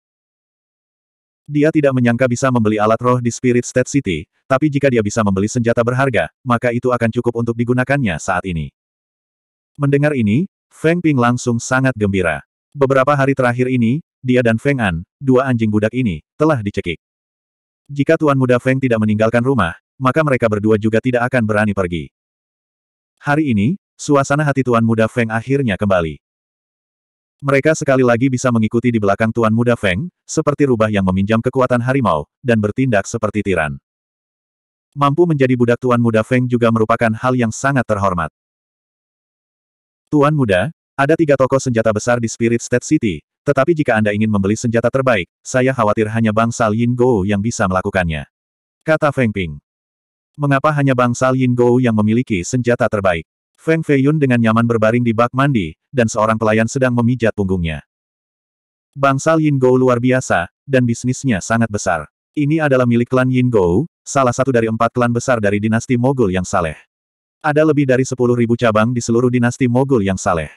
Dia tidak menyangka bisa membeli alat roh di Spirit State City, tapi jika dia bisa membeli senjata berharga, maka itu akan cukup untuk digunakannya saat ini. Mendengar ini, Feng Ping langsung sangat gembira. Beberapa hari terakhir ini, dia dan Feng An, dua anjing budak ini, telah dicekik. Jika Tuan Muda Feng tidak meninggalkan rumah, maka mereka berdua juga tidak akan berani pergi. Hari ini, suasana hati Tuan Muda Feng akhirnya kembali. Mereka sekali lagi bisa mengikuti di belakang Tuan Muda Feng, seperti rubah yang meminjam kekuatan harimau, dan bertindak seperti tiran. Mampu menjadi budak Tuan Muda Feng juga merupakan hal yang sangat terhormat. Tuan muda, ada tiga toko senjata besar di Spirit State City, tetapi jika Anda ingin membeli senjata terbaik, saya khawatir hanya bangsal Yin Go yang bisa melakukannya. Kata Feng Ping. Mengapa hanya bangsal Yin Go yang memiliki senjata terbaik? Feng Feiyun dengan nyaman berbaring di bak mandi, dan seorang pelayan sedang memijat punggungnya. Bangsal Yin Go luar biasa, dan bisnisnya sangat besar. Ini adalah milik klan Yin Go, salah satu dari empat klan besar dari dinasti Mogul yang saleh. Ada lebih dari 10.000 cabang di seluruh dinasti Mogul yang saleh.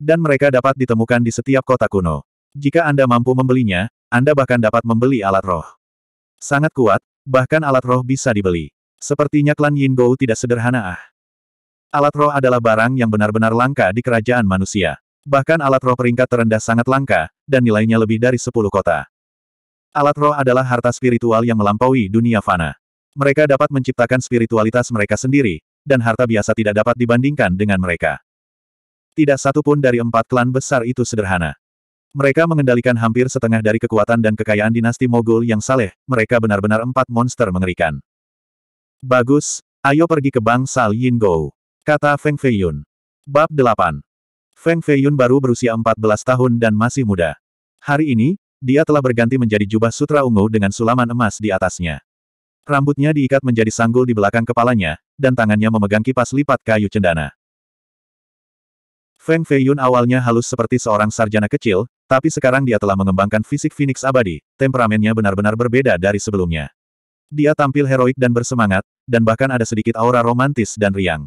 Dan mereka dapat ditemukan di setiap kota kuno. Jika Anda mampu membelinya, Anda bahkan dapat membeli alat roh. Sangat kuat, bahkan alat roh bisa dibeli. Sepertinya klan Yin Gou tidak sederhana ah. Alat roh adalah barang yang benar-benar langka di kerajaan manusia. Bahkan alat roh peringkat terendah sangat langka, dan nilainya lebih dari 10 kota. Alat roh adalah harta spiritual yang melampaui dunia fana. Mereka dapat menciptakan spiritualitas mereka sendiri, dan harta biasa tidak dapat dibandingkan dengan mereka. Tidak satu pun dari empat klan besar itu sederhana. Mereka mengendalikan hampir setengah dari kekuatan dan kekayaan dinasti Mogul yang saleh, mereka benar-benar empat monster mengerikan. Bagus, ayo pergi ke Sal Yin Go, kata Feng Feiyun. Bab 8 Feng Feiyun baru berusia 14 tahun dan masih muda. Hari ini, dia telah berganti menjadi jubah sutra ungu dengan sulaman emas di atasnya. Rambutnya diikat menjadi sanggul di belakang kepalanya, dan tangannya memegang kipas lipat kayu cendana. Feng Feiyun awalnya halus seperti seorang sarjana kecil, tapi sekarang dia telah mengembangkan fisik Phoenix abadi, temperamennya benar-benar berbeda dari sebelumnya. Dia tampil heroik dan bersemangat, dan bahkan ada sedikit aura romantis dan riang.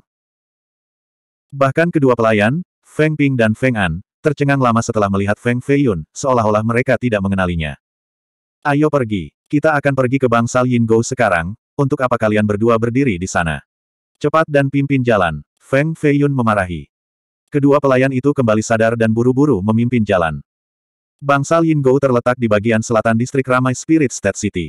Bahkan kedua pelayan, Feng Ping dan Feng An, tercengang lama setelah melihat Feng Feiyun, seolah-olah mereka tidak mengenalinya. Ayo pergi, kita akan pergi ke bangsal Yin Gou sekarang, untuk apa kalian berdua berdiri di sana? Cepat dan pimpin jalan, Feng Feiyun memarahi. Kedua pelayan itu kembali sadar dan buru-buru memimpin jalan. Bangsal Yingou terletak di bagian selatan distrik ramai Spirit State City.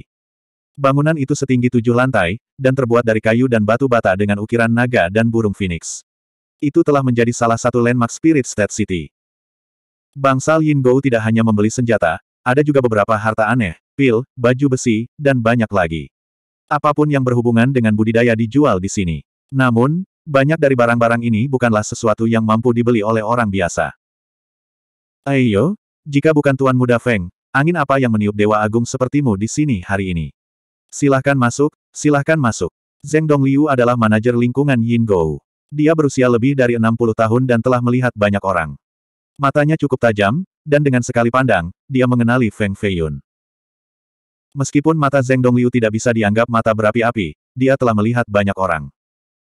Bangunan itu setinggi tujuh lantai, dan terbuat dari kayu dan batu bata dengan ukiran naga dan burung phoenix. Itu telah menjadi salah satu landmark Spirit State City. Bangsal Yingou tidak hanya membeli senjata, ada juga beberapa harta aneh, pil, baju besi, dan banyak lagi. Apapun yang berhubungan dengan budidaya dijual di sini. Namun, banyak dari barang-barang ini bukanlah sesuatu yang mampu dibeli oleh orang biasa. Ayo, jika bukan Tuan Muda Feng, angin apa yang meniup Dewa Agung sepertimu di sini hari ini? Silahkan masuk, silahkan masuk. Zeng Dong Liu adalah manajer lingkungan Yin Gou. Dia berusia lebih dari 60 tahun dan telah melihat banyak orang. Matanya cukup tajam, dan dengan sekali pandang, dia mengenali Feng Feiyun. Meskipun mata Zeng Dong Liu tidak bisa dianggap mata berapi-api, dia telah melihat banyak orang.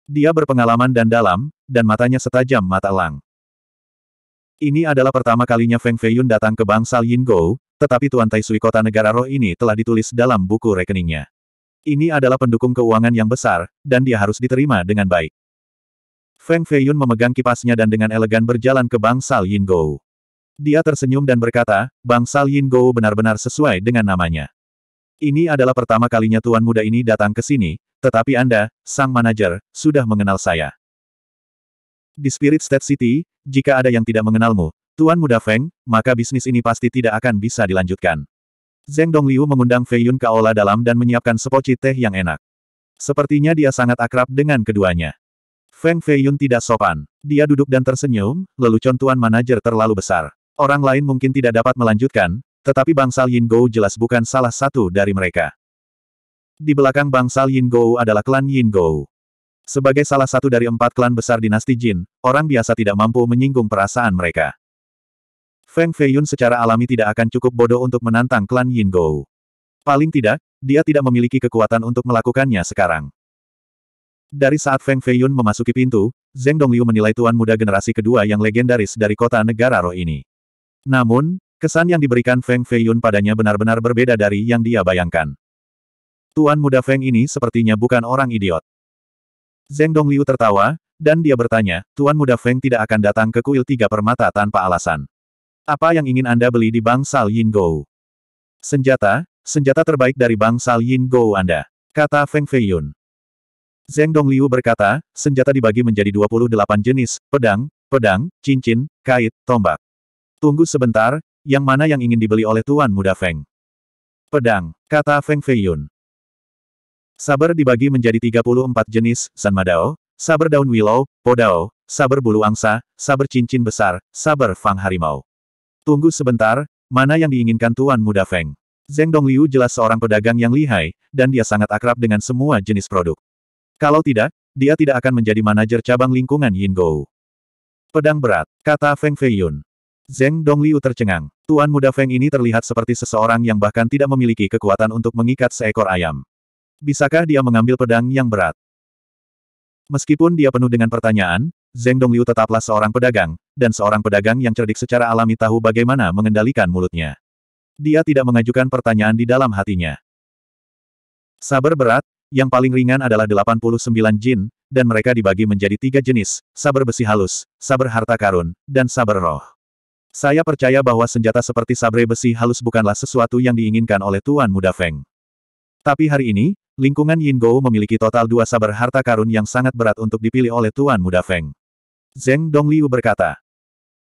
Dia berpengalaman dan dalam, dan matanya setajam mata Lang. Ini adalah pertama kalinya Feng Feiyun datang ke Yin Gou, tetapi Tuan tai Sui kota negara roh ini telah ditulis dalam buku rekeningnya. Ini adalah pendukung keuangan yang besar, dan dia harus diterima dengan baik. Feng Feiyun memegang kipasnya dan dengan elegan berjalan ke bangsal Gou. Dia tersenyum dan berkata, bangsal Gou benar-benar sesuai dengan namanya. Ini adalah pertama kalinya tuan muda ini datang ke sini, tetapi Anda, sang manajer, sudah mengenal saya. Di Spirit State City, jika ada yang tidak mengenalmu, Tuan Muda Feng, maka bisnis ini pasti tidak akan bisa dilanjutkan. Zeng Dong Liu mengundang Fei Yun ke aula dalam dan menyiapkan sepoci teh yang enak. Sepertinya dia sangat akrab dengan keduanya. Feng Fei Yun tidak sopan. Dia duduk dan tersenyum, lelucon tuan manajer terlalu besar. Orang lain mungkin tidak dapat melanjutkan, tetapi bangsal Yin Gou jelas bukan salah satu dari mereka. Di belakang bangsal Yin Gou adalah klan Yin Gou. Sebagai salah satu dari empat klan besar dinasti Jin, orang biasa tidak mampu menyinggung perasaan mereka. Feng Feiyun secara alami tidak akan cukup bodoh untuk menantang klan Yin Gou. Paling tidak, dia tidak memiliki kekuatan untuk melakukannya sekarang. Dari saat Feng Feiyun memasuki pintu, Zheng Dongliu menilai tuan muda generasi kedua yang legendaris dari kota negara roh ini. Namun, Kesan yang diberikan Feng Feiyun padanya benar-benar berbeda dari yang dia bayangkan. Tuan muda Feng ini sepertinya bukan orang idiot. Zeng Dongliu tertawa, dan dia bertanya, Tuan muda Feng tidak akan datang ke kuil tiga permata tanpa alasan. Apa yang ingin Anda beli di bangsal Yin Gou? Senjata, senjata terbaik dari bangsal Yin Gou Anda, kata Feng Feiyun. Zeng Dongliu berkata, senjata dibagi menjadi 28 jenis, pedang, pedang, cincin, kait, tombak. Tunggu sebentar, yang mana yang ingin dibeli oleh Tuan Muda Feng? Pedang, kata Feng Feiyun. Sabar dibagi menjadi 34 jenis, Sanmadao, Sabar daun willow, podao, Sabar bulu angsa, Sabar cincin besar, Sabar fang harimau. Tunggu sebentar, mana yang diinginkan Tuan Muda Feng? Zeng Liu jelas seorang pedagang yang lihai, dan dia sangat akrab dengan semua jenis produk. Kalau tidak, dia tidak akan menjadi manajer cabang lingkungan Yin Gou. Pedang berat, kata Feng Feiyun. Zeng Liu tercengang. Tuan muda Feng ini terlihat seperti seseorang yang bahkan tidak memiliki kekuatan untuk mengikat seekor ayam. Bisakah dia mengambil pedang yang berat? Meskipun dia penuh dengan pertanyaan, Zeng Dongliu tetaplah seorang pedagang, dan seorang pedagang yang cerdik secara alami tahu bagaimana mengendalikan mulutnya. Dia tidak mengajukan pertanyaan di dalam hatinya. Sabar berat, yang paling ringan adalah 89 jin, dan mereka dibagi menjadi tiga jenis, sabar besi halus, sabar harta karun, dan sabar roh. Saya percaya bahwa senjata seperti sabre besi halus bukanlah sesuatu yang diinginkan oleh Tuan Muda Feng. Tapi hari ini, lingkungan Yin Gou memiliki total dua sabar harta karun yang sangat berat untuk dipilih oleh Tuan Muda Feng. Zeng Dong Liu berkata,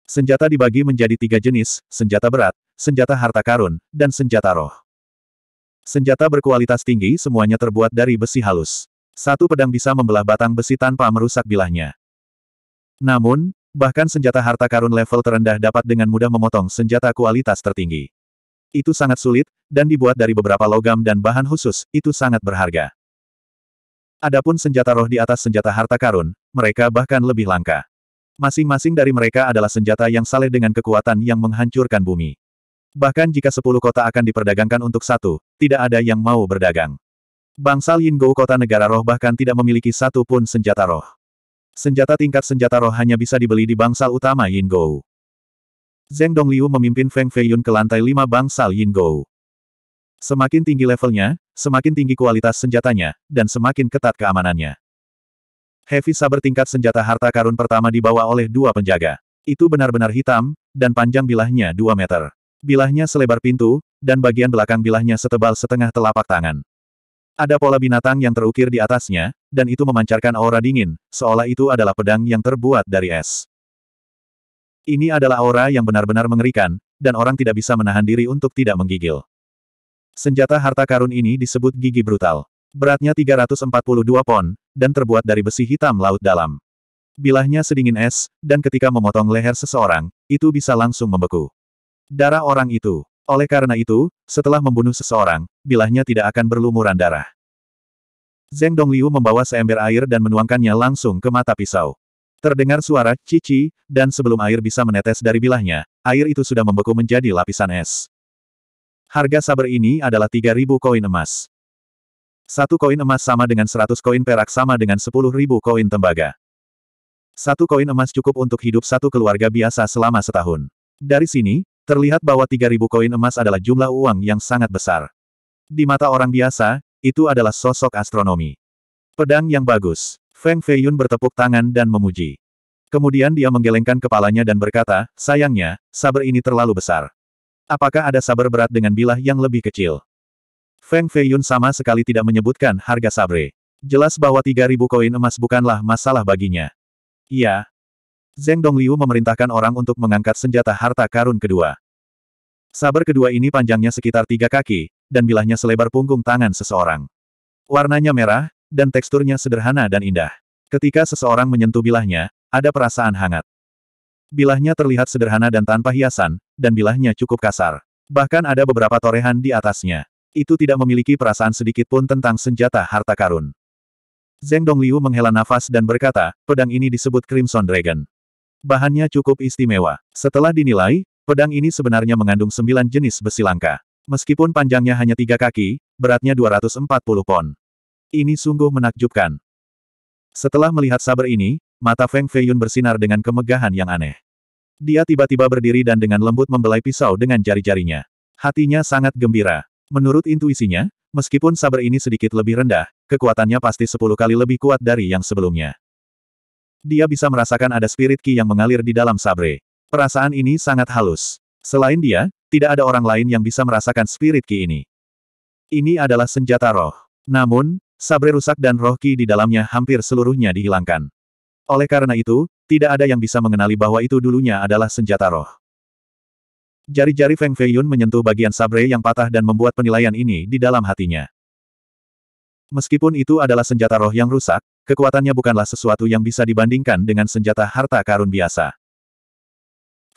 Senjata dibagi menjadi tiga jenis, senjata berat, senjata harta karun, dan senjata roh. Senjata berkualitas tinggi semuanya terbuat dari besi halus. Satu pedang bisa membelah batang besi tanpa merusak bilahnya. Namun, Bahkan senjata harta karun level terendah dapat dengan mudah memotong senjata kualitas tertinggi. Itu sangat sulit, dan dibuat dari beberapa logam dan bahan khusus, itu sangat berharga. Adapun senjata roh di atas senjata harta karun, mereka bahkan lebih langka. Masing-masing dari mereka adalah senjata yang saleh dengan kekuatan yang menghancurkan bumi. Bahkan jika sepuluh kota akan diperdagangkan untuk satu, tidak ada yang mau berdagang. Bangsal Yin Gou kota negara roh bahkan tidak memiliki satu pun senjata roh. Senjata tingkat senjata roh hanya bisa dibeli di bangsal utama Yin Yingou. Zheng Dongliu memimpin Feng Feiyun ke lantai lima bangsal Yin Yingou. Semakin tinggi levelnya, semakin tinggi kualitas senjatanya, dan semakin ketat keamanannya. Heavy saber tingkat senjata harta karun pertama dibawa oleh dua penjaga. Itu benar-benar hitam, dan panjang bilahnya 2 meter. Bilahnya selebar pintu, dan bagian belakang bilahnya setebal setengah telapak tangan. Ada pola binatang yang terukir di atasnya, dan itu memancarkan aura dingin, seolah itu adalah pedang yang terbuat dari es. Ini adalah aura yang benar-benar mengerikan, dan orang tidak bisa menahan diri untuk tidak menggigil. Senjata harta karun ini disebut gigi brutal. Beratnya 342 pon, dan terbuat dari besi hitam laut dalam. Bilahnya sedingin es, dan ketika memotong leher seseorang, itu bisa langsung membeku. Darah orang itu. Oleh karena itu, setelah membunuh seseorang, bilahnya tidak akan berlumuran darah. Zeng Dongliu membawa seember air dan menuangkannya langsung ke mata pisau. Terdengar suara cici, dan sebelum air bisa menetes dari bilahnya, air itu sudah membeku menjadi lapisan es. Harga saber ini adalah 3.000 koin emas. Satu koin emas sama dengan 100 koin perak sama dengan 10.000 koin tembaga. Satu koin emas cukup untuk hidup satu keluarga biasa selama setahun. Dari sini, Terlihat bahwa 3.000 koin emas adalah jumlah uang yang sangat besar. Di mata orang biasa, itu adalah sosok astronomi. Pedang yang bagus. Feng Feiyun bertepuk tangan dan memuji. Kemudian dia menggelengkan kepalanya dan berkata, sayangnya, saber ini terlalu besar. Apakah ada saber berat dengan bilah yang lebih kecil? Feng Feiyun sama sekali tidak menyebutkan harga sabre. Jelas bahwa 3.000 koin emas bukanlah masalah baginya. Iya. Zeng Dongliu memerintahkan orang untuk mengangkat senjata harta karun kedua. Saber kedua ini panjangnya sekitar tiga kaki, dan bilahnya selebar punggung tangan seseorang. Warnanya merah, dan teksturnya sederhana dan indah. Ketika seseorang menyentuh bilahnya, ada perasaan hangat. Bilahnya terlihat sederhana dan tanpa hiasan, dan bilahnya cukup kasar. Bahkan ada beberapa torehan di atasnya. Itu tidak memiliki perasaan sedikit pun tentang senjata harta karun. Zeng Dongliu menghela nafas dan berkata, pedang ini disebut Crimson Dragon. Bahannya cukup istimewa. Setelah dinilai, Pedang ini sebenarnya mengandung sembilan jenis besi langka. Meskipun panjangnya hanya tiga kaki, beratnya 240 pon. Ini sungguh menakjubkan. Setelah melihat saber ini, mata Feng Feiyun bersinar dengan kemegahan yang aneh. Dia tiba-tiba berdiri dan dengan lembut membelai pisau dengan jari-jarinya. Hatinya sangat gembira. Menurut intuisinya, meskipun saber ini sedikit lebih rendah, kekuatannya pasti sepuluh kali lebih kuat dari yang sebelumnya. Dia bisa merasakan ada spirit ki yang mengalir di dalam sabre. Perasaan ini sangat halus. Selain dia, tidak ada orang lain yang bisa merasakan spirit ki ini. Ini adalah senjata roh. Namun, sabre rusak dan roh ki di dalamnya hampir seluruhnya dihilangkan. Oleh karena itu, tidak ada yang bisa mengenali bahwa itu dulunya adalah senjata roh. Jari-jari Feng Feiyun menyentuh bagian sabre yang patah dan membuat penilaian ini di dalam hatinya. Meskipun itu adalah senjata roh yang rusak, kekuatannya bukanlah sesuatu yang bisa dibandingkan dengan senjata harta karun biasa.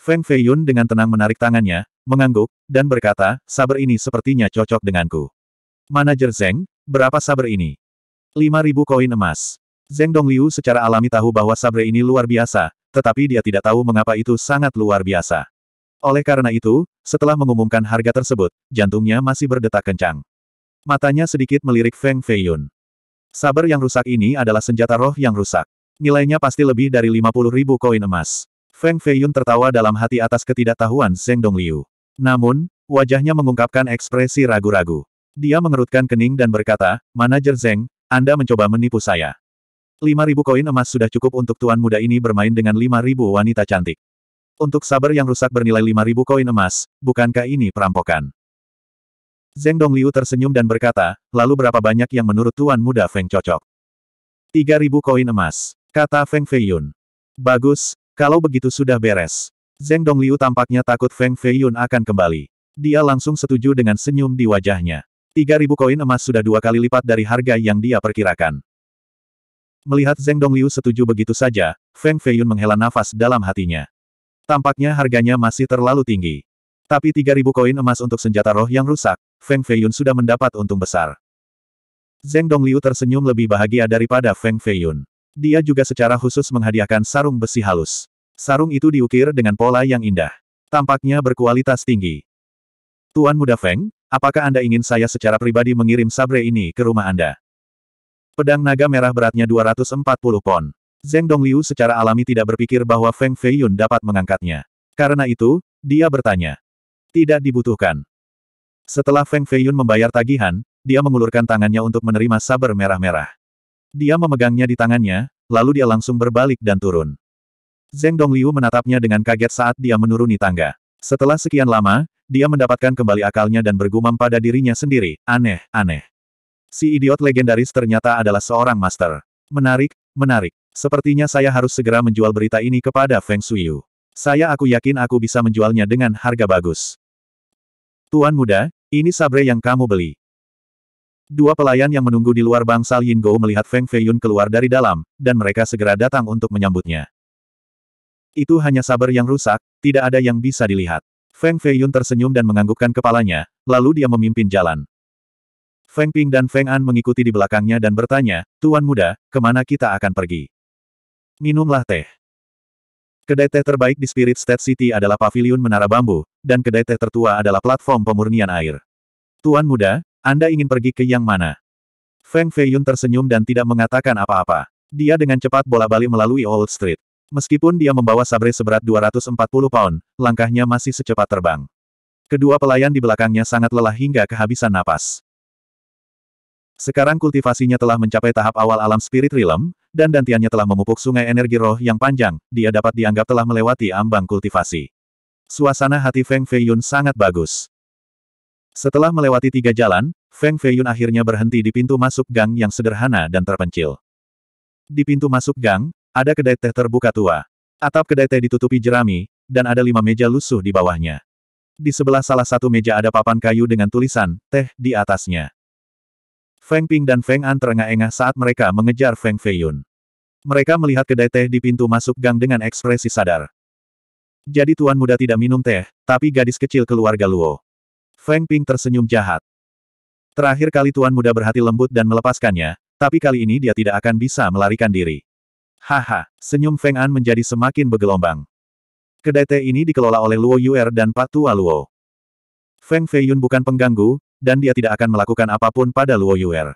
Feng Feiyun dengan tenang menarik tangannya, mengangguk, dan berkata, sabar ini sepertinya cocok denganku. Manajer Zeng, berapa sabar ini? 5.000 koin emas. Zeng Dongliu secara alami tahu bahwa sabre ini luar biasa, tetapi dia tidak tahu mengapa itu sangat luar biasa. Oleh karena itu, setelah mengumumkan harga tersebut, jantungnya masih berdetak kencang. Matanya sedikit melirik Feng Feiyun. Sabar yang rusak ini adalah senjata roh yang rusak. Nilainya pasti lebih dari 50.000 ribu koin emas. Feng Feiyun tertawa dalam hati atas ketidaktahuan Zheng Dongliu. Namun, wajahnya mengungkapkan ekspresi ragu-ragu. Dia mengerutkan kening dan berkata, Manajer Zeng, Anda mencoba menipu saya. 5.000 koin emas sudah cukup untuk tuan muda ini bermain dengan 5.000 wanita cantik. Untuk sabar yang rusak bernilai 5.000 koin emas, bukankah ini perampokan? Zheng Dongliu tersenyum dan berkata, lalu berapa banyak yang menurut tuan muda Feng cocok? 3.000 koin emas, kata Feng Feiyun. Bagus, kalau begitu sudah beres. Zeng Dongliu tampaknya takut Feng Feiyun akan kembali. Dia langsung setuju dengan senyum di wajahnya. 3.000 koin emas sudah dua kali lipat dari harga yang dia perkirakan. Melihat Zeng Dongliu setuju begitu saja, Feng Feiyun menghela nafas dalam hatinya. Tampaknya harganya masih terlalu tinggi. Tapi 3.000 koin emas untuk senjata roh yang rusak, Feng Feiyun sudah mendapat untung besar. Zeng Dongliu tersenyum lebih bahagia daripada Feng Feiyun. Dia juga secara khusus menghadiahkan sarung besi halus. Sarung itu diukir dengan pola yang indah. Tampaknya berkualitas tinggi. Tuan Muda Feng, apakah Anda ingin saya secara pribadi mengirim sabre ini ke rumah Anda? Pedang naga merah beratnya 240 pon. Zeng Dongliu secara alami tidak berpikir bahwa Feng Feiyun dapat mengangkatnya. Karena itu, dia bertanya. Tidak dibutuhkan. Setelah Feng Feiyun membayar tagihan, dia mengulurkan tangannya untuk menerima saber merah-merah. Dia memegangnya di tangannya, lalu dia langsung berbalik dan turun. Zeng Dongliu menatapnya dengan kaget saat dia menuruni tangga. Setelah sekian lama, dia mendapatkan kembali akalnya dan bergumam pada dirinya sendiri, aneh, aneh. Si idiot legendaris ternyata adalah seorang master. Menarik, menarik. Sepertinya saya harus segera menjual berita ini kepada Feng Shuiyu. Saya aku yakin aku bisa menjualnya dengan harga bagus. Tuan muda, ini sabre yang kamu beli. Dua pelayan yang menunggu di luar bangsal Yin Gou melihat Feng Feiyun keluar dari dalam, dan mereka segera datang untuk menyambutnya. Itu hanya sabar yang rusak, tidak ada yang bisa dilihat. Feng Feiyun tersenyum dan menganggukkan kepalanya, lalu dia memimpin jalan. Feng Ping dan Feng An mengikuti di belakangnya dan bertanya, Tuan Muda, kemana kita akan pergi? Minumlah teh. Kedai teh terbaik di Spirit State City adalah Pavilion Menara Bambu, dan kedai teh tertua adalah platform pemurnian air. Tuan Muda, anda ingin pergi ke yang mana? Feng Feiyun tersenyum dan tidak mengatakan apa-apa. Dia dengan cepat bola balik melalui Old Street. Meskipun dia membawa sabre seberat 240 pound, langkahnya masih secepat terbang. Kedua pelayan di belakangnya sangat lelah hingga kehabisan napas. Sekarang kultivasinya telah mencapai tahap awal alam spirit realm, dan dantiannya telah memupuk sungai energi roh yang panjang, dia dapat dianggap telah melewati ambang kultivasi. Suasana hati Feng Feiyun sangat bagus. Setelah melewati tiga jalan, Feng Feiyun akhirnya berhenti di pintu masuk gang yang sederhana dan terpencil. Di pintu masuk gang, ada kedai teh terbuka tua. Atap kedai teh ditutupi jerami, dan ada lima meja lusuh di bawahnya. Di sebelah salah satu meja ada papan kayu dengan tulisan, teh, di atasnya. Feng Ping dan Feng An terengah-engah saat mereka mengejar Feng Feiyun. Mereka melihat kedai teh di pintu masuk gang dengan ekspresi sadar. Jadi tuan muda tidak minum teh, tapi gadis kecil keluarga Luo. Feng Ping tersenyum jahat. Terakhir kali Tuan Muda berhati lembut dan melepaskannya, tapi kali ini dia tidak akan bisa melarikan diri. Haha, senyum Feng An menjadi semakin bergelombang. Kedai teh ini dikelola oleh Luo Yuer dan Pak tua Luo. Feng Feiyun bukan pengganggu, dan dia tidak akan melakukan apapun pada Luo Yuer.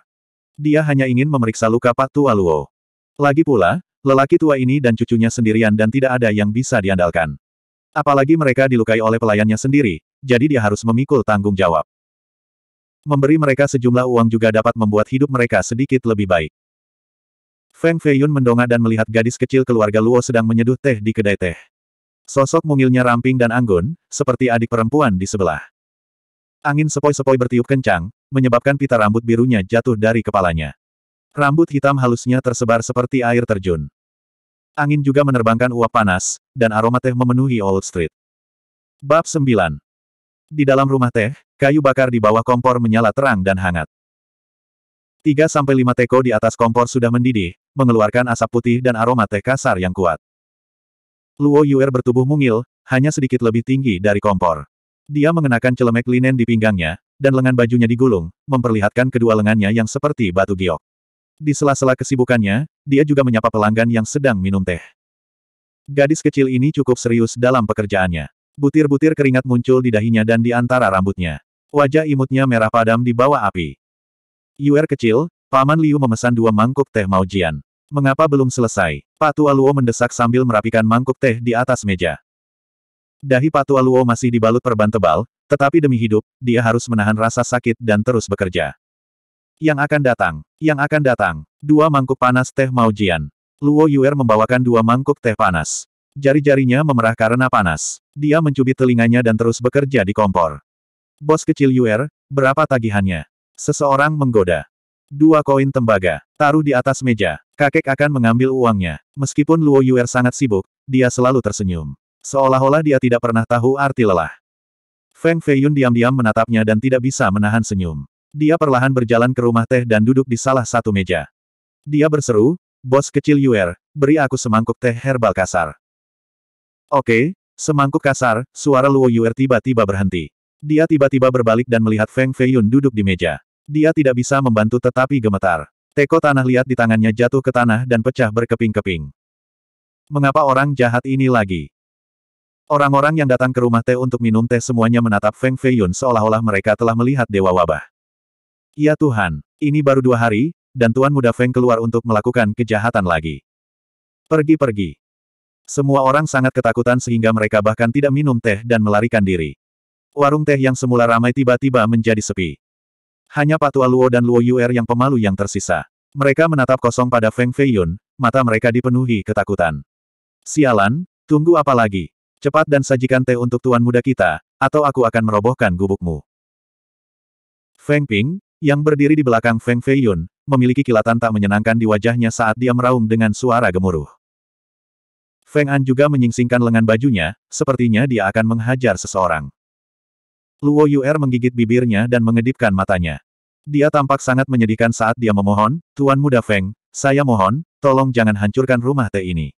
Dia hanya ingin memeriksa luka Pak tua Luo. Lagi pula, lelaki tua ini dan cucunya sendirian dan tidak ada yang bisa diandalkan. Apalagi mereka dilukai oleh pelayannya sendiri, jadi dia harus memikul tanggung jawab. Memberi mereka sejumlah uang juga dapat membuat hidup mereka sedikit lebih baik. Feng Feiyun mendongak dan melihat gadis kecil keluarga Luo sedang menyeduh teh di kedai teh. Sosok mungilnya ramping dan anggun, seperti adik perempuan di sebelah. Angin sepoi-sepoi bertiup kencang, menyebabkan pita rambut birunya jatuh dari kepalanya. Rambut hitam halusnya tersebar seperti air terjun. Angin juga menerbangkan uap panas, dan aroma teh memenuhi Old Street. Bab 9 di dalam rumah teh, kayu bakar di bawah kompor menyala terang dan hangat. 3-5 teko di atas kompor sudah mendidih, mengeluarkan asap putih dan aroma teh kasar yang kuat. Luo Yuer bertubuh mungil, hanya sedikit lebih tinggi dari kompor. Dia mengenakan celemek linen di pinggangnya, dan lengan bajunya digulung, memperlihatkan kedua lengannya yang seperti batu giok. Di sela-sela kesibukannya, dia juga menyapa pelanggan yang sedang minum teh. Gadis kecil ini cukup serius dalam pekerjaannya. Butir-butir keringat muncul di dahinya dan di antara rambutnya. Wajah imutnya merah padam di bawah api. Yuer kecil, Paman Liu memesan dua mangkuk teh maujian. Mengapa belum selesai? Patua Luo mendesak sambil merapikan mangkuk teh di atas meja. Dahi Patua Luo masih dibalut perban tebal, tetapi demi hidup, dia harus menahan rasa sakit dan terus bekerja. Yang akan datang, yang akan datang, dua mangkuk panas teh maujian. Luo Yuer membawakan dua mangkuk teh panas. Jari-jarinya memerah karena panas. Dia mencubit telinganya dan terus bekerja di kompor. Bos kecil Yuer, berapa tagihannya? Seseorang menggoda. Dua koin tembaga. Taruh di atas meja. Kakek akan mengambil uangnya. Meskipun Luo Yuer sangat sibuk, dia selalu tersenyum. Seolah-olah dia tidak pernah tahu arti lelah. Feng Feiyun diam-diam menatapnya dan tidak bisa menahan senyum. Dia perlahan berjalan ke rumah teh dan duduk di salah satu meja. Dia berseru, Bos kecil Yuer, beri aku semangkuk teh herbal kasar. Oke, semangkuk kasar, suara Luo Yuer tiba-tiba berhenti. Dia tiba-tiba berbalik dan melihat Feng Feiyun duduk di meja. Dia tidak bisa membantu tetapi gemetar. Teko tanah liat di tangannya jatuh ke tanah dan pecah berkeping-keping. Mengapa orang jahat ini lagi? Orang-orang yang datang ke rumah teh untuk minum teh semuanya menatap Feng Feiyun seolah-olah mereka telah melihat dewa wabah. Ya Tuhan, ini baru dua hari, dan Tuan Muda Feng keluar untuk melakukan kejahatan lagi. Pergi-pergi. Semua orang sangat ketakutan sehingga mereka bahkan tidak minum teh dan melarikan diri. Warung teh yang semula ramai tiba-tiba menjadi sepi. Hanya Patua Luo dan Luo Yuer yang pemalu yang tersisa. Mereka menatap kosong pada Feng Feiyun, mata mereka dipenuhi ketakutan. Sialan, tunggu apa lagi? Cepat dan sajikan teh untuk tuan muda kita, atau aku akan merobohkan gubukmu. Feng Ping, yang berdiri di belakang Feng Feiyun, memiliki kilatan tak menyenangkan di wajahnya saat dia meraung dengan suara gemuruh. Feng An juga menyingsingkan lengan bajunya, sepertinya dia akan menghajar seseorang. Luo Yuer menggigit bibirnya dan mengedipkan matanya. Dia tampak sangat menyedihkan saat dia memohon, Tuan Muda Feng, saya mohon, tolong jangan hancurkan rumah teh ini.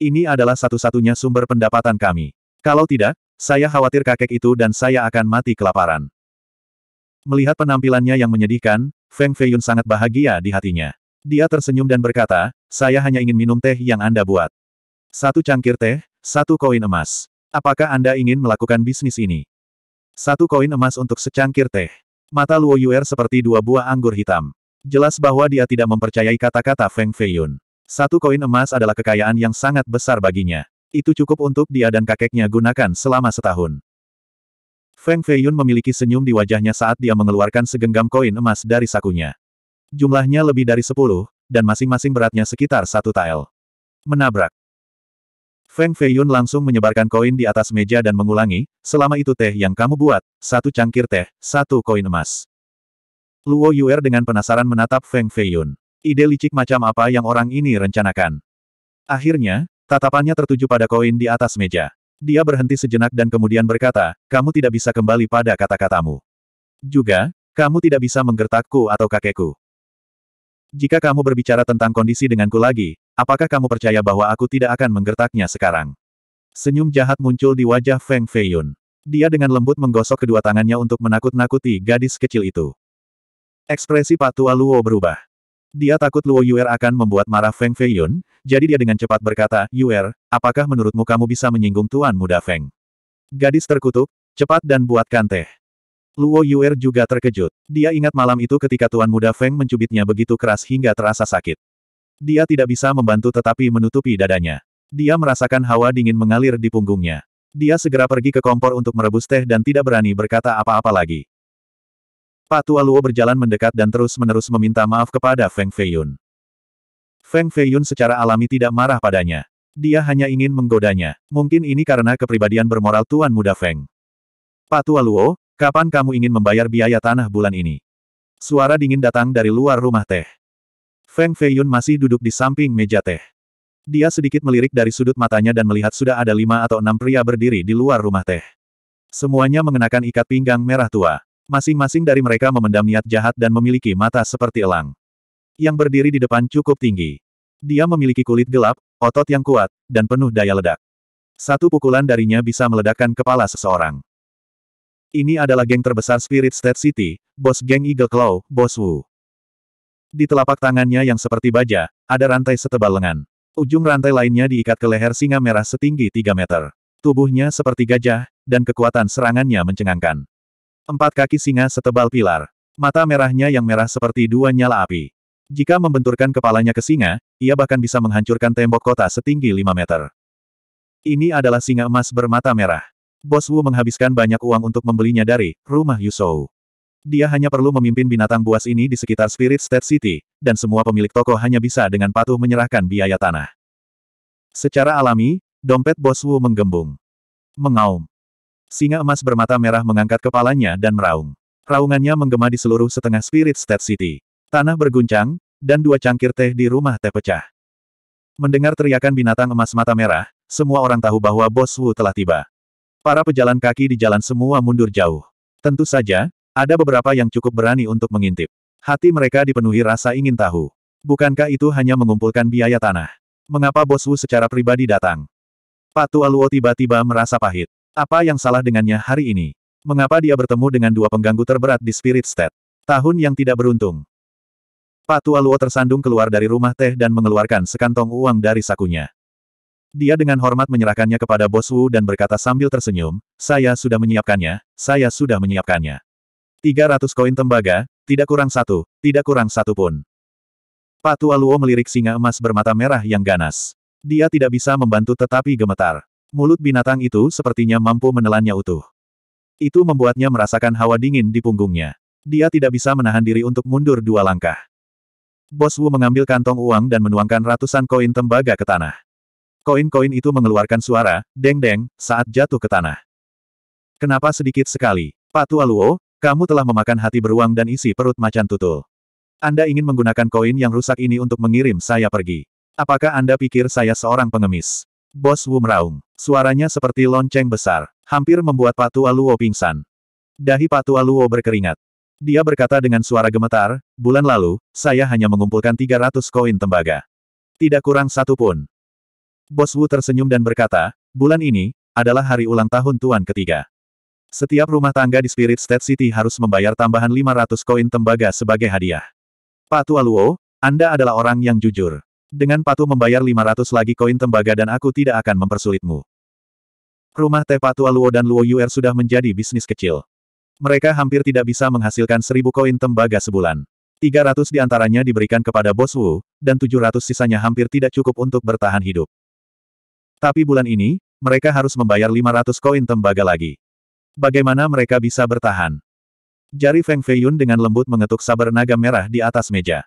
Ini adalah satu-satunya sumber pendapatan kami. Kalau tidak, saya khawatir kakek itu dan saya akan mati kelaparan. Melihat penampilannya yang menyedihkan, Feng Feiyun sangat bahagia di hatinya. Dia tersenyum dan berkata, saya hanya ingin minum teh yang Anda buat. Satu cangkir teh, satu koin emas. Apakah Anda ingin melakukan bisnis ini? Satu koin emas untuk secangkir teh. Mata Luo Yuer seperti dua buah anggur hitam. Jelas bahwa dia tidak mempercayai kata-kata Feng Feiyun. Satu koin emas adalah kekayaan yang sangat besar baginya. Itu cukup untuk dia dan kakeknya gunakan selama setahun. Feng Feiyun memiliki senyum di wajahnya saat dia mengeluarkan segenggam koin emas dari sakunya. Jumlahnya lebih dari sepuluh, dan masing-masing beratnya sekitar satu tael. Menabrak. Feng Feiyun langsung menyebarkan koin di atas meja dan mengulangi, selama itu teh yang kamu buat, satu cangkir teh, satu koin emas. Luo Yuer dengan penasaran menatap Feng Feiyun. Ide licik macam apa yang orang ini rencanakan. Akhirnya, tatapannya tertuju pada koin di atas meja. Dia berhenti sejenak dan kemudian berkata, kamu tidak bisa kembali pada kata-katamu. Juga, kamu tidak bisa menggertakku atau kakekku. Jika kamu berbicara tentang kondisi denganku lagi, Apakah kamu percaya bahwa aku tidak akan menggertaknya sekarang? Senyum jahat muncul di wajah Feng Feiyun. Dia dengan lembut menggosok kedua tangannya untuk menakut-nakuti gadis kecil itu. Ekspresi Pak Tua Luo berubah. Dia takut Luo Yuer akan membuat marah Feng Feiyun, jadi dia dengan cepat berkata, Yuer, apakah menurutmu kamu bisa menyinggung tuan muda Feng? Gadis terkutuk, cepat dan buatkan teh. Luo Yuer juga terkejut. Dia ingat malam itu ketika tuan muda Feng mencubitnya begitu keras hingga terasa sakit. Dia tidak bisa membantu tetapi menutupi dadanya. Dia merasakan hawa dingin mengalir di punggungnya. Dia segera pergi ke kompor untuk merebus teh dan tidak berani berkata apa-apa lagi. Pak Tua Luo berjalan mendekat dan terus-menerus meminta maaf kepada Feng Feiyun. Feng Feiyun secara alami tidak marah padanya. Dia hanya ingin menggodanya. Mungkin ini karena kepribadian bermoral Tuan Muda Feng. Pak Tua Luo, kapan kamu ingin membayar biaya tanah bulan ini? Suara dingin datang dari luar rumah teh. Feng Feiyun masih duduk di samping meja teh. Dia sedikit melirik dari sudut matanya dan melihat sudah ada lima atau enam pria berdiri di luar rumah teh. Semuanya mengenakan ikat pinggang merah tua. Masing-masing dari mereka memendam niat jahat dan memiliki mata seperti elang. Yang berdiri di depan cukup tinggi. Dia memiliki kulit gelap, otot yang kuat, dan penuh daya ledak. Satu pukulan darinya bisa meledakkan kepala seseorang. Ini adalah geng terbesar Spirit State City, bos geng Eagle Claw, bos Wu. Di telapak tangannya yang seperti baja, ada rantai setebal lengan. Ujung rantai lainnya diikat ke leher singa merah setinggi 3 meter. Tubuhnya seperti gajah, dan kekuatan serangannya mencengangkan. Empat kaki singa setebal pilar. Mata merahnya yang merah seperti dua nyala api. Jika membenturkan kepalanya ke singa, ia bahkan bisa menghancurkan tembok kota setinggi 5 meter. Ini adalah singa emas bermata merah. Bos Wu menghabiskan banyak uang untuk membelinya dari rumah Yusou. Dia hanya perlu memimpin binatang buas ini di sekitar Spirit State City, dan semua pemilik toko hanya bisa dengan patuh menyerahkan biaya tanah. Secara alami, dompet Bos Wu menggembung. Mengaum. Singa emas bermata merah mengangkat kepalanya dan meraung. Raungannya menggema di seluruh setengah Spirit State City. Tanah berguncang, dan dua cangkir teh di rumah teh pecah. Mendengar teriakan binatang emas mata merah, semua orang tahu bahwa Bos Wu telah tiba. Para pejalan kaki di jalan semua mundur jauh. Tentu saja, ada beberapa yang cukup berani untuk mengintip. Hati mereka dipenuhi rasa ingin tahu. Bukankah itu hanya mengumpulkan biaya tanah? Mengapa Bos Wu secara pribadi datang? Patu Luo tiba-tiba merasa pahit. Apa yang salah dengannya hari ini? Mengapa dia bertemu dengan dua pengganggu terberat di Spirit State? Tahun yang tidak beruntung. Patu Luo tersandung keluar dari rumah teh dan mengeluarkan sekantong uang dari sakunya. Dia dengan hormat menyerahkannya kepada Bos Wu dan berkata sambil tersenyum, saya sudah menyiapkannya, saya sudah menyiapkannya. 300 koin tembaga, tidak kurang satu, tidak kurang satu pun. Pak Tua Luo melirik singa emas bermata merah yang ganas. Dia tidak bisa membantu tetapi gemetar. Mulut binatang itu sepertinya mampu menelannya utuh. Itu membuatnya merasakan hawa dingin di punggungnya. Dia tidak bisa menahan diri untuk mundur dua langkah. Bos Wu mengambil kantong uang dan menuangkan ratusan koin tembaga ke tanah. Koin-koin itu mengeluarkan suara, deng-deng, saat jatuh ke tanah. Kenapa sedikit sekali? Pak Tua Luo, kamu telah memakan hati beruang dan isi perut macan tutul. Anda ingin menggunakan koin yang rusak ini untuk mengirim saya pergi. Apakah Anda pikir saya seorang pengemis? Bos Wu meraung. Suaranya seperti lonceng besar, hampir membuat Patua Luo pingsan. Dahi Patua Luo berkeringat. Dia berkata dengan suara gemetar, bulan lalu, saya hanya mengumpulkan 300 koin tembaga. Tidak kurang satu pun. Bos Wu tersenyum dan berkata, bulan ini, adalah hari ulang tahun Tuan ketiga. Setiap rumah tangga di Spirit State City harus membayar tambahan 500 koin tembaga sebagai hadiah. Patu Aluo, Anda adalah orang yang jujur. Dengan Patu membayar 500 lagi koin tembaga dan aku tidak akan mempersulitmu. Rumah teh Patu Aluo dan Luo Yuer sudah menjadi bisnis kecil. Mereka hampir tidak bisa menghasilkan 1000 koin tembaga sebulan. 300 antaranya diberikan kepada Bos Wu, dan 700 sisanya hampir tidak cukup untuk bertahan hidup. Tapi bulan ini, mereka harus membayar 500 koin tembaga lagi. Bagaimana mereka bisa bertahan? Jari Feng Feiyun dengan lembut mengetuk sabar naga merah di atas meja.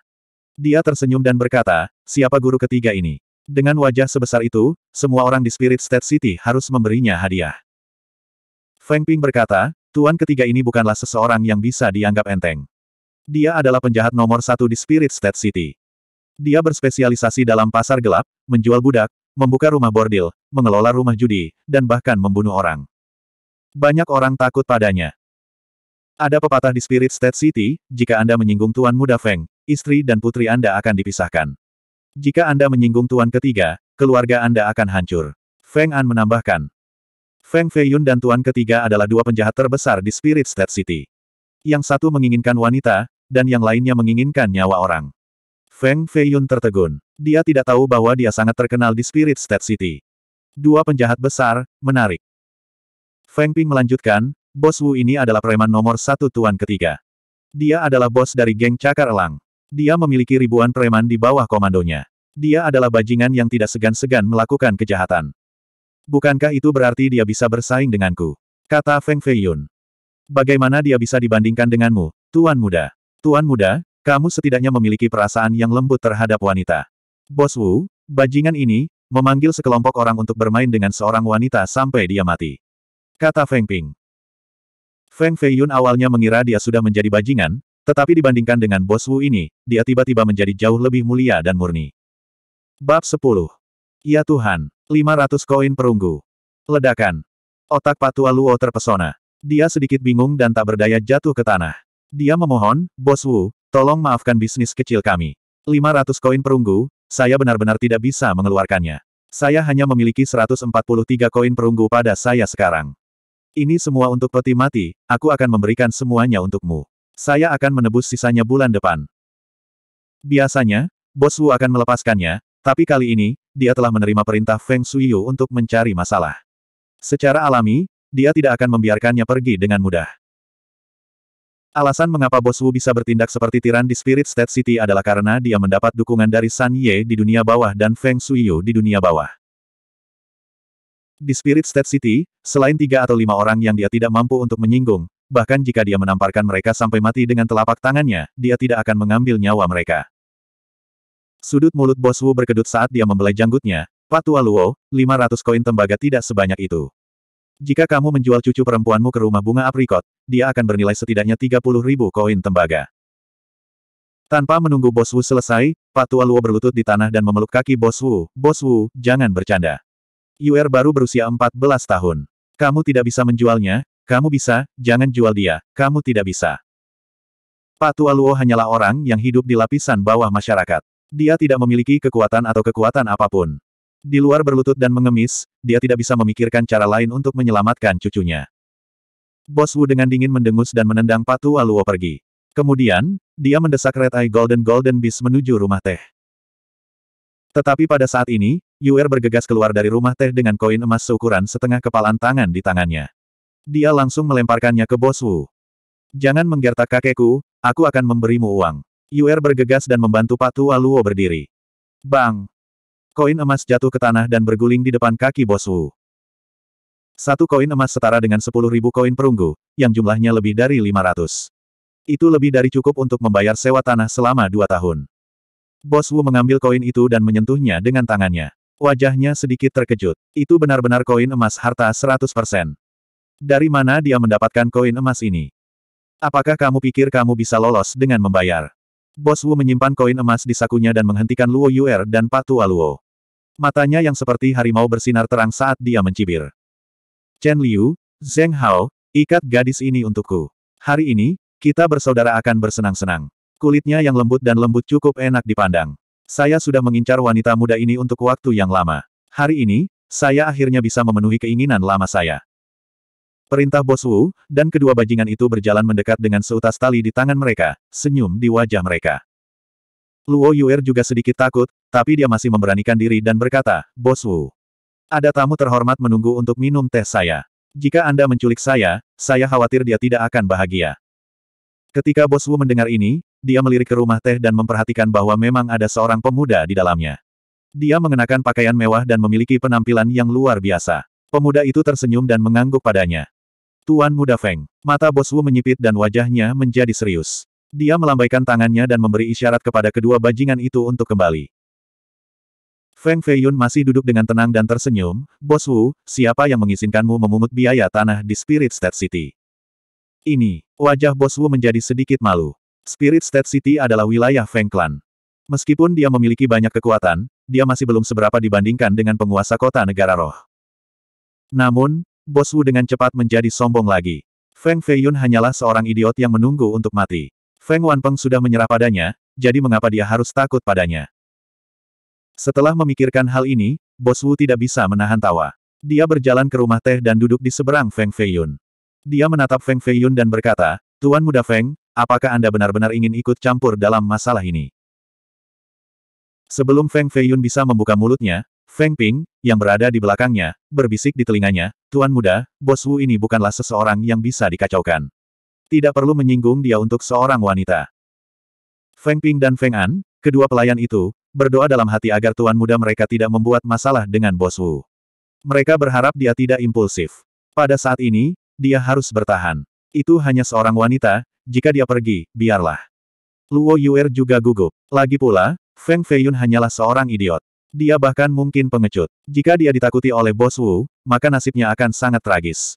Dia tersenyum dan berkata, siapa guru ketiga ini? Dengan wajah sebesar itu, semua orang di Spirit State City harus memberinya hadiah. Feng Ping berkata, Tuan ketiga ini bukanlah seseorang yang bisa dianggap enteng. Dia adalah penjahat nomor satu di Spirit State City. Dia berspesialisasi dalam pasar gelap, menjual budak, membuka rumah bordil, mengelola rumah judi, dan bahkan membunuh orang. Banyak orang takut padanya. Ada pepatah di Spirit State City, jika Anda menyinggung Tuan Muda Feng, istri dan putri Anda akan dipisahkan. Jika Anda menyinggung Tuan ketiga, keluarga Anda akan hancur. Feng An menambahkan. Feng Feiyun dan Tuan ketiga adalah dua penjahat terbesar di Spirit State City. Yang satu menginginkan wanita, dan yang lainnya menginginkan nyawa orang. Feng Feiyun tertegun. Dia tidak tahu bahwa dia sangat terkenal di Spirit State City. Dua penjahat besar, menarik. Feng Ping melanjutkan, bos Wu ini adalah preman nomor satu tuan ketiga. Dia adalah bos dari geng Cakar Elang. Dia memiliki ribuan preman di bawah komandonya. Dia adalah bajingan yang tidak segan-segan melakukan kejahatan. Bukankah itu berarti dia bisa bersaing denganku? Kata Feng Feiyun. Bagaimana dia bisa dibandingkan denganmu, Tuan Muda? Tuan Muda, kamu setidaknya memiliki perasaan yang lembut terhadap wanita. Bos Wu, bajingan ini, memanggil sekelompok orang untuk bermain dengan seorang wanita sampai dia mati. Kata Feng Ping. Feng Feiyun awalnya mengira dia sudah menjadi bajingan, tetapi dibandingkan dengan bos Wu ini, dia tiba-tiba menjadi jauh lebih mulia dan murni. Bab 10. Ya Tuhan, 500 koin perunggu. Ledakan. Otak Patua Luo terpesona. Dia sedikit bingung dan tak berdaya jatuh ke tanah. Dia memohon, Bos Wu, tolong maafkan bisnis kecil kami. 500 koin perunggu, saya benar-benar tidak bisa mengeluarkannya. Saya hanya memiliki 143 koin perunggu pada saya sekarang. Ini semua untuk peti mati, aku akan memberikan semuanya untukmu. Saya akan menebus sisanya bulan depan. Biasanya, Bos Wu akan melepaskannya, tapi kali ini, dia telah menerima perintah Feng Shuiyu untuk mencari masalah. Secara alami, dia tidak akan membiarkannya pergi dengan mudah. Alasan mengapa Bos Wu bisa bertindak seperti tiran di Spirit State City adalah karena dia mendapat dukungan dari San Ye di dunia bawah dan Feng Shuiyu di dunia bawah. Di Spirit State City, selain tiga atau lima orang yang dia tidak mampu untuk menyinggung, bahkan jika dia menamparkan mereka sampai mati dengan telapak tangannya, dia tidak akan mengambil nyawa mereka. Sudut mulut Bos Wu berkedut saat dia membelai janggutnya, Patua Luo, 500 koin tembaga tidak sebanyak itu. Jika kamu menjual cucu perempuanmu ke rumah bunga aprikot, dia akan bernilai setidaknya 30 ribu koin tembaga. Tanpa menunggu Bos Wu selesai, Patua Luo berlutut di tanah dan memeluk kaki Bos Wu, Bos Wu, jangan bercanda. Yuer baru berusia 14 tahun. Kamu tidak bisa menjualnya, kamu bisa, jangan jual dia, kamu tidak bisa. Tua Luo hanyalah orang yang hidup di lapisan bawah masyarakat. Dia tidak memiliki kekuatan atau kekuatan apapun. Di luar berlutut dan mengemis, dia tidak bisa memikirkan cara lain untuk menyelamatkan cucunya. Bos Wu dengan dingin mendengus dan menendang Patu Aluo pergi. Kemudian, dia mendesak Red Eye Golden Golden Beast menuju rumah teh. Tetapi pada saat ini, Yuer bergegas keluar dari rumah teh dengan koin emas seukuran setengah kepalan tangan di tangannya. Dia langsung melemparkannya ke Bos Wu. Jangan menggertak kakekku, aku akan memberimu uang. Yuer bergegas dan membantu Patu Luo berdiri. Bang! Koin emas jatuh ke tanah dan berguling di depan kaki Bos Wu. Satu koin emas setara dengan sepuluh ribu koin perunggu, yang jumlahnya lebih dari lima ratus. Itu lebih dari cukup untuk membayar sewa tanah selama dua tahun. Bos Wu mengambil koin itu dan menyentuhnya dengan tangannya. Wajahnya sedikit terkejut. Itu benar-benar koin emas harta 100%. Dari mana dia mendapatkan koin emas ini? Apakah kamu pikir kamu bisa lolos dengan membayar? Bos Wu menyimpan koin emas di sakunya dan menghentikan Luo Yuer dan Tua Luo. Matanya yang seperti harimau bersinar terang saat dia mencibir. Chen Liu, Zheng Hao, ikat gadis ini untukku. Hari ini, kita bersaudara akan bersenang-senang. Kulitnya yang lembut dan lembut cukup enak dipandang. Saya sudah mengincar wanita muda ini untuk waktu yang lama. Hari ini, saya akhirnya bisa memenuhi keinginan lama saya. Perintah Bos Wu, dan kedua bajingan itu berjalan mendekat dengan seutas tali di tangan mereka, senyum di wajah mereka. Luo Yuer juga sedikit takut, tapi dia masih memberanikan diri dan berkata, Bos Wu, ada tamu terhormat menunggu untuk minum teh saya. Jika Anda menculik saya, saya khawatir dia tidak akan bahagia. Ketika Bos Wu mendengar ini, dia melirik ke rumah teh dan memperhatikan bahwa memang ada seorang pemuda di dalamnya. Dia mengenakan pakaian mewah dan memiliki penampilan yang luar biasa. Pemuda itu tersenyum dan mengangguk padanya. Tuan Muda Feng. Mata Bos Wu menyipit dan wajahnya menjadi serius. Dia melambaikan tangannya dan memberi isyarat kepada kedua bajingan itu untuk kembali. Feng Feiyun masih duduk dengan tenang dan tersenyum, Bos Wu, siapa yang mengizinkanmu memungut biaya tanah di Spirit State City? Ini, wajah Bos Wu menjadi sedikit malu. Spirit State City adalah wilayah Feng Clan. Meskipun dia memiliki banyak kekuatan, dia masih belum seberapa dibandingkan dengan penguasa kota negara roh. Namun, Bos Wu dengan cepat menjadi sombong lagi. Feng Feiyun hanyalah seorang idiot yang menunggu untuk mati. Feng Wanpeng sudah menyerah padanya, jadi mengapa dia harus takut padanya? Setelah memikirkan hal ini, Bos Wu tidak bisa menahan tawa. Dia berjalan ke rumah teh dan duduk di seberang Feng Feiyun. Dia menatap Feng Feiyun dan berkata, Tuan Muda Feng, apakah Anda benar-benar ingin ikut campur dalam masalah ini? Sebelum Feng Feiyun bisa membuka mulutnya, Feng Ping, yang berada di belakangnya, berbisik di telinganya, Tuan Muda, Bos Wu ini bukanlah seseorang yang bisa dikacaukan. Tidak perlu menyinggung dia untuk seorang wanita. Feng Ping dan Feng An, kedua pelayan itu, berdoa dalam hati agar Tuan Muda mereka tidak membuat masalah dengan Bos Wu. Mereka berharap dia tidak impulsif. Pada saat ini, dia harus bertahan. Itu hanya seorang wanita, jika dia pergi, biarlah. Luo Yuer juga gugup. Lagi pula, Feng Feiyun hanyalah seorang idiot. Dia bahkan mungkin pengecut. Jika dia ditakuti oleh Bos Wu, maka nasibnya akan sangat tragis.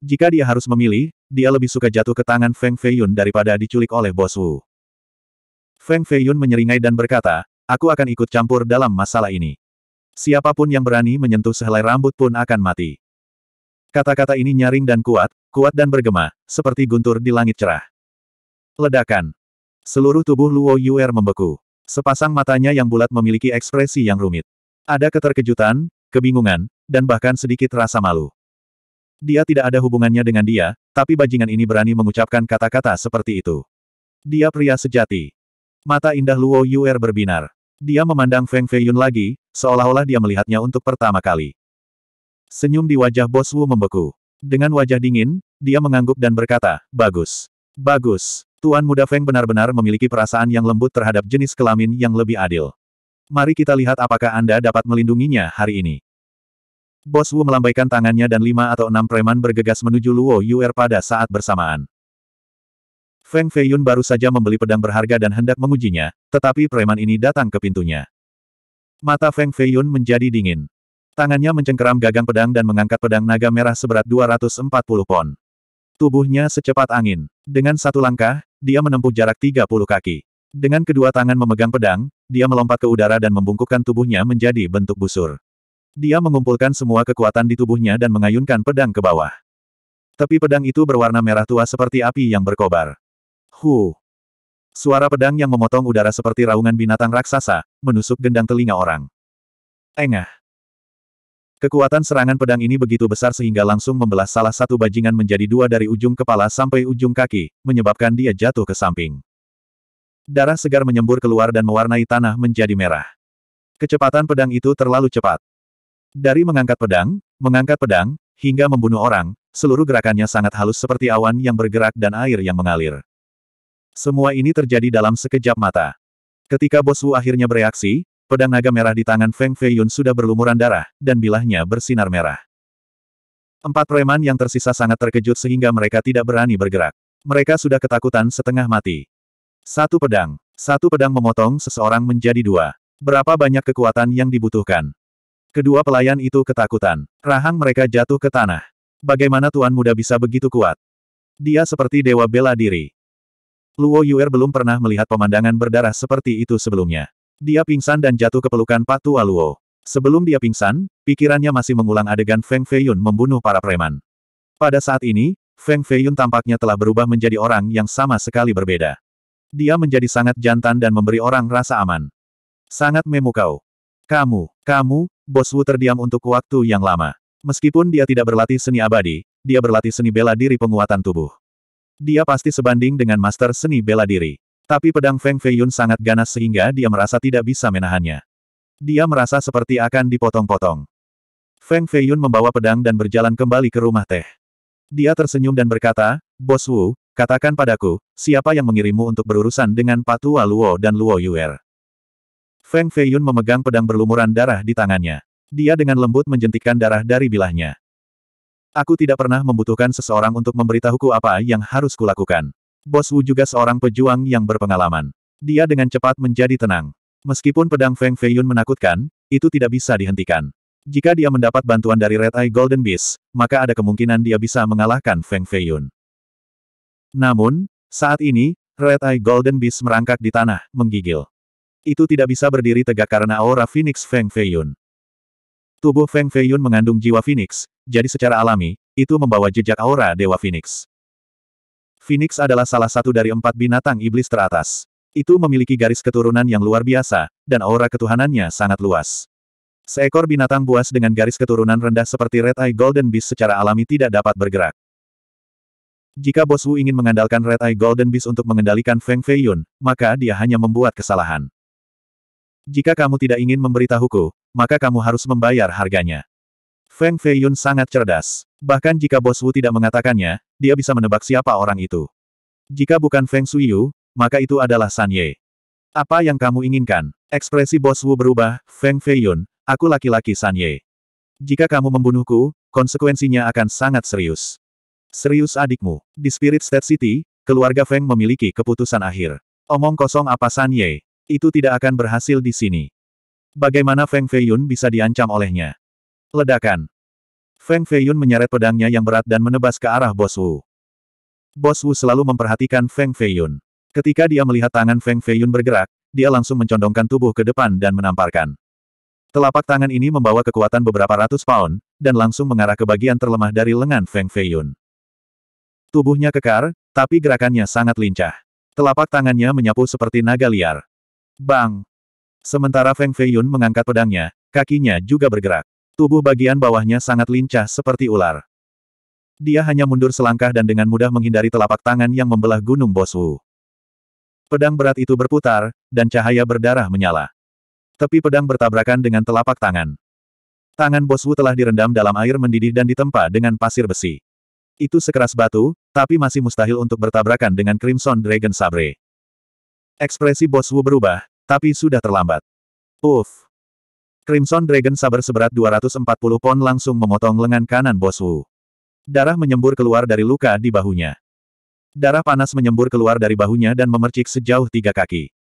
Jika dia harus memilih, dia lebih suka jatuh ke tangan Feng Feiyun daripada diculik oleh Bos Wu. Feng Feiyun menyeringai dan berkata, aku akan ikut campur dalam masalah ini. Siapapun yang berani menyentuh sehelai rambut pun akan mati. Kata-kata ini nyaring dan kuat, kuat dan bergema, seperti guntur di langit cerah. Ledakan. Seluruh tubuh Luo Yuer membeku. Sepasang matanya yang bulat memiliki ekspresi yang rumit. Ada keterkejutan, kebingungan, dan bahkan sedikit rasa malu. Dia tidak ada hubungannya dengan dia, tapi bajingan ini berani mengucapkan kata-kata seperti itu. Dia pria sejati. Mata indah Luo Yuer berbinar. Dia memandang Feng Feiyun lagi, seolah-olah dia melihatnya untuk pertama kali. Senyum di wajah Bos Wu membeku. Dengan wajah dingin, dia mengangguk dan berkata, Bagus. Bagus. Tuan Muda Feng benar-benar memiliki perasaan yang lembut terhadap jenis kelamin yang lebih adil. Mari kita lihat apakah Anda dapat melindunginya hari ini. Bos Wu melambaikan tangannya dan lima atau enam preman bergegas menuju Luo Yuer pada saat bersamaan. Feng Feiyun baru saja membeli pedang berharga dan hendak mengujinya, tetapi preman ini datang ke pintunya. Mata Feng Feiyun menjadi dingin. Tangannya mencengkeram gagang pedang dan mengangkat pedang naga merah seberat 240 pon. Tubuhnya secepat angin. Dengan satu langkah, dia menempuh jarak 30 kaki. Dengan kedua tangan memegang pedang, dia melompat ke udara dan membungkukkan tubuhnya menjadi bentuk busur. Dia mengumpulkan semua kekuatan di tubuhnya dan mengayunkan pedang ke bawah. Tapi pedang itu berwarna merah tua seperti api yang berkobar. Hu! Suara pedang yang memotong udara seperti raungan binatang raksasa, menusuk gendang telinga orang. Engah. Kekuatan serangan pedang ini begitu besar sehingga langsung membelah salah satu bajingan menjadi dua dari ujung kepala sampai ujung kaki, menyebabkan dia jatuh ke samping. Darah segar menyembur keluar dan mewarnai tanah menjadi merah. Kecepatan pedang itu terlalu cepat. Dari mengangkat pedang, mengangkat pedang, hingga membunuh orang, seluruh gerakannya sangat halus seperti awan yang bergerak dan air yang mengalir. Semua ini terjadi dalam sekejap mata. Ketika Bosu akhirnya bereaksi, pedang naga merah di tangan Feng Feiyun sudah berlumuran darah, dan bilahnya bersinar merah. Empat preman yang tersisa sangat terkejut sehingga mereka tidak berani bergerak. Mereka sudah ketakutan setengah mati. Satu pedang. Satu pedang memotong seseorang menjadi dua. Berapa banyak kekuatan yang dibutuhkan? Kedua pelayan itu ketakutan. Rahang mereka jatuh ke tanah. Bagaimana Tuan Muda bisa begitu kuat? Dia seperti dewa bela diri. Luo Yuer belum pernah melihat pemandangan berdarah seperti itu sebelumnya. Dia pingsan dan jatuh ke pelukan Patu Aluo. Sebelum dia pingsan, pikirannya masih mengulang adegan Feng Feiyun membunuh para preman. Pada saat ini, Feng Feiyun tampaknya telah berubah menjadi orang yang sama sekali berbeda. Dia menjadi sangat jantan dan memberi orang rasa aman. Sangat memukau. Kamu, kamu, Bos Wu terdiam untuk waktu yang lama. Meskipun dia tidak berlatih seni abadi, dia berlatih seni bela diri penguatan tubuh. Dia pasti sebanding dengan master seni bela diri. Tapi pedang Feng Feiyun sangat ganas sehingga dia merasa tidak bisa menahannya. Dia merasa seperti akan dipotong-potong. Feng Feiyun membawa pedang dan berjalan kembali ke rumah teh. Dia tersenyum dan berkata, Bos Wu, katakan padaku, siapa yang mengirimmu untuk berurusan dengan Patua Luo dan Luo Yuer? Feng Feiyun memegang pedang berlumuran darah di tangannya. Dia dengan lembut menjentikkan darah dari bilahnya. Aku tidak pernah membutuhkan seseorang untuk memberitahuku apa yang harus kulakukan. Bos Wu juga seorang pejuang yang berpengalaman. Dia dengan cepat menjadi tenang. Meskipun pedang Feng Feiyun menakutkan, itu tidak bisa dihentikan. Jika dia mendapat bantuan dari Red Eye Golden Beast, maka ada kemungkinan dia bisa mengalahkan Feng Feiyun. Namun, saat ini, Red Eye Golden Beast merangkak di tanah, menggigil. Itu tidak bisa berdiri tegak karena aura Phoenix Feng Feiyun. Tubuh Feng Feiyun mengandung jiwa Phoenix, jadi secara alami, itu membawa jejak aura Dewa Phoenix. Phoenix adalah salah satu dari empat binatang iblis teratas. Itu memiliki garis keturunan yang luar biasa, dan aura ketuhanannya sangat luas. Seekor binatang buas dengan garis keturunan rendah seperti Red Eye Golden Beast secara alami tidak dapat bergerak. Jika Bos Wu ingin mengandalkan Red Eye Golden Beast untuk mengendalikan Feng Feiyun, maka dia hanya membuat kesalahan. Jika kamu tidak ingin memberitahuku, maka kamu harus membayar harganya. Feng Feiyun sangat cerdas. Bahkan jika Bos Wu tidak mengatakannya, dia bisa menebak siapa orang itu. Jika bukan Feng Xuyu, maka itu adalah San Ye. Apa yang kamu inginkan? Ekspresi Bos Wu berubah, Feng Feiyun, aku laki-laki San Ye. Jika kamu membunuhku, konsekuensinya akan sangat serius. Serius adikmu. Di Spirit State City, keluarga Feng memiliki keputusan akhir. Omong kosong apa San Ye? Itu tidak akan berhasil di sini. Bagaimana Feng Feiyun bisa diancam olehnya? Ledakan. Feng Feiyun menyeret pedangnya yang berat dan menebas ke arah Bos Wu. Bos Wu selalu memperhatikan Feng Feiyun. Ketika dia melihat tangan Feng Feiyun bergerak, dia langsung mencondongkan tubuh ke depan dan menamparkan. Telapak tangan ini membawa kekuatan beberapa ratus pound, dan langsung mengarah ke bagian terlemah dari lengan Feng Feiyun. Tubuhnya kekar, tapi gerakannya sangat lincah. Telapak tangannya menyapu seperti naga liar. Bang! Sementara Feng Feiyun mengangkat pedangnya, kakinya juga bergerak. Tubuh bagian bawahnya sangat lincah seperti ular. Dia hanya mundur selangkah dan dengan mudah menghindari telapak tangan yang membelah gunung Boswu. Pedang berat itu berputar, dan cahaya berdarah menyala. Tepi pedang bertabrakan dengan telapak tangan. Tangan Boswu telah direndam dalam air mendidih dan ditempa dengan pasir besi. Itu sekeras batu, tapi masih mustahil untuk bertabrakan dengan Crimson Dragon Sabre. Ekspresi Boswu berubah, tapi sudah terlambat. Uff, Crimson Dragon saber seberat 240 pon langsung memotong lengan kanan Bos Wu. Darah menyembur keluar dari luka di bahunya. Darah panas menyembur keluar dari bahunya dan memercik sejauh tiga kaki.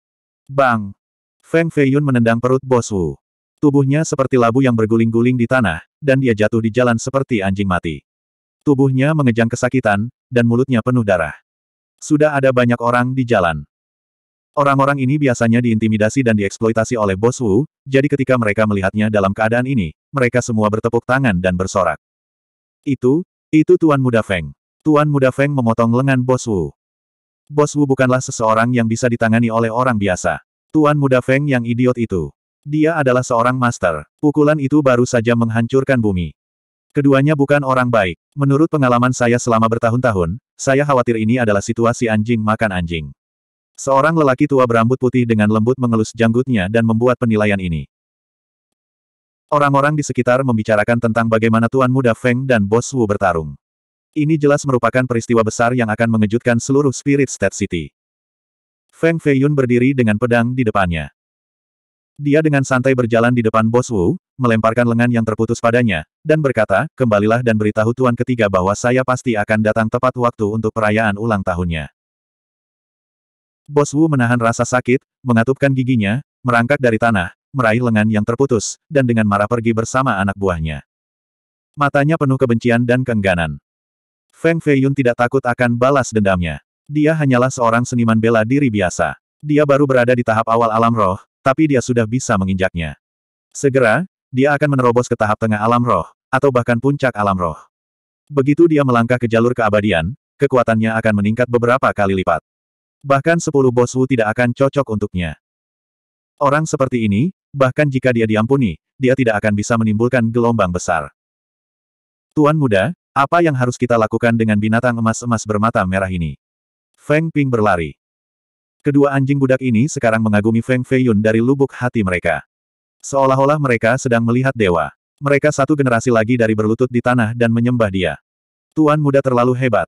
Bang! Feng Feiyun menendang perut Bos Wu. Tubuhnya seperti labu yang berguling-guling di tanah, dan dia jatuh di jalan seperti anjing mati. Tubuhnya mengejang kesakitan, dan mulutnya penuh darah. Sudah ada banyak orang di jalan. Orang-orang ini biasanya diintimidasi dan dieksploitasi oleh Bos Wu, jadi ketika mereka melihatnya dalam keadaan ini, mereka semua bertepuk tangan dan bersorak. Itu, itu Tuan Muda Feng. Tuan Muda Feng memotong lengan Bos Wu. Bos Wu bukanlah seseorang yang bisa ditangani oleh orang biasa. Tuan Muda Feng yang idiot itu. Dia adalah seorang master. Pukulan itu baru saja menghancurkan bumi. Keduanya bukan orang baik. Menurut pengalaman saya selama bertahun-tahun, saya khawatir ini adalah situasi anjing makan anjing. Seorang lelaki tua berambut putih dengan lembut mengelus janggutnya dan membuat penilaian ini. Orang-orang di sekitar membicarakan tentang bagaimana Tuan Muda Feng dan Bos Wu bertarung. Ini jelas merupakan peristiwa besar yang akan mengejutkan seluruh Spirit State City. Feng Feiyun berdiri dengan pedang di depannya. Dia dengan santai berjalan di depan Bos Wu, melemparkan lengan yang terputus padanya, dan berkata, kembalilah dan beritahu Tuan ketiga bahwa saya pasti akan datang tepat waktu untuk perayaan ulang tahunnya. Bos Wu menahan rasa sakit, mengatupkan giginya, merangkak dari tanah, meraih lengan yang terputus, dan dengan marah pergi bersama anak buahnya. Matanya penuh kebencian dan keengganan. Feng Feiyun tidak takut akan balas dendamnya. Dia hanyalah seorang seniman bela diri biasa. Dia baru berada di tahap awal alam roh, tapi dia sudah bisa menginjaknya. Segera, dia akan menerobos ke tahap tengah alam roh, atau bahkan puncak alam roh. Begitu dia melangkah ke jalur keabadian, kekuatannya akan meningkat beberapa kali lipat. Bahkan sepuluh bos Wu tidak akan cocok untuknya. Orang seperti ini, bahkan jika dia diampuni, dia tidak akan bisa menimbulkan gelombang besar. Tuan muda, apa yang harus kita lakukan dengan binatang emas-emas bermata merah ini? Feng Ping berlari. Kedua anjing budak ini sekarang mengagumi Feng Feiyun dari lubuk hati mereka. Seolah-olah mereka sedang melihat dewa. Mereka satu generasi lagi dari berlutut di tanah dan menyembah dia. Tuan muda terlalu hebat.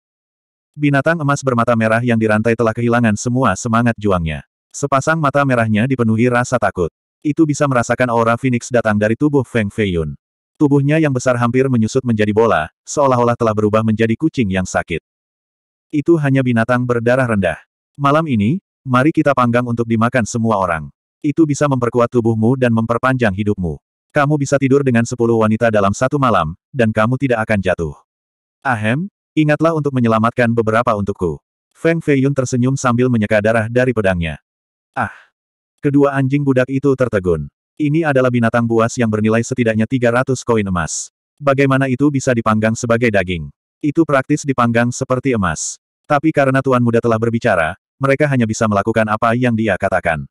Binatang emas bermata merah yang dirantai telah kehilangan semua semangat juangnya. Sepasang mata merahnya dipenuhi rasa takut. Itu bisa merasakan aura Phoenix datang dari tubuh Feng Feiyun. Tubuhnya yang besar hampir menyusut menjadi bola, seolah-olah telah berubah menjadi kucing yang sakit. Itu hanya binatang berdarah rendah. Malam ini, mari kita panggang untuk dimakan semua orang. Itu bisa memperkuat tubuhmu dan memperpanjang hidupmu. Kamu bisa tidur dengan sepuluh wanita dalam satu malam, dan kamu tidak akan jatuh. Ahem, Ingatlah untuk menyelamatkan beberapa untukku. Feng Feiyun tersenyum sambil menyeka darah dari pedangnya. Ah! Kedua anjing budak itu tertegun. Ini adalah binatang buas yang bernilai setidaknya 300 koin emas. Bagaimana itu bisa dipanggang sebagai daging? Itu praktis dipanggang seperti emas. Tapi karena Tuan Muda telah berbicara, mereka hanya bisa melakukan apa yang dia katakan.